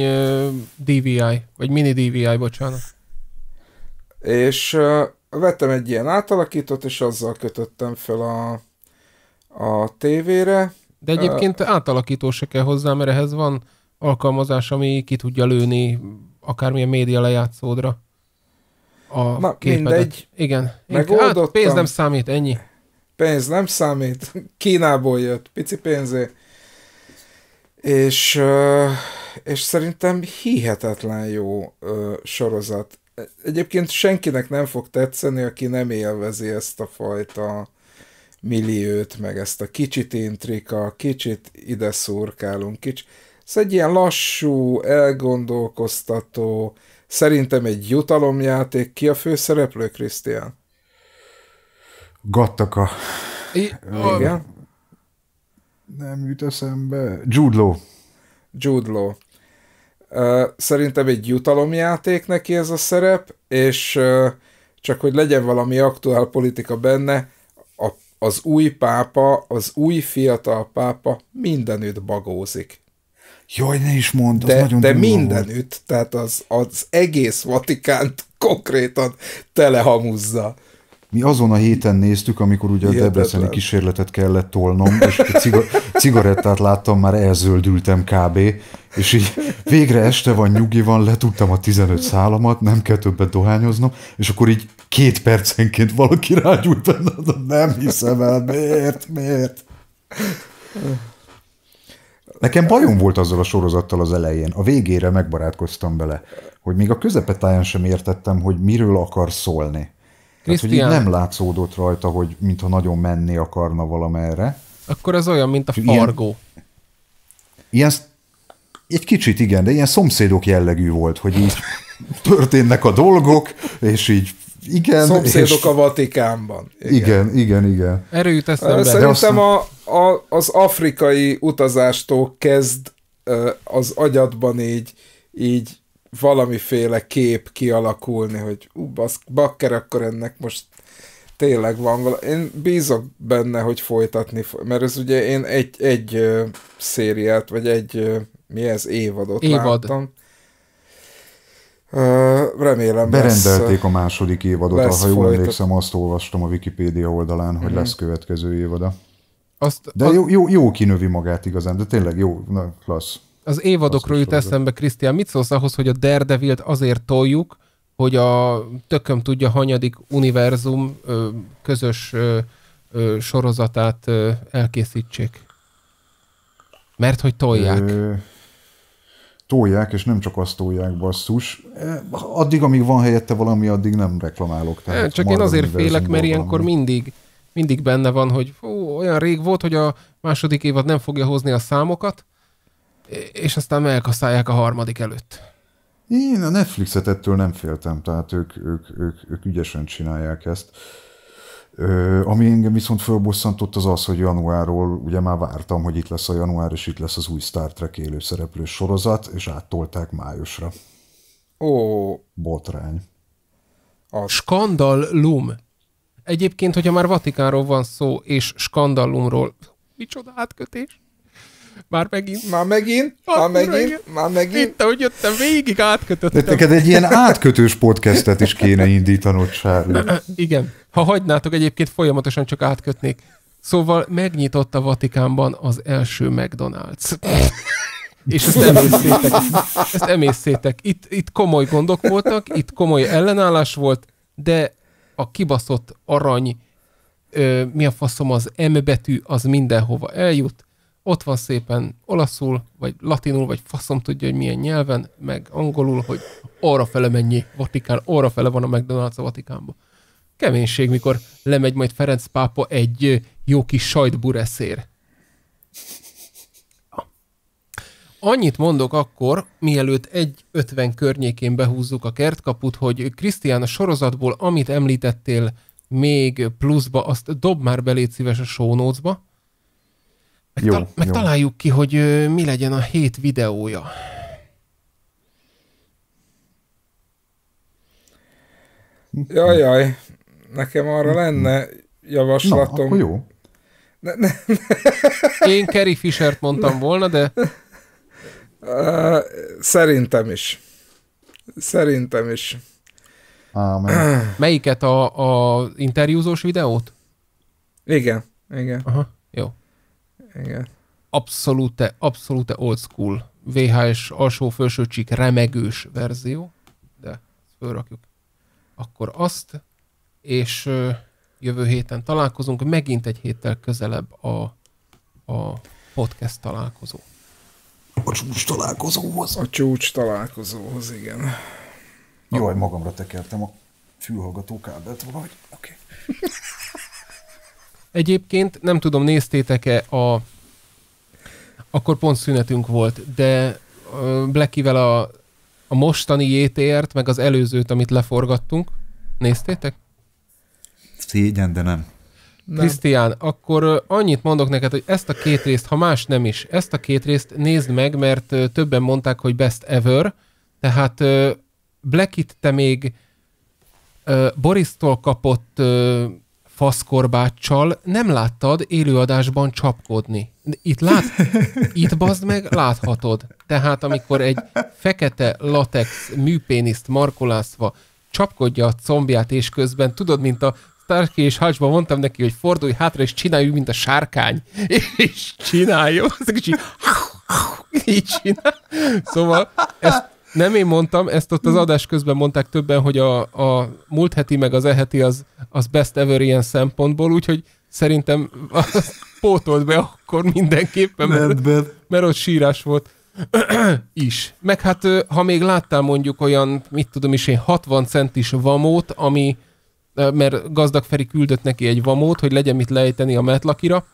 DVI, vagy mini DVI, bocsánat. És uh, vettem egy ilyen átalakítót, és azzal kötöttem fel a, a tévére. De egyébként uh, átalakító se kell hozzá, mert ehhez van alkalmazás, ami ki tudja lőni akármilyen média lejátszódra a Na, képedet. mindegy. Igen. Hát Megoldottam. Hát, pénz nem számít, ennyi. Pénz nem számít. Kínából jött, pici pénzé. És, és szerintem hihetetlen jó sorozat. Egyébként senkinek nem fog tetszeni, aki nem élvezi ezt a fajta milliót, meg ezt a kicsit intrika, kicsit ide szurkálunk, kicsit. Ez egy ilyen lassú, elgondolkoztató, szerintem egy jutalomjáték. Ki a főszereplő, Krisztián? Gattaka. I- Igen? Nem jut eszembe. Jude Law. Jude Law. Szerintem egy jutalomjáték neki ez a szerep, és csak hogy legyen valami aktuál politika benne, az új pápa, az új fiatal pápa mindenütt bagózik. Jaj, ne is mondd, de, az nagyon De mindenütt, volt. tehát az, az egész Vatikánt konkrétan telehamuzza. Mi azon a héten néztük, amikor ugye a debreceni kísérletet kellett tolnom, és ciga- cigarettát láttam, már elzöldültem kb. És így végre este van, nyugi van, letudtam a 15 szálamat, nem kell többet dohányoznom, és akkor így két percenként valaki rágyújt benne, nem hiszem el, miért, miért? Nekem bajom volt azzal a sorozattal az elején. A végére megbarátkoztam vele, hogy még a közepetáján sem értettem, hogy miről akar szólni. Christian... Tehát, hogy nem látszódott rajta, hogy mintha nagyon menni akarna valamerre. Akkor ez olyan, mint a fargó. Ilyen, ilyen, egy kicsit igen, de ilyen szomszédok jellegű volt, hogy így történnek a dolgok, és így igen. Szomszédok és... a Vatikánban. Igen, igen, igen. igen. Erre jut eszembe. Szerintem a, a, az afrikai utazástól kezd az agyadban így, így valamiféle kép kialakulni, hogy ú, basz, bakker, akkor ennek most tényleg van vala. Én bízok benne, hogy folytatni, mert ez ugye én egy, egy szériát, vagy egy, mi ez, évadot Évad. láttam. Remélem Berendelték lesz, a második évadot, ha jól folytat. emlékszem, azt olvastam a Wikipédia oldalán, hogy mm-hmm. lesz következő évada. Azt, de a... jó, jó, jó kinövi magát igazán, de tényleg jó, na, klassz az évadokról jut eszembe, Krisztián, mit szólsz ahhoz, hogy a daredevil azért toljuk, hogy a tököm tudja hanyadik univerzum ö, közös ö, ö, sorozatát ö, elkészítsék? Mert hogy tolják. Ö, tolják, és nem csak azt tolják, basszus. Addig, amíg van helyette valami, addig nem reklamálok. Tehát csak én azért félek, mert ilyenkor valami. mindig mindig benne van, hogy ó, olyan rég volt, hogy a második évad nem fogja hozni a számokat, és aztán megkasztálják a harmadik előtt. Én a Netflixet ettől nem féltem, tehát ők, ők, ők, ők ügyesen csinálják ezt. Ö, ami engem viszont fölbosszantott az az, hogy januárról, ugye már vártam, hogy itt lesz a január, és itt lesz az új Star Trek szereplő sorozat, és áttolták májusra. Ó. Botrány. A skandallum. Egyébként, hogyha már Vatikánról van szó, és skandallumról, micsoda átkötés? Már megint. Már megint, már, már megint, megint, már megint. Itt, ahogy jöttem, végig átkötöttem. De neked egy ilyen átkötős podcastet is kéne indítanod, Sárli. Igen. Ha hagynátok, egyébként folyamatosan csak átkötnék. Szóval megnyitott a Vatikánban az első McDonald's. És ezt emészszétek. Ezt emészszétek. Itt, itt komoly gondok voltak, itt komoly ellenállás volt, de a kibaszott arany, ö, mi a faszom, az M betű, az mindenhova eljut ott van szépen olaszul, vagy latinul, vagy faszom tudja, hogy milyen nyelven, meg angolul, hogy arra fele mennyi Vatikán, arra fele van a McDonald's a Vatikánban. Keménység, mikor lemegy majd Ferenc pápa egy jó kis sajtbureszér. Annyit mondok akkor, mielőtt egy ötven környékén behúzzuk a kertkaput, hogy Krisztián a sorozatból, amit említettél még pluszba, azt dob már belé szíves a show notes-ba meg, jó, Megtaláljuk jó. találjuk ki, hogy mi legyen a hét videója. Jajjaj, jaj. nekem arra lenne javaslatom. Na, akkor jó. Ne, ne, ne. Én Kerry Fishert mondtam ne. volna, de... Uh, szerintem is. Szerintem is. Amen. Melyiket? A, a interjúzós videót? Igen, igen. Aha, jó. Igen. Abszolút, abszolút old school. VHS alsó-felső csík remegős verzió, de fölrakjuk. Akkor azt, és jövő héten találkozunk, megint egy héttel közelebb a, a podcast találkozó. A csúcs találkozóhoz. A csúcs találkozóhoz, igen. Jaj, magamra tekertem a fülhallgató kábelt vagy? Oké. Okay. Egyébként nem tudom, néztétek-e a... Akkor pont szünetünk volt, de Blackivel a, a mostani JTR-t, meg az előzőt, amit leforgattunk. Néztétek? Szégyen, de nem. Nem. Krisztián, akkor annyit mondok neked, hogy ezt a két részt, ha más nem is, ezt a két részt nézd meg, mert többen mondták, hogy best ever, tehát Blackit te még Boris-tól kapott faszkorbáccsal nem láttad élőadásban csapkodni. Itt lát, itt bazd meg, láthatod. Tehát amikor egy fekete latex műpéniszt markolászva csapkodja a combját, és közben tudod, mint a Starkey és Hatchban mondtam neki, hogy fordulj hátra, és csináljuk, mint a sárkány. És csinálj, így csinál. Szóval ezt nem én mondtam, ezt ott az adás közben mondták többen, hogy a, a múlt heti meg az eheti az, az best ever ilyen szempontból, úgyhogy szerintem azt pótolt be akkor mindenképpen, mert, mert ott sírás volt is. Meg hát, ha még láttál mondjuk olyan, mit tudom is én, 60 centis vamót, ami, mert gazdag Feri küldött neki egy vamót, hogy legyen mit lejteni a metlakira,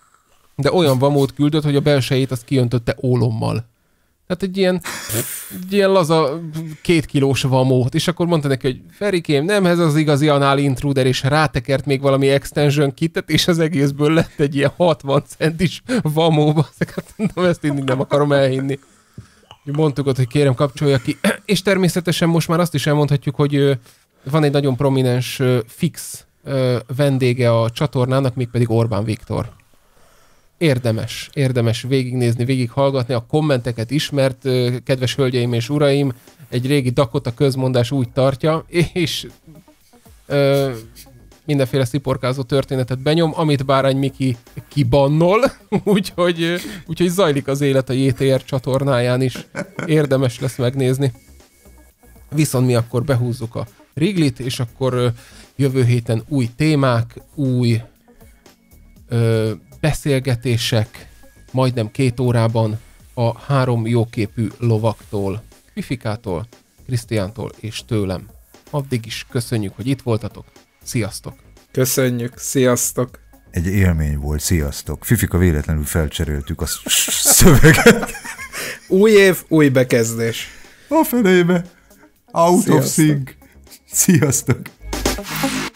de olyan vamót küldött, hogy a belsejét azt kiöntötte ólommal. Tehát egy ilyen, egy ilyen laza két kilós vamót, és akkor mondta neki, hogy Ferikém, nem ez az igazi anál intruder, és rátekert még valami extension kitet, és az egészből lett egy ilyen 60 centis vamóba. Hát nem, ezt én nem akarom elhinni. Mondtuk ott, hogy kérem kapcsolja ki. És természetesen most már azt is elmondhatjuk, hogy van egy nagyon prominens fix vendége a csatornának, mégpedig Orbán Viktor érdemes, érdemes végignézni, végighallgatni a kommenteket is, mert kedves hölgyeim és uraim, egy régi Dakota közmondás úgy tartja, és ö, mindenféle sziporkázó történetet benyom, amit Bárány Miki kibannol, úgyhogy, úgyhogy zajlik az élet a JTR csatornáján is. Érdemes lesz megnézni. Viszont mi akkor behúzzuk a riglit, és akkor jövő héten új témák, új ö, beszélgetések majdnem két órában a három jóképű lovaktól, Pifikától, Krisztiántól és tőlem. Addig is köszönjük, hogy itt voltatok. Sziasztok! Köszönjük, sziasztok! Egy élmény volt, sziasztok. Fifika véletlenül felcseréltük a szöveget. új év, új bekezdés. A felébe. Out sziasztok. of sync. Sziasztok.